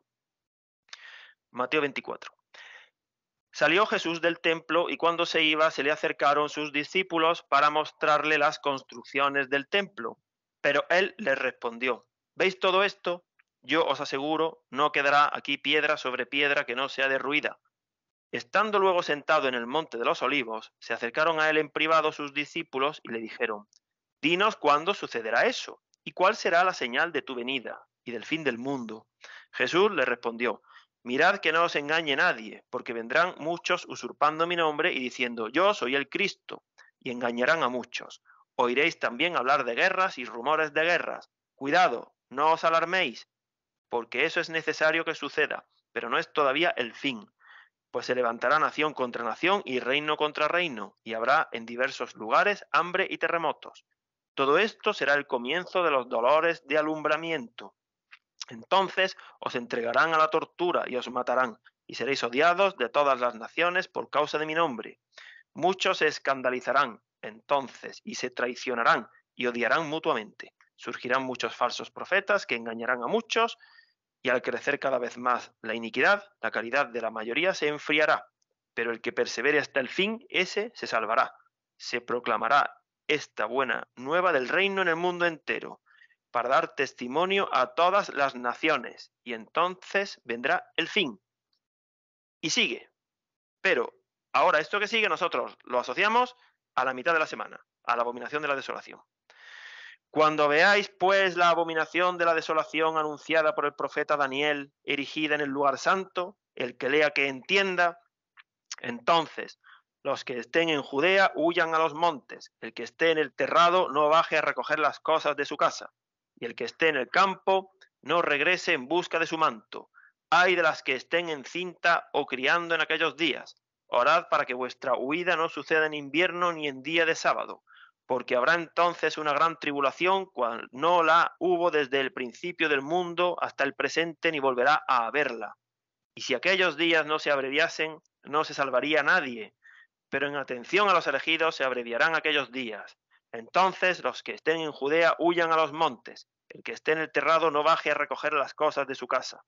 [SPEAKER 2] Mateo 24. Salió Jesús del templo y cuando se iba se le acercaron sus discípulos para mostrarle las construcciones del templo. Pero él les respondió, ¿veis todo esto? Yo os aseguro, no quedará aquí piedra sobre piedra que no sea derruida. Estando luego sentado en el monte de los olivos, se acercaron a él en privado sus discípulos y le dijeron, Dinos cuándo sucederá eso, y cuál será la señal de tu venida y del fin del mundo. Jesús le respondió, Mirad que no os engañe nadie, porque vendrán muchos usurpando mi nombre y diciendo, Yo soy el Cristo, y engañarán a muchos. Oiréis también hablar de guerras y rumores de guerras. Cuidado, no os alarméis, porque eso es necesario que suceda, pero no es todavía el fin pues se levantará nación contra nación y reino contra reino, y habrá en diversos lugares hambre y terremotos. Todo esto será el comienzo de los dolores de alumbramiento. Entonces os entregarán a la tortura y os matarán, y seréis odiados de todas las naciones por causa de mi nombre. Muchos se escandalizarán entonces y se traicionarán y odiarán mutuamente. Surgirán muchos falsos profetas que engañarán a muchos y al crecer cada vez más la iniquidad, la caridad de la mayoría se enfriará, pero el que persevere hasta el fin, ese se salvará. Se proclamará esta buena nueva del reino en el mundo entero, para dar testimonio a todas las naciones, y entonces vendrá el fin. Y sigue. Pero ahora esto que sigue nosotros lo asociamos a la mitad de la semana, a la abominación de la desolación. Cuando veáis, pues, la abominación de la desolación anunciada por el profeta Daniel, erigida en el lugar santo, el que lea que entienda, entonces los que estén en Judea huyan a los montes, el que esté en el terrado no baje a recoger las cosas de su casa, y el que esté en el campo no regrese en busca de su manto. Ay de las que estén en cinta o criando en aquellos días. Orad para que vuestra huida no suceda en invierno ni en día de sábado porque habrá entonces una gran tribulación cual no la hubo desde el principio del mundo hasta el presente ni volverá a haberla. Y si aquellos días no se abreviasen, no se salvaría nadie, pero en atención a los elegidos se abreviarán aquellos días. Entonces los que estén en Judea huyan a los montes, el que esté en el terrado no baje a recoger las cosas de su casa,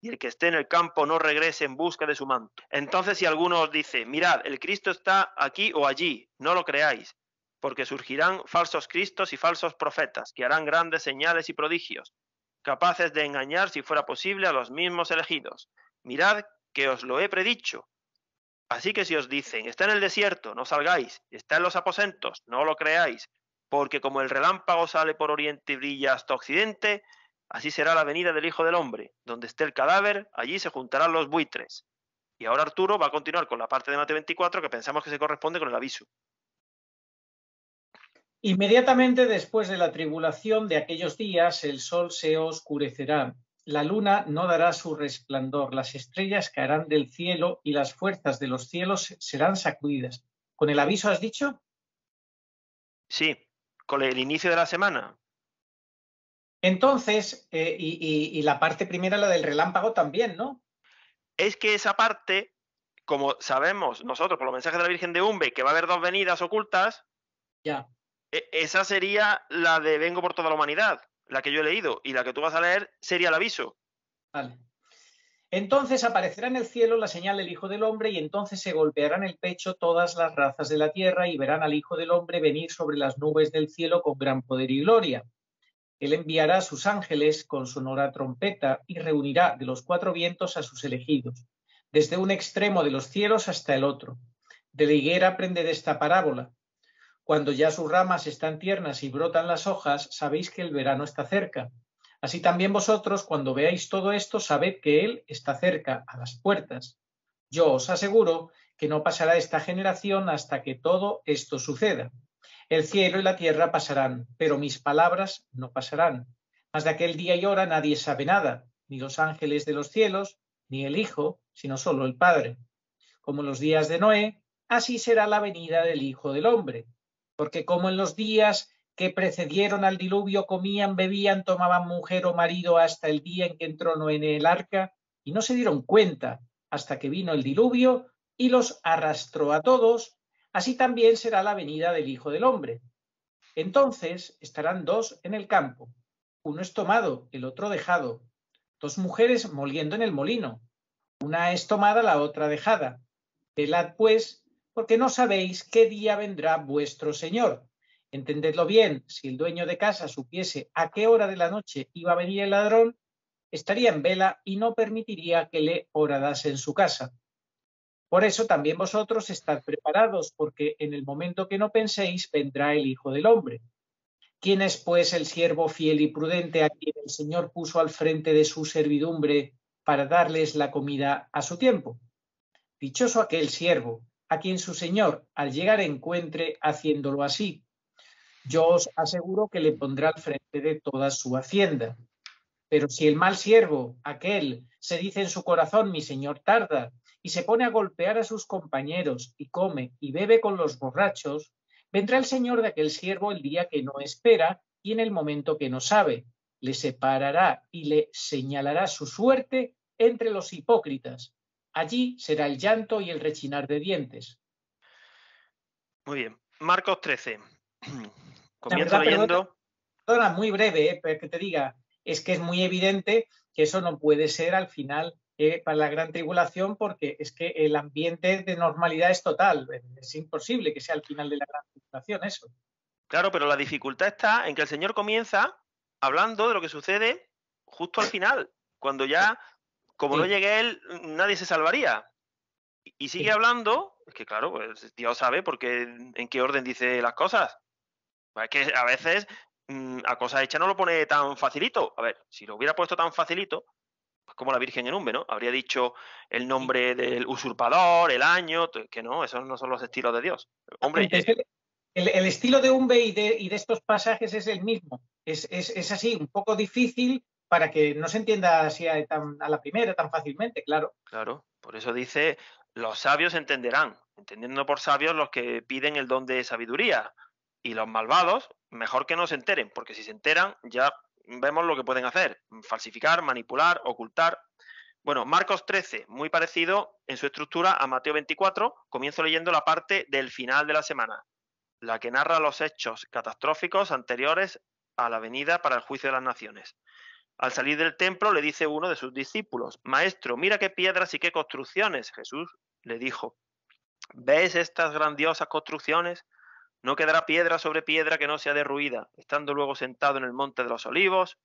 [SPEAKER 2] y el que esté en el campo no regrese en busca de su manto. Entonces si alguno os dice, mirad, el Cristo está aquí o allí, no lo creáis, porque surgirán falsos cristos y falsos profetas, que harán grandes señales y prodigios, capaces de engañar, si fuera posible, a los mismos elegidos. Mirad que os lo he predicho. Así que si os dicen, está en el desierto, no salgáis, está en los aposentos, no lo creáis, porque como el relámpago sale por oriente y brilla hasta occidente, así será la venida del Hijo del Hombre, donde esté el cadáver, allí se juntarán los buitres. Y ahora Arturo va a continuar con la parte de Mateo 24 que pensamos que se corresponde con el aviso.
[SPEAKER 1] Inmediatamente después de la tribulación de aquellos días, el sol se oscurecerá, la luna no dará su resplandor, las estrellas caerán
[SPEAKER 2] del cielo y las fuerzas de los cielos serán sacudidas. ¿Con el aviso has dicho? Sí, con el inicio de la semana.
[SPEAKER 1] Entonces, eh, y, y, la parte primera, la del relámpago también, ¿no?
[SPEAKER 2] Es que esa parte, como sabemos nosotros por los mensajes de la Virgen de Umbe, que va a haber dos venidas ocultas, ya. E, esa sería la de Vengo por toda la humanidad, la que yo he leído, y la que tú vas a leer sería el aviso.
[SPEAKER 1] Entonces aparecerá en el cielo la señal del Hijo del Hombre y entonces se golpearán el pecho todas las razas de la tierra y verán al Hijo del Hombre venir sobre las nubes del cielo con gran poder y gloria. Él enviará a sus ángeles con sonora trompeta y reunirá de los cuatro vientos a sus elegidos, desde un extremo de los cielos hasta el otro. De la higuera aprende de esta parábola. Cuando ya sus ramas están tiernas y brotan las hojas, sabéis que el verano está cerca. Así también vosotros, cuando veáis todo esto, sabed que Él está cerca, a las puertas. Yo os aseguro que no pasará esta generación hasta que todo esto suceda. El cielo y la tierra pasarán, pero mis palabras no pasarán. Mas de aquel día y hora nadie sabe nada, ni los ángeles de los cielos, ni el Hijo, sino solo el Padre. Como los días de Noé, así será la venida del Hijo del Hombre porque como en los días que precedieron al diluvio comían, bebían, tomaban mujer o marido hasta el día en que entró Noé en el arca, y no se dieron cuenta hasta que vino el diluvio y los arrastró a todos, así también será la venida del Hijo del Hombre. Entonces estarán dos en el campo, uno es tomado, el otro dejado, dos mujeres moliendo en el molino, una es tomada, la otra dejada. Pelad pues porque no sabéis qué día vendrá vuestro Señor. Entendedlo bien, si el dueño de casa supiese a qué hora de la noche iba a venir el ladrón, estaría en vela y no permitiría que le horadasen su casa. Por eso también vosotros estad preparados, porque en el momento que no penséis vendrá el Hijo del Hombre. ¿Quién es pues el siervo fiel y prudente a quien el Señor puso al frente de su servidumbre para darles la comida a su tiempo? Dichoso aquel siervo a quien su señor al llegar encuentre haciéndolo así. Yo os aseguro que le pondrá al frente de toda su hacienda. Pero si el mal siervo, aquel, se dice en su corazón, mi señor tarda, y se pone a golpear a sus compañeros y come y bebe con los borrachos, vendrá el señor de aquel siervo el día que no espera y en el momento que no sabe. Le separará y le señalará su suerte entre los hipócritas Allí será el llanto y el rechinar de dientes.
[SPEAKER 2] Muy bien. Marcos 13. [CLEARS THROAT] Comienza leyendo.
[SPEAKER 1] Perdona, muy breve, eh, pero que te diga, es que es muy evidente que eso no puede ser al final eh, para la gran tribulación porque es que el ambiente de normalidad es total. Es imposible que sea al final de la gran tribulación eso.
[SPEAKER 2] Claro, pero la dificultad está en que el Señor comienza hablando de lo que sucede justo al final, cuando ya como no llegue él, nadie se salvaría. Y sigue hablando, es que claro, pues, Dios sabe porque en qué orden dice las cosas. Pues es que a veces mm, a cosa hecha no lo pone tan facilito. A ver, si lo hubiera puesto tan facilito, pues como la Virgen en Umbe, ¿no? Habría dicho el nombre del usurpador, el año, que no, esos no son los estilos de Dios. Hombre, eh,
[SPEAKER 1] el, estilo de Umbe y de, y de, estos pasajes es el mismo. Es, es así, un poco difícil, para que no se entienda así a, tan, a la primera tan fácilmente, claro.
[SPEAKER 2] Claro, por eso dice, los sabios entenderán, entendiendo por sabios los que piden el don de sabiduría, y los malvados, mejor que no se enteren, porque si se enteran ya vemos lo que pueden hacer, falsificar, manipular, ocultar. Bueno, Marcos 13, muy parecido en su estructura a Mateo 24, comienzo leyendo la parte del final de la semana, la que narra los hechos catastróficos anteriores a la venida para el juicio de las naciones. Al salir del templo le dice uno de sus discípulos, Maestro, mira qué piedras y qué construcciones. Jesús le dijo, ¿ves estas grandiosas construcciones? No quedará piedra sobre piedra que no sea derruida. Estando luego sentado en el monte de los olivos,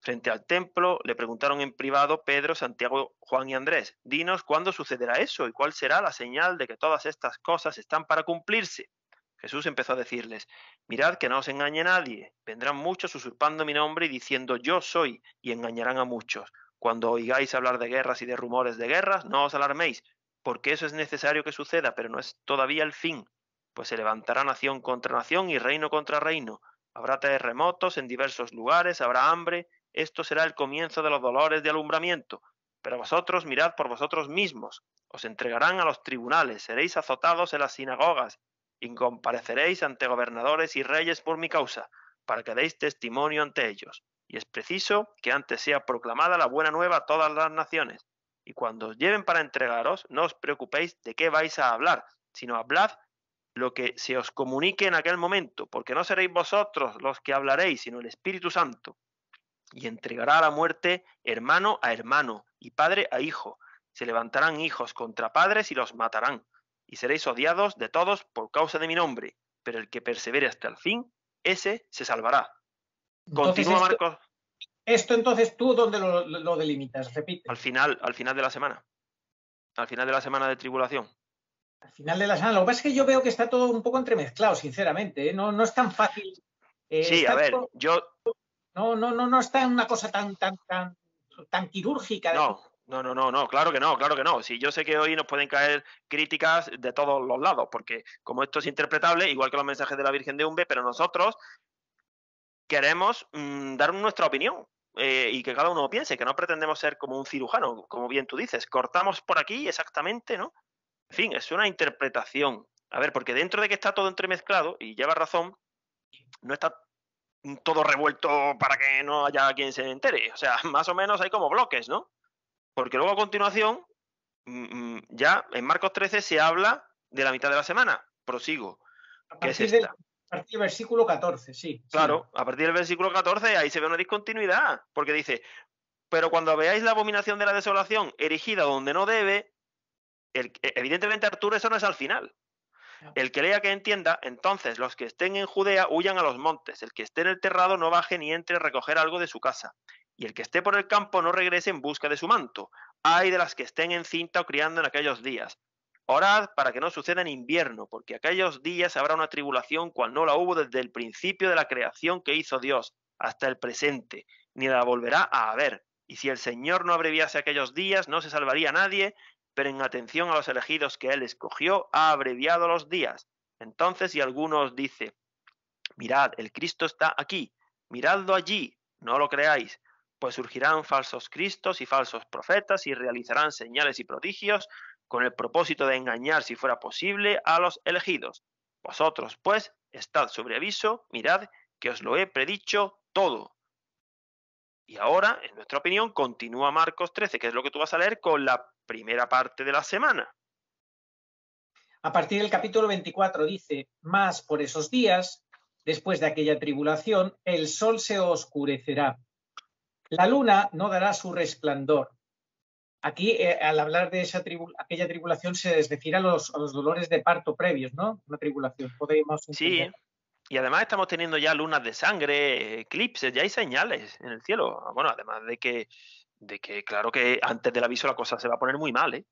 [SPEAKER 2] frente al templo, le preguntaron en privado Pedro, Santiago, Juan y Andrés, dinos cuándo sucederá eso y cuál será la señal de que todas estas cosas están para cumplirse. Jesús empezó a decirles, Mirad que no os engañe nadie. Vendrán muchos usurpando mi nombre y diciendo yo soy, y engañarán a muchos. Cuando oigáis hablar de guerras y de rumores de guerras, no os alarméis, porque eso es necesario que suceda, pero no es todavía el fin. Pues se levantará nación contra nación y reino contra reino. Habrá terremotos en diversos lugares, habrá hambre. Esto será el comienzo de los dolores de alumbramiento. Pero vosotros mirad por vosotros mismos. Os entregarán a los tribunales, seréis azotados en las sinagogas y compareceréis ante gobernadores y reyes por mi causa, para que deis testimonio ante ellos. Y es preciso que antes sea proclamada la buena nueva a todas las naciones. Y cuando os lleven para entregaros, no os preocupéis de qué vais a hablar, sino hablad lo que se os comunique en aquel momento, porque no seréis vosotros los que hablaréis, sino el Espíritu Santo. Y entregará la muerte hermano a hermano y padre a hijo. Se levantarán hijos contra padres y los matarán y seréis odiados de todos por causa de mi nombre, pero el que persevere hasta el fin, ese se salvará. Continúa, Marcos. Esto
[SPEAKER 1] entonces tú dónde lo, delimitas, repite.
[SPEAKER 2] Al final, al final de la semana. Al final de la semana de tribulación.
[SPEAKER 1] Al final de la semana. Lo que pasa es que yo veo que está todo un poco entremezclado,
[SPEAKER 2] sinceramente. ¿eh? No, no es tan fácil. Eh, sí, a ver, yo.
[SPEAKER 1] No, no, no, no está en una cosa tan, tan, tan, tan quirúrgica. no,
[SPEAKER 2] no, no, no, no, claro que no, claro que no. Si yo sé que hoy nos pueden caer críticas de todos los lados, porque como esto es interpretable, igual que los mensajes de la Virgen de Umbe, pero nosotros queremos mm, dar nuestra opinión eh, y que cada uno piense, que no pretendemos ser como un cirujano, como bien tú dices, cortamos por aquí exactamente, ¿no? En fin, es una interpretación. A ver, porque dentro de que está todo entremezclado, y lleva razón, no está todo revuelto para que no haya quien se entere. O sea, [LAUGHS] más o menos hay como bloques, ¿no? Porque luego a continuación, mm, mm, ya en Marcos 13 se habla de la mitad de la semana. Prosigo. A es Del,
[SPEAKER 1] versículo 14, sí.
[SPEAKER 2] Claro, a partir del versículo 14 ahí se ve una discontinuidad, porque dice, pero cuando veáis la abominación de la desolación erigida donde no debe, e, evidentemente Arturo eso no es al final. El que lea que entienda, entonces los que estén en Judea huyan a los montes, el que esté en el terrado no baje ni entre a recoger algo de su casa y el que esté por el campo no regrese en busca de su manto. Hay de las que estén en cinta o criando en aquellos días. Orad para que no suceda en invierno, porque aquellos días habrá una tribulación cual no la hubo desde el principio de la creación que hizo Dios hasta el presente, ni la volverá a haber. Y si el Señor no abreviase aquellos días, no se salvaría nadie, pero en atención a los elegidos que Él escogió, ha abreviado los días. Entonces, si alguno os dice, mirad, el Cristo está aquí, miradlo allí, no lo creáis, pues surgirán falsos cristos y falsos profetas y realizarán señales y prodigios con el propósito de engañar, si fuera posible, a los elegidos. Vosotros, pues, estad sobre aviso, mirad que os lo he predicho todo. Y ahora, en nuestra opinión, continúa Marcos 13, que es lo que tú vas a leer con la primera parte de la semana.
[SPEAKER 1] A partir del capítulo 24 dice, más por esos días, después de aquella tribulación, el sol se oscurecerá la luna no dará su resplandor. Aquí, eh, al hablar de esa aquella tribulación, se desdecirá a los, los, dolores de parto previos, ¿no? Una tribulación. Podemos Sí,
[SPEAKER 2] y además estamos teniendo ya lunas de sangre, eclipses, ya hay señales en el cielo. Bueno, además de que, de que claro que antes del aviso la cosa se va a poner muy mal, ¿eh?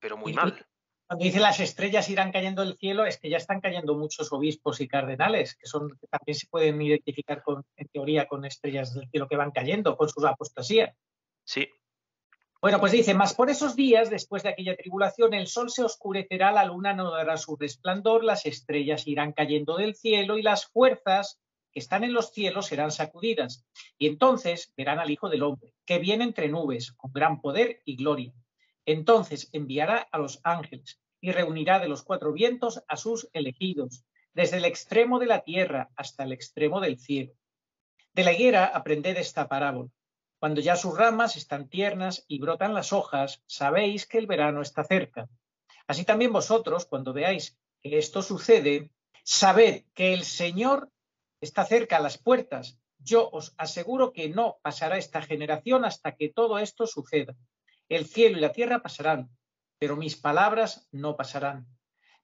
[SPEAKER 2] Pero muy mal.
[SPEAKER 1] Cuando dice las estrellas irán cayendo del cielo, es que ya están cayendo muchos obispos y cardenales, que son también se pueden identificar con, en teoría con estrellas del cielo que van cayendo, con sus apostasías. Sí. Bueno, pues dice, más por esos días, después de aquella tribulación, el sol se oscurecerá, la luna no dará su resplandor, las estrellas irán cayendo del cielo y las fuerzas que están en los cielos serán sacudidas. Y entonces verán al Hijo del Hombre, que viene entre nubes, con gran poder y gloria. Entonces enviará a los ángeles y reunirá de los cuatro vientos a sus elegidos, desde el extremo de la tierra hasta el extremo del cielo. De la higuera aprended esta parábola. Cuando ya sus ramas están tiernas y brotan las hojas, sabéis que el verano está cerca. Así también vosotros, cuando veáis que esto sucede, sabed que el Señor está cerca a las puertas. Yo os aseguro que no pasará esta generación hasta que todo esto suceda. El cielo y la tierra pasarán, pero mis palabras no pasarán.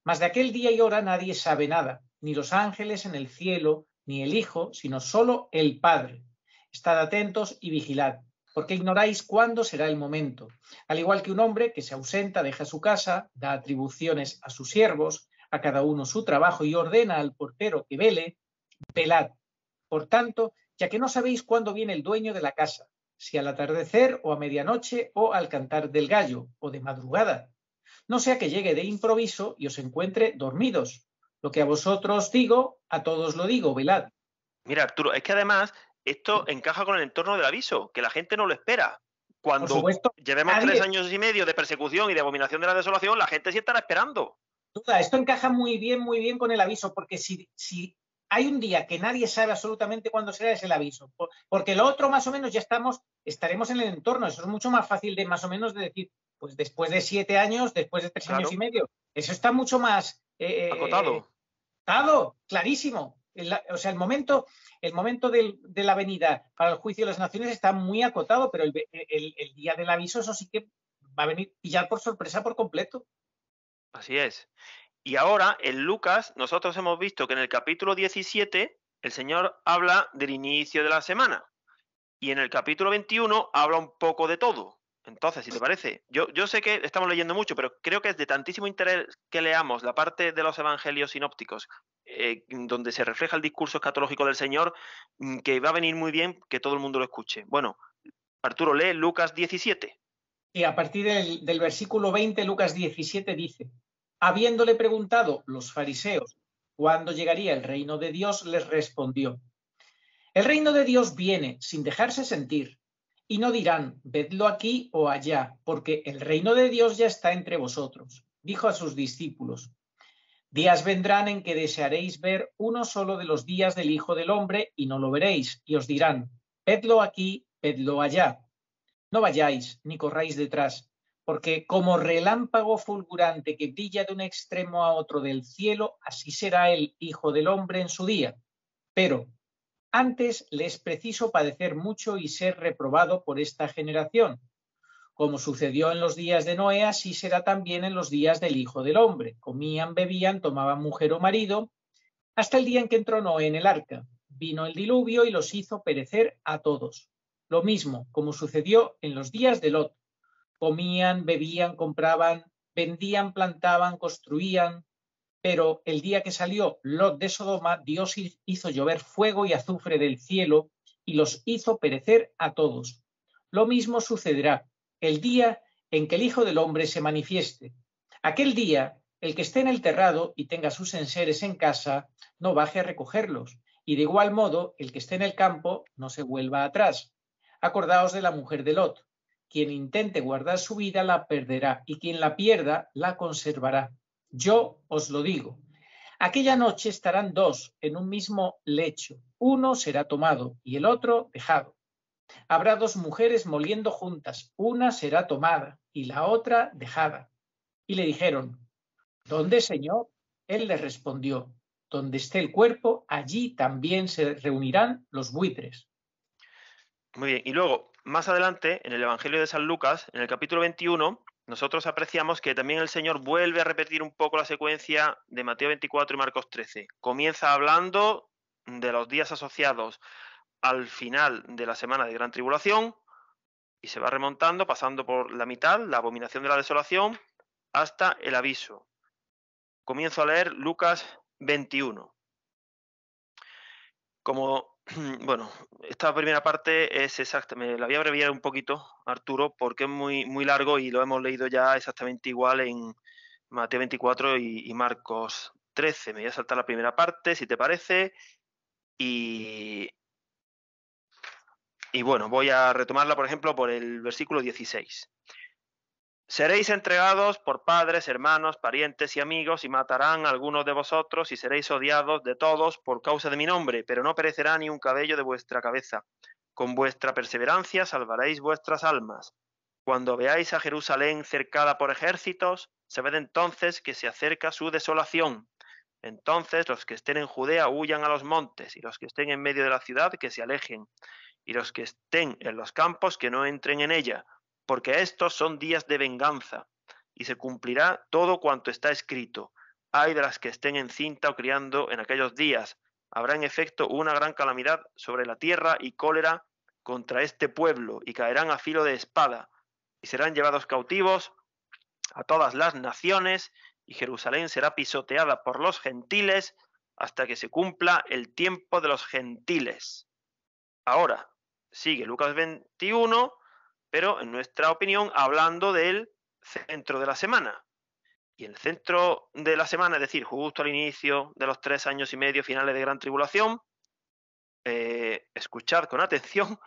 [SPEAKER 1] Mas de aquel día y hora nadie sabe nada, ni los ángeles en el cielo, ni el Hijo, sino solo el Padre. Estad atentos y vigilad, porque ignoráis cuándo será el momento. Al igual que un hombre que se ausenta, deja su casa, da atribuciones a sus siervos, a cada uno su trabajo y ordena al portero que vele, velad. Por tanto, ya que no sabéis cuándo viene el dueño de la casa, si al atardecer o a medianoche o al cantar del gallo o de madrugada. No sea que llegue de improviso y os encuentre dormidos. Lo que a vosotros digo, a todos lo digo, velad.
[SPEAKER 2] Mira, Arturo, es que además esto encaja con el entorno del aviso, que la gente no lo espera. Cuando llevemos tres años y medio de persecución y de abominación de la desolación, la gente sí estará esperando.
[SPEAKER 1] Esto encaja muy bien, muy bien con el aviso, porque si, si hay un día que nadie sabe absolutamente cuándo será, ese el aviso. Porque lo otro, más o menos, ya estamos, estaremos en el entorno. Eso es mucho más fácil de más o menos de decir, pues después de siete años, después de tres años y medio. Eso está mucho más eh, eh, acotado. Acotado, clarísimo. o sea, el momento, el momento de la venida para el juicio de las naciones está muy acotado, pero el, el día del aviso, eso sí que va a venir pillar por sorpresa por completo.
[SPEAKER 2] Así es. Y ahora, en Lucas, nosotros hemos visto que en el capítulo 17 el Señor habla del inicio de la semana. Y en el capítulo 21 habla un poco de todo. Entonces, si te parece, yo, yo sé que estamos leyendo mucho, pero creo que es de tantísimo interés que leamos la parte de los evangelios sinópticos, eh, donde se refleja el discurso escatológico del Señor, mm, que va a venir muy bien que todo el mundo lo escuche. Bueno, Arturo, lee Lucas 17.
[SPEAKER 1] Y a partir del, del versículo 20, Lucas 17 dice, Habiéndole preguntado los fariseos cuándo llegaría el reino de Dios, les respondió, El reino de Dios viene sin dejarse sentir, y no dirán, vedlo aquí o allá, porque el reino de Dios ya está entre vosotros. Dijo a sus discípulos, Días vendrán en que desearéis ver uno solo de los días del Hijo del Hombre y no lo veréis, y os dirán, vedlo aquí, vedlo allá. No vayáis ni corráis detrás, porque como relámpago fulgurante que brilla de un extremo a otro del cielo, así será el Hijo del Hombre en su día. Pero antes le es preciso padecer mucho y ser reprobado por esta generación. Como sucedió en los días de Noé, así será también en los días del Hijo del Hombre. Comían, bebían, tomaban mujer o marido, hasta el día en que entró Noé en el arca. Vino el diluvio y los hizo perecer a todos. Lo mismo, como sucedió en los días de Lot comían, bebían, compraban, vendían, plantaban, construían, pero el día que salió Lot de Sodoma, Dios hizo llover fuego y azufre del cielo y los hizo perecer a todos. Lo mismo sucederá el día en que el Hijo del Hombre se manifieste. Aquel día, el que esté en el terrado y tenga sus enseres en casa, no baje a recogerlos, y de igual modo, el que esté en el campo no se vuelva atrás. Acordaos de la mujer de Lot. Quien intente guardar su vida la perderá y quien la pierda la conservará. Yo os lo digo. Aquella noche estarán dos en un mismo lecho. Uno será tomado y el otro dejado. Habrá dos mujeres moliendo juntas. Una será tomada y la otra dejada. Y le dijeron, ¿Dónde, Señor? Él le respondió, donde esté el cuerpo, allí también se reunirán los buitres.
[SPEAKER 2] Muy bien, y luego más adelante, en el Evangelio de San Lucas, en el capítulo 21, nosotros apreciamos que también el Señor vuelve a repetir un poco la secuencia de Mateo 24 y Marcos 13. Comienza hablando de los días asociados al final de la semana de gran tribulación y se va remontando, pasando por la mitad, la abominación de la desolación, hasta el aviso. Comienzo a leer Lucas 21. Como [CLEARS THROAT] Bueno, esta primera parte es exacta, me la voy a abreviar un poquito, Arturo, porque es muy, muy largo y lo hemos leído ya exactamente igual en Mateo 24 y, Marcos 13. Me voy a saltar la primera parte, si te parece, y, y bueno, voy a retomarla, por ejemplo, por el versículo 16. Seréis entregados por padres, hermanos, parientes y amigos, y matarán a algunos de vosotros, y seréis odiados de todos por causa de mi nombre, pero no perecerá ni un cabello de vuestra cabeza. Con vuestra perseverancia salvaréis vuestras almas. Cuando veáis a Jerusalén cercada por ejércitos, sabed entonces que se acerca su desolación. Entonces los que estén en Judea huyan a los montes, y los que estén en medio de la ciudad que se alejen, y los que estén en los campos que no entren en ella porque estos son días de venganza, y se cumplirá todo cuanto está escrito. Hay de las que estén en cinta o criando en aquellos días. Habrá en efecto una gran calamidad sobre la tierra y cólera contra este pueblo, y caerán a filo de espada, y serán llevados cautivos a todas las naciones, y Jerusalén será pisoteada por los gentiles hasta que se cumpla el tiempo de los gentiles. Ahora, sigue Lucas 21, pero en nuestra opinión hablando del centro de la semana. Y el centro de la semana, es decir, justo al inicio de los tres años y medio finales de Gran Tribulación, eh, escuchad con atención,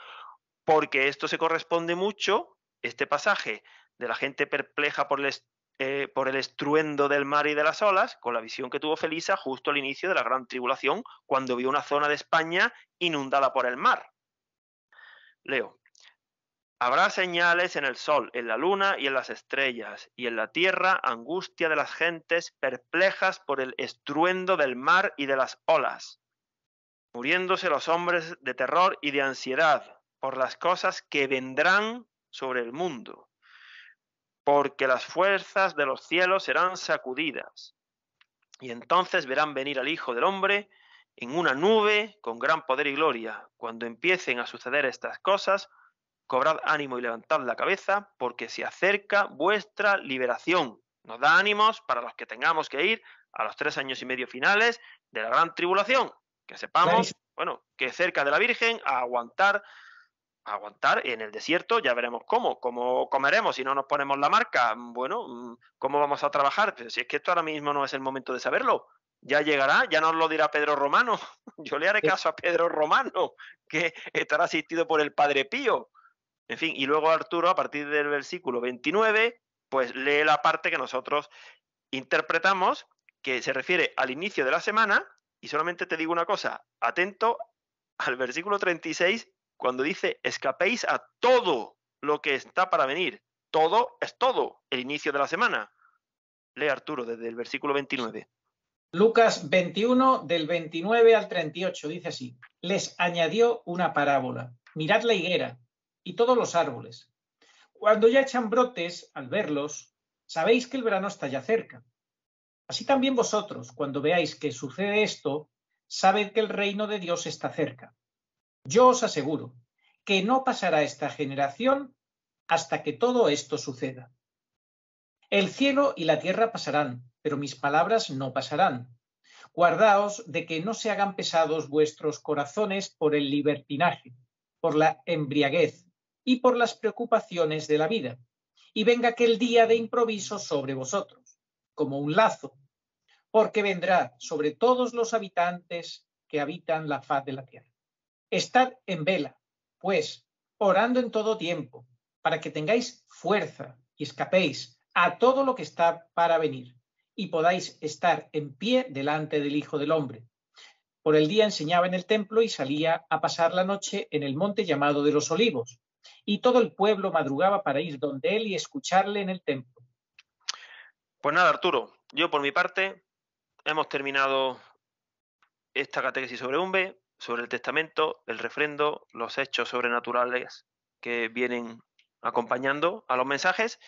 [SPEAKER 2] porque esto se corresponde mucho, este pasaje de la gente perpleja por el, eh, por el estruendo del mar y de las olas, con la visión que tuvo Felisa justo al inicio de la Gran Tribulación, cuando vio una zona de España inundada por el mar. Leo. Habrá señales en el sol, en la luna y en las estrellas, y en la tierra angustia de las gentes perplejas por el estruendo del mar y de las olas, muriéndose los hombres de terror y de ansiedad por las cosas que vendrán sobre el mundo, porque las fuerzas de los cielos serán sacudidas, y entonces verán venir al Hijo del Hombre en una nube con gran poder y gloria. Cuando empiecen a suceder estas cosas, cobrad ánimo y levantad la cabeza, porque se acerca vuestra liberación. Nos da ánimos para los que tengamos que ir a los tres años y medio finales de la gran tribulación. Que sepamos, bueno, que cerca de la Virgen, a aguantar, aguantar en el desierto, ya veremos cómo, cómo comeremos si no nos ponemos la marca, bueno, mm, cómo vamos a trabajar. Pero si es que esto ahora mismo no es el momento de saberlo, ya llegará, ya nos lo dirá Pedro Romano. [LAUGHS] Yo le haré caso a Pedro Romano, que estará asistido por el Padre Pío. En fin, y luego Arturo, a partir del versículo 29, pues lee la parte que nosotros interpretamos, que se refiere al inicio de la semana, y solamente te digo una cosa, atento al versículo 36, cuando dice, escapéis a todo lo que está para venir. Todo es todo, el inicio de la semana. Lee Arturo desde el versículo 29.
[SPEAKER 1] Lucas 21 del 29 al 38 dice así, les añadió una parábola. Mirad la higuera, y todos los árboles. Cuando ya echan brotes, al verlos, sabéis que el verano está ya cerca. Así también vosotros, cuando veáis que sucede esto, sabed que el reino de Dios está cerca. Yo os aseguro que no pasará esta generación hasta que todo esto suceda. El cielo y la tierra pasarán, pero mis palabras no pasarán. Guardaos de que no se hagan pesados vuestros corazones por el libertinaje, por la embriaguez, y por las preocupaciones de la vida, y venga aquel día de improviso sobre vosotros, como un lazo, porque vendrá sobre todos los habitantes que habitan la faz de la tierra. Estad en vela, pues, orando en todo tiempo, para que tengáis fuerza y escapéis a todo lo que está para venir, y podáis estar en pie delante del Hijo del Hombre. Por el día enseñaba en el templo y salía a pasar la noche en el monte llamado de los olivos y todo el pueblo madrugaba para ir donde él y escucharle en el templo.
[SPEAKER 2] Pues nada, Arturo, yo por mi parte hemos terminado esta catequesis sobre Umbe, sobre el testamento, el refrendo, los hechos sobrenaturales que vienen acompañando a los mensajes.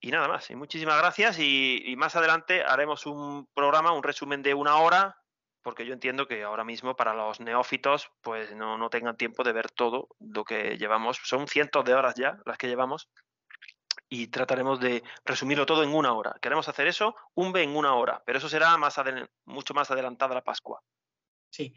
[SPEAKER 2] Y nada más, y muchísimas gracias y más adelante haremos un programa, un resumen de una hora porque yo entiendo que ahora mismo para los neófitos pues no, tengan tiempo de ver todo lo que llevamos. Son cientos de horas ya las que llevamos y trataremos de resumirlo todo en una hora. Queremos hacer eso, un B en una hora, pero eso será mucho más adelantada la Pascua. Sí,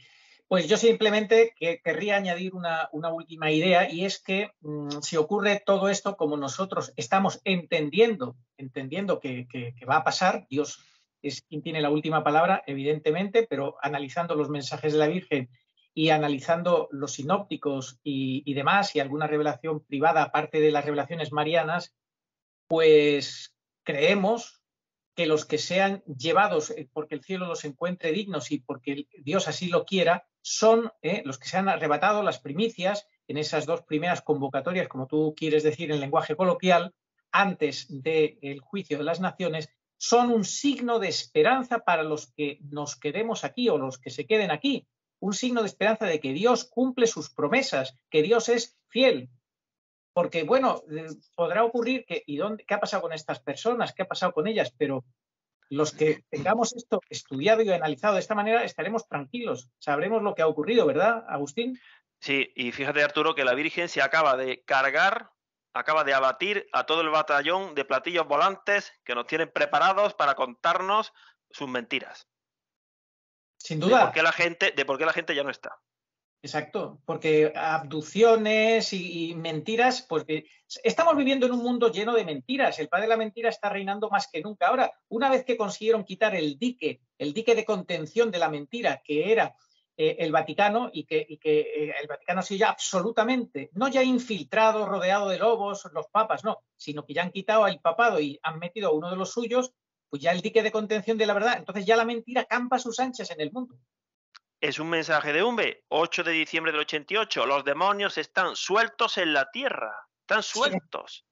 [SPEAKER 1] pues yo simplemente querría añadir una, última idea y es que mm, si ocurre todo esto como nosotros estamos entendiendo, entendiendo que, que va a pasar, Dios es quien tiene la última palabra, evidentemente, pero analizando los mensajes de la Virgen y analizando los sinópticos y, demás, y alguna revelación privada, aparte de las revelaciones marianas, pues creemos que los que sean llevados, eh, porque el cielo los encuentre dignos y porque Dios así lo quiera, son eh, los que se han arrebatado las primicias en esas dos primeras convocatorias, como tú quieres decir en lenguaje coloquial, antes del juicio de las naciones, son un signo de esperanza para los que nos quedemos aquí o los que se queden aquí, un signo de esperanza de que Dios cumple sus promesas, que Dios es fiel. Porque, bueno, eh, podrá ocurrir que, ¿y dónde, qué ha pasado con estas personas? ¿Qué ha pasado con ellas? Pero los que tengamos esto estudiado y analizado de esta manera, estaremos tranquilos, sabremos lo que ha ocurrido, ¿verdad, Agustín?
[SPEAKER 2] Sí, y fíjate, Arturo, que la Virgen se acaba de cargar acaba de abatir a todo el batallón de platillos volantes que nos tienen preparados para contarnos sus mentiras.
[SPEAKER 1] Sin duda. De por qué la
[SPEAKER 2] gente, de por qué la gente ya no está.
[SPEAKER 1] Exacto, porque abducciones y, mentiras, Porque estamos viviendo en un mundo lleno de mentiras. El padre de la mentira está reinando más que nunca. Ahora, una vez que consiguieron quitar el dique, el dique de contención de la mentira, que era eh, el Vaticano y que, eh, el Vaticano ha sido ya absolutamente, no ya infiltrado, rodeado de lobos, los papas, no, sino que ya han quitado al papado y han metido a uno de los suyos, pues ya el dique de contención de la verdad. Entonces ya la mentira campa sus anchas en el mundo.
[SPEAKER 2] Es un mensaje de Umbe, 8 de diciembre del 88. Los demonios están sueltos en la tierra. Están sueltos.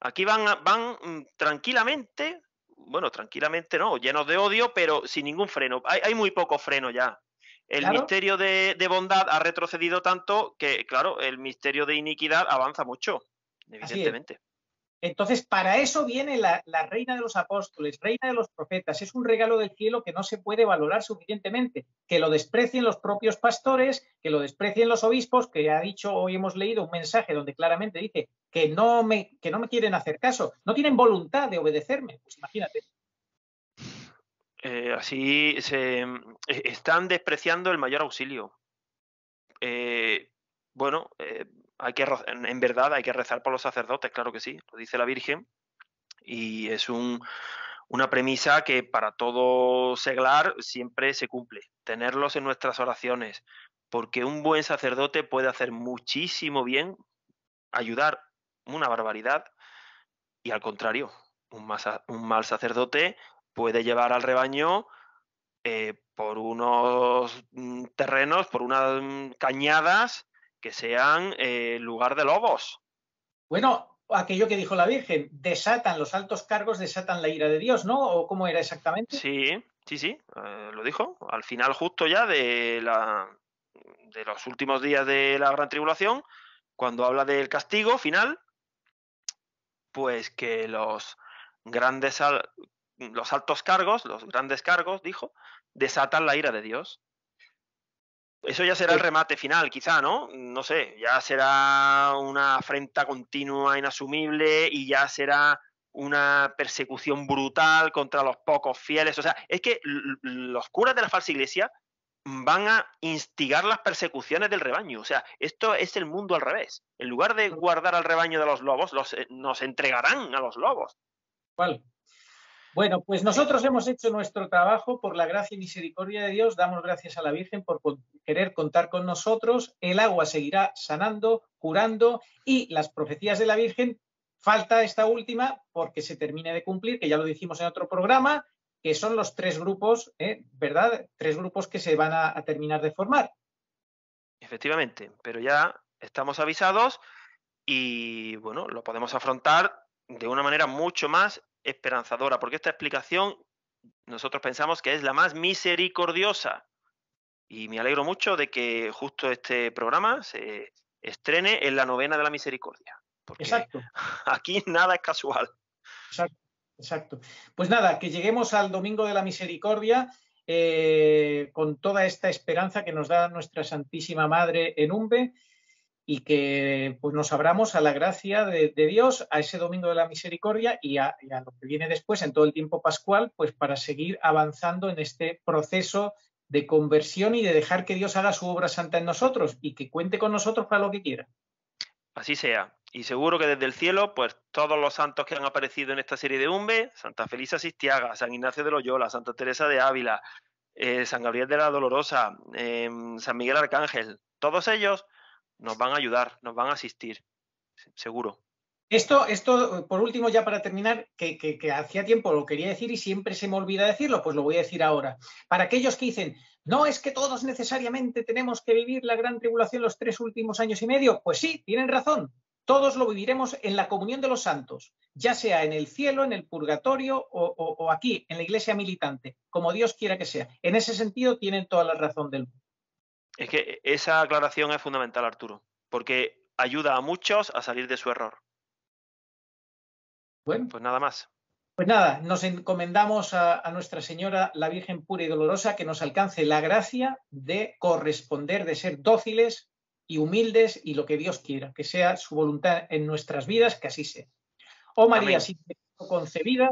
[SPEAKER 2] Aquí, van mm, tranquilamente bueno, tranquilamente no, llenos de odio, pero sin ningún freno. Hay, muy poco freno ya. El misterio de, de, bondad ha retrocedido tanto que, claro, el misterio de iniquidad avanza mucho, evidentemente.
[SPEAKER 1] Entonces, para eso viene la, reina de los apóstoles, reina de los profetas. Es un regalo del cielo que no se puede valorar suficientemente, que lo desprecien los propios pastores, que lo desprecien los obispos, que ha dicho, hoy hemos leído un mensaje donde claramente dice que no me, quieren hacer caso, no tienen voluntad de obedecerme. Pues imagínate.
[SPEAKER 2] Eh, así se eh, están despreciando el mayor auxilio. Eh, bueno, hay que, en verdad hay que rezar por los sacerdotes, claro que sí, lo dice la Virgen, y es una premisa que para todo seglar siempre se cumple, tenerlos en nuestras oraciones, porque un buen sacerdote puede hacer muchísimo bien, ayudar una barbaridad, y al contrario, un, un mal sacerdote puede llevar al rebaño eh, por unos mm, terrenos, por unas mm, cañadas sean eh, lugar de lobos.
[SPEAKER 1] Bueno, aquello que dijo la Virgen, desatan los altos cargos, desatan la ira de Dios, ¿no? ¿O cómo era exactamente?
[SPEAKER 2] Sí, sí, sí, eh, lo dijo. Al final justo ya de, de los últimos días de la gran tribulación, cuando habla del castigo final, pues que los grandes, los altos cargos, los grandes cargos, dijo, desatan la ira de Dios. Eso ya será el pues remate final, quizá, ¿no? No sé, ya será una afrenta continua inasumible y ya será una persecución brutal contra los pocos fieles. O sea, es que los curas de la falsa iglesia van a instigar las persecuciones del rebaño. O sea, esto es el mundo al revés. En lugar de guardar al rebaño de los lobos, los, eh, nos entregarán a los lobos.
[SPEAKER 1] ¿Cuál? Bueno, pues nosotros hemos hecho nuestro trabajo por la gracia y misericordia de Dios. Damos gracias a la Virgen por querer contar con nosotros. El agua seguirá sanando, curando y las profecías de la Virgen. Falta esta última porque se termina de cumplir, que ya lo dijimos en otro programa, que son los tres grupos, ¿eh? ¿verdad? Tres grupos que se van a terminar de formar.
[SPEAKER 2] Efectivamente, pero ya estamos avisados y bueno, lo podemos afrontar de una manera mucho más esperanzadora, porque esta explicación nosotros pensamos que es la más misericordiosa. Y me alegro mucho de que justo este programa se estrene en la novena de la misericordia. Porque exacto. [LAUGHS] Aquí nada es casual.
[SPEAKER 1] Exacto, exacto. Pues nada, que lleguemos al domingo de la misericordia eh, con toda esta esperanza que nos da nuestra Santísima Madre en Umbe y que pues, nos abramos a la gracia de, Dios, a ese domingo de la misericordia y a, lo que viene después en todo el tiempo pascual, pues para seguir avanzando en este proceso de conversión y de dejar que Dios haga su obra santa en nosotros y que cuente con nosotros para lo que
[SPEAKER 2] quiera. Así sea. Y seguro que desde el cielo, pues todos los santos que han aparecido en esta serie de Umbe, Santa Felisa Sistiaga, San Ignacio de Loyola, Santa Teresa de Ávila, eh, San Gabriel de la Dolorosa, em, San Miguel Arcángel, todos ellos nos van a ayudar, nos van a asistir, seguro.
[SPEAKER 1] Esto, esto, por último, ya para terminar, que, hacía tiempo lo quería decir y siempre se me olvida decirlo, pues lo voy a decir ahora. Para aquellos que dicen, no es que todos necesariamente tenemos que vivir la gran tribulación los tres últimos años y medio, pues sí, tienen razón, todos lo viviremos en la comunión de los santos, ya sea en el cielo, en el purgatorio o aquí, en la iglesia militante, como Dios quiera que sea. En ese sentido, tienen toda la razón del mundo.
[SPEAKER 2] Es que esa aclaración es fundamental, Arturo, porque ayuda a muchos a salir de su error. Bueno, pues nada más.
[SPEAKER 1] Pues nada, nos encomendamos a, Nuestra Señora, la Virgen pura y dolorosa, que nos alcance la gracia de corresponder, de ser dóciles y humildes y lo que Dios quiera, que sea su voluntad en nuestras vidas, que así sea. Oh María, si te concebida.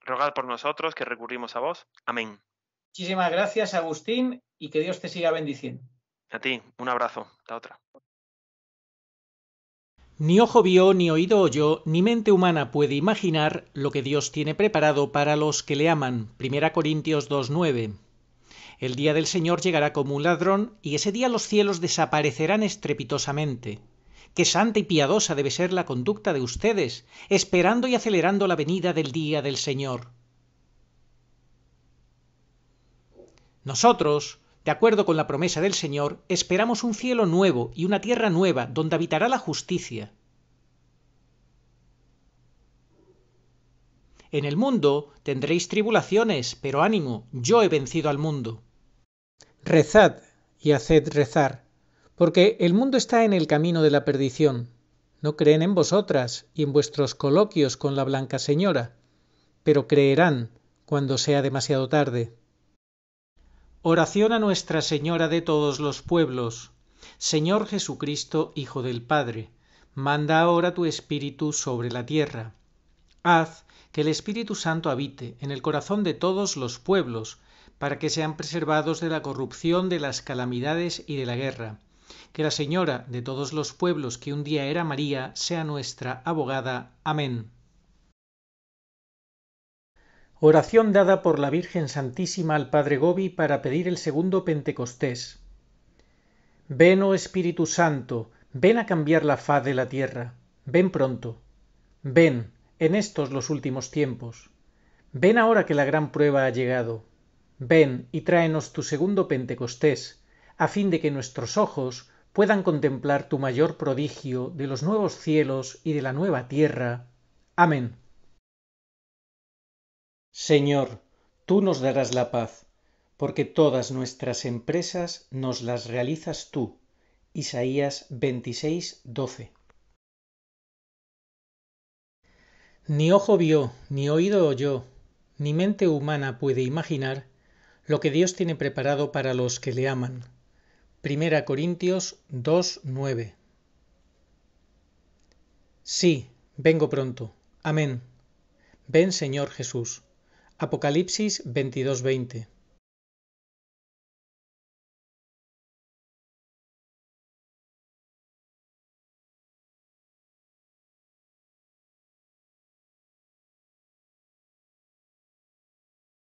[SPEAKER 2] Rogad por nosotros que recurrimos a vos. Amén.
[SPEAKER 1] Muchísimas gracias, Agustín y que Dios te siga bendiciendo.
[SPEAKER 2] A ti, un abrazo. Hasta otra.
[SPEAKER 1] Ni ojo vio, ni oído oyó, ni mente humana puede imaginar lo que Dios tiene preparado para los que le aman. 1 Corintios 2.9. El día del Señor llegará como un ladrón, y ese día los cielos desaparecerán estrepitosamente. Qué santa y piadosa debe ser la conducta de ustedes, esperando y acelerando la venida del día del Señor. Nosotros, de acuerdo con la promesa del Señor, esperamos un cielo nuevo y una tierra nueva donde habitará la justicia. En el mundo tendréis tribulaciones, pero ánimo, yo he vencido al mundo. Rezad y haced rezar, porque el mundo está en el camino de la perdición. No creen en vosotras y en vuestros coloquios con la Blanca Señora, pero creerán cuando sea demasiado tarde. Oración a Nuestra Señora de todos los pueblos. Señor Jesucristo, Hijo del Padre, manda ahora tu Espíritu sobre la tierra. Haz que el Espíritu Santo habite en el corazón de todos los pueblos, para que sean preservados de la corrupción, de las calamidades y de la guerra. Que la Señora de todos los pueblos que un día era María sea nuestra abogada. Amén. Oración dada por la Virgen Santísima al Padre Gobi para pedir el segundo Pentecostés. Ven, oh Espíritu Santo, ven a cambiar la faz de la tierra. Ven pronto. Ven, en estos los últimos tiempos. Ven ahora que la gran prueba ha llegado. Ven y tráenos tu segundo Pentecostés, a fin de que nuestros ojos puedan contemplar tu mayor prodigio de los nuevos cielos y de la nueva tierra. Amén. Señor, tú nos darás la paz, porque todas nuestras empresas nos las realizas tú. Isaías 26, Ni ojo vio, ni oído oyó, ni mente humana puede imaginar lo que Dios tiene preparado para los que le aman. Primera Corintios 2, Sí, vengo pronto. Amén. Ven Señor Jesús. Apocalipsis 22:20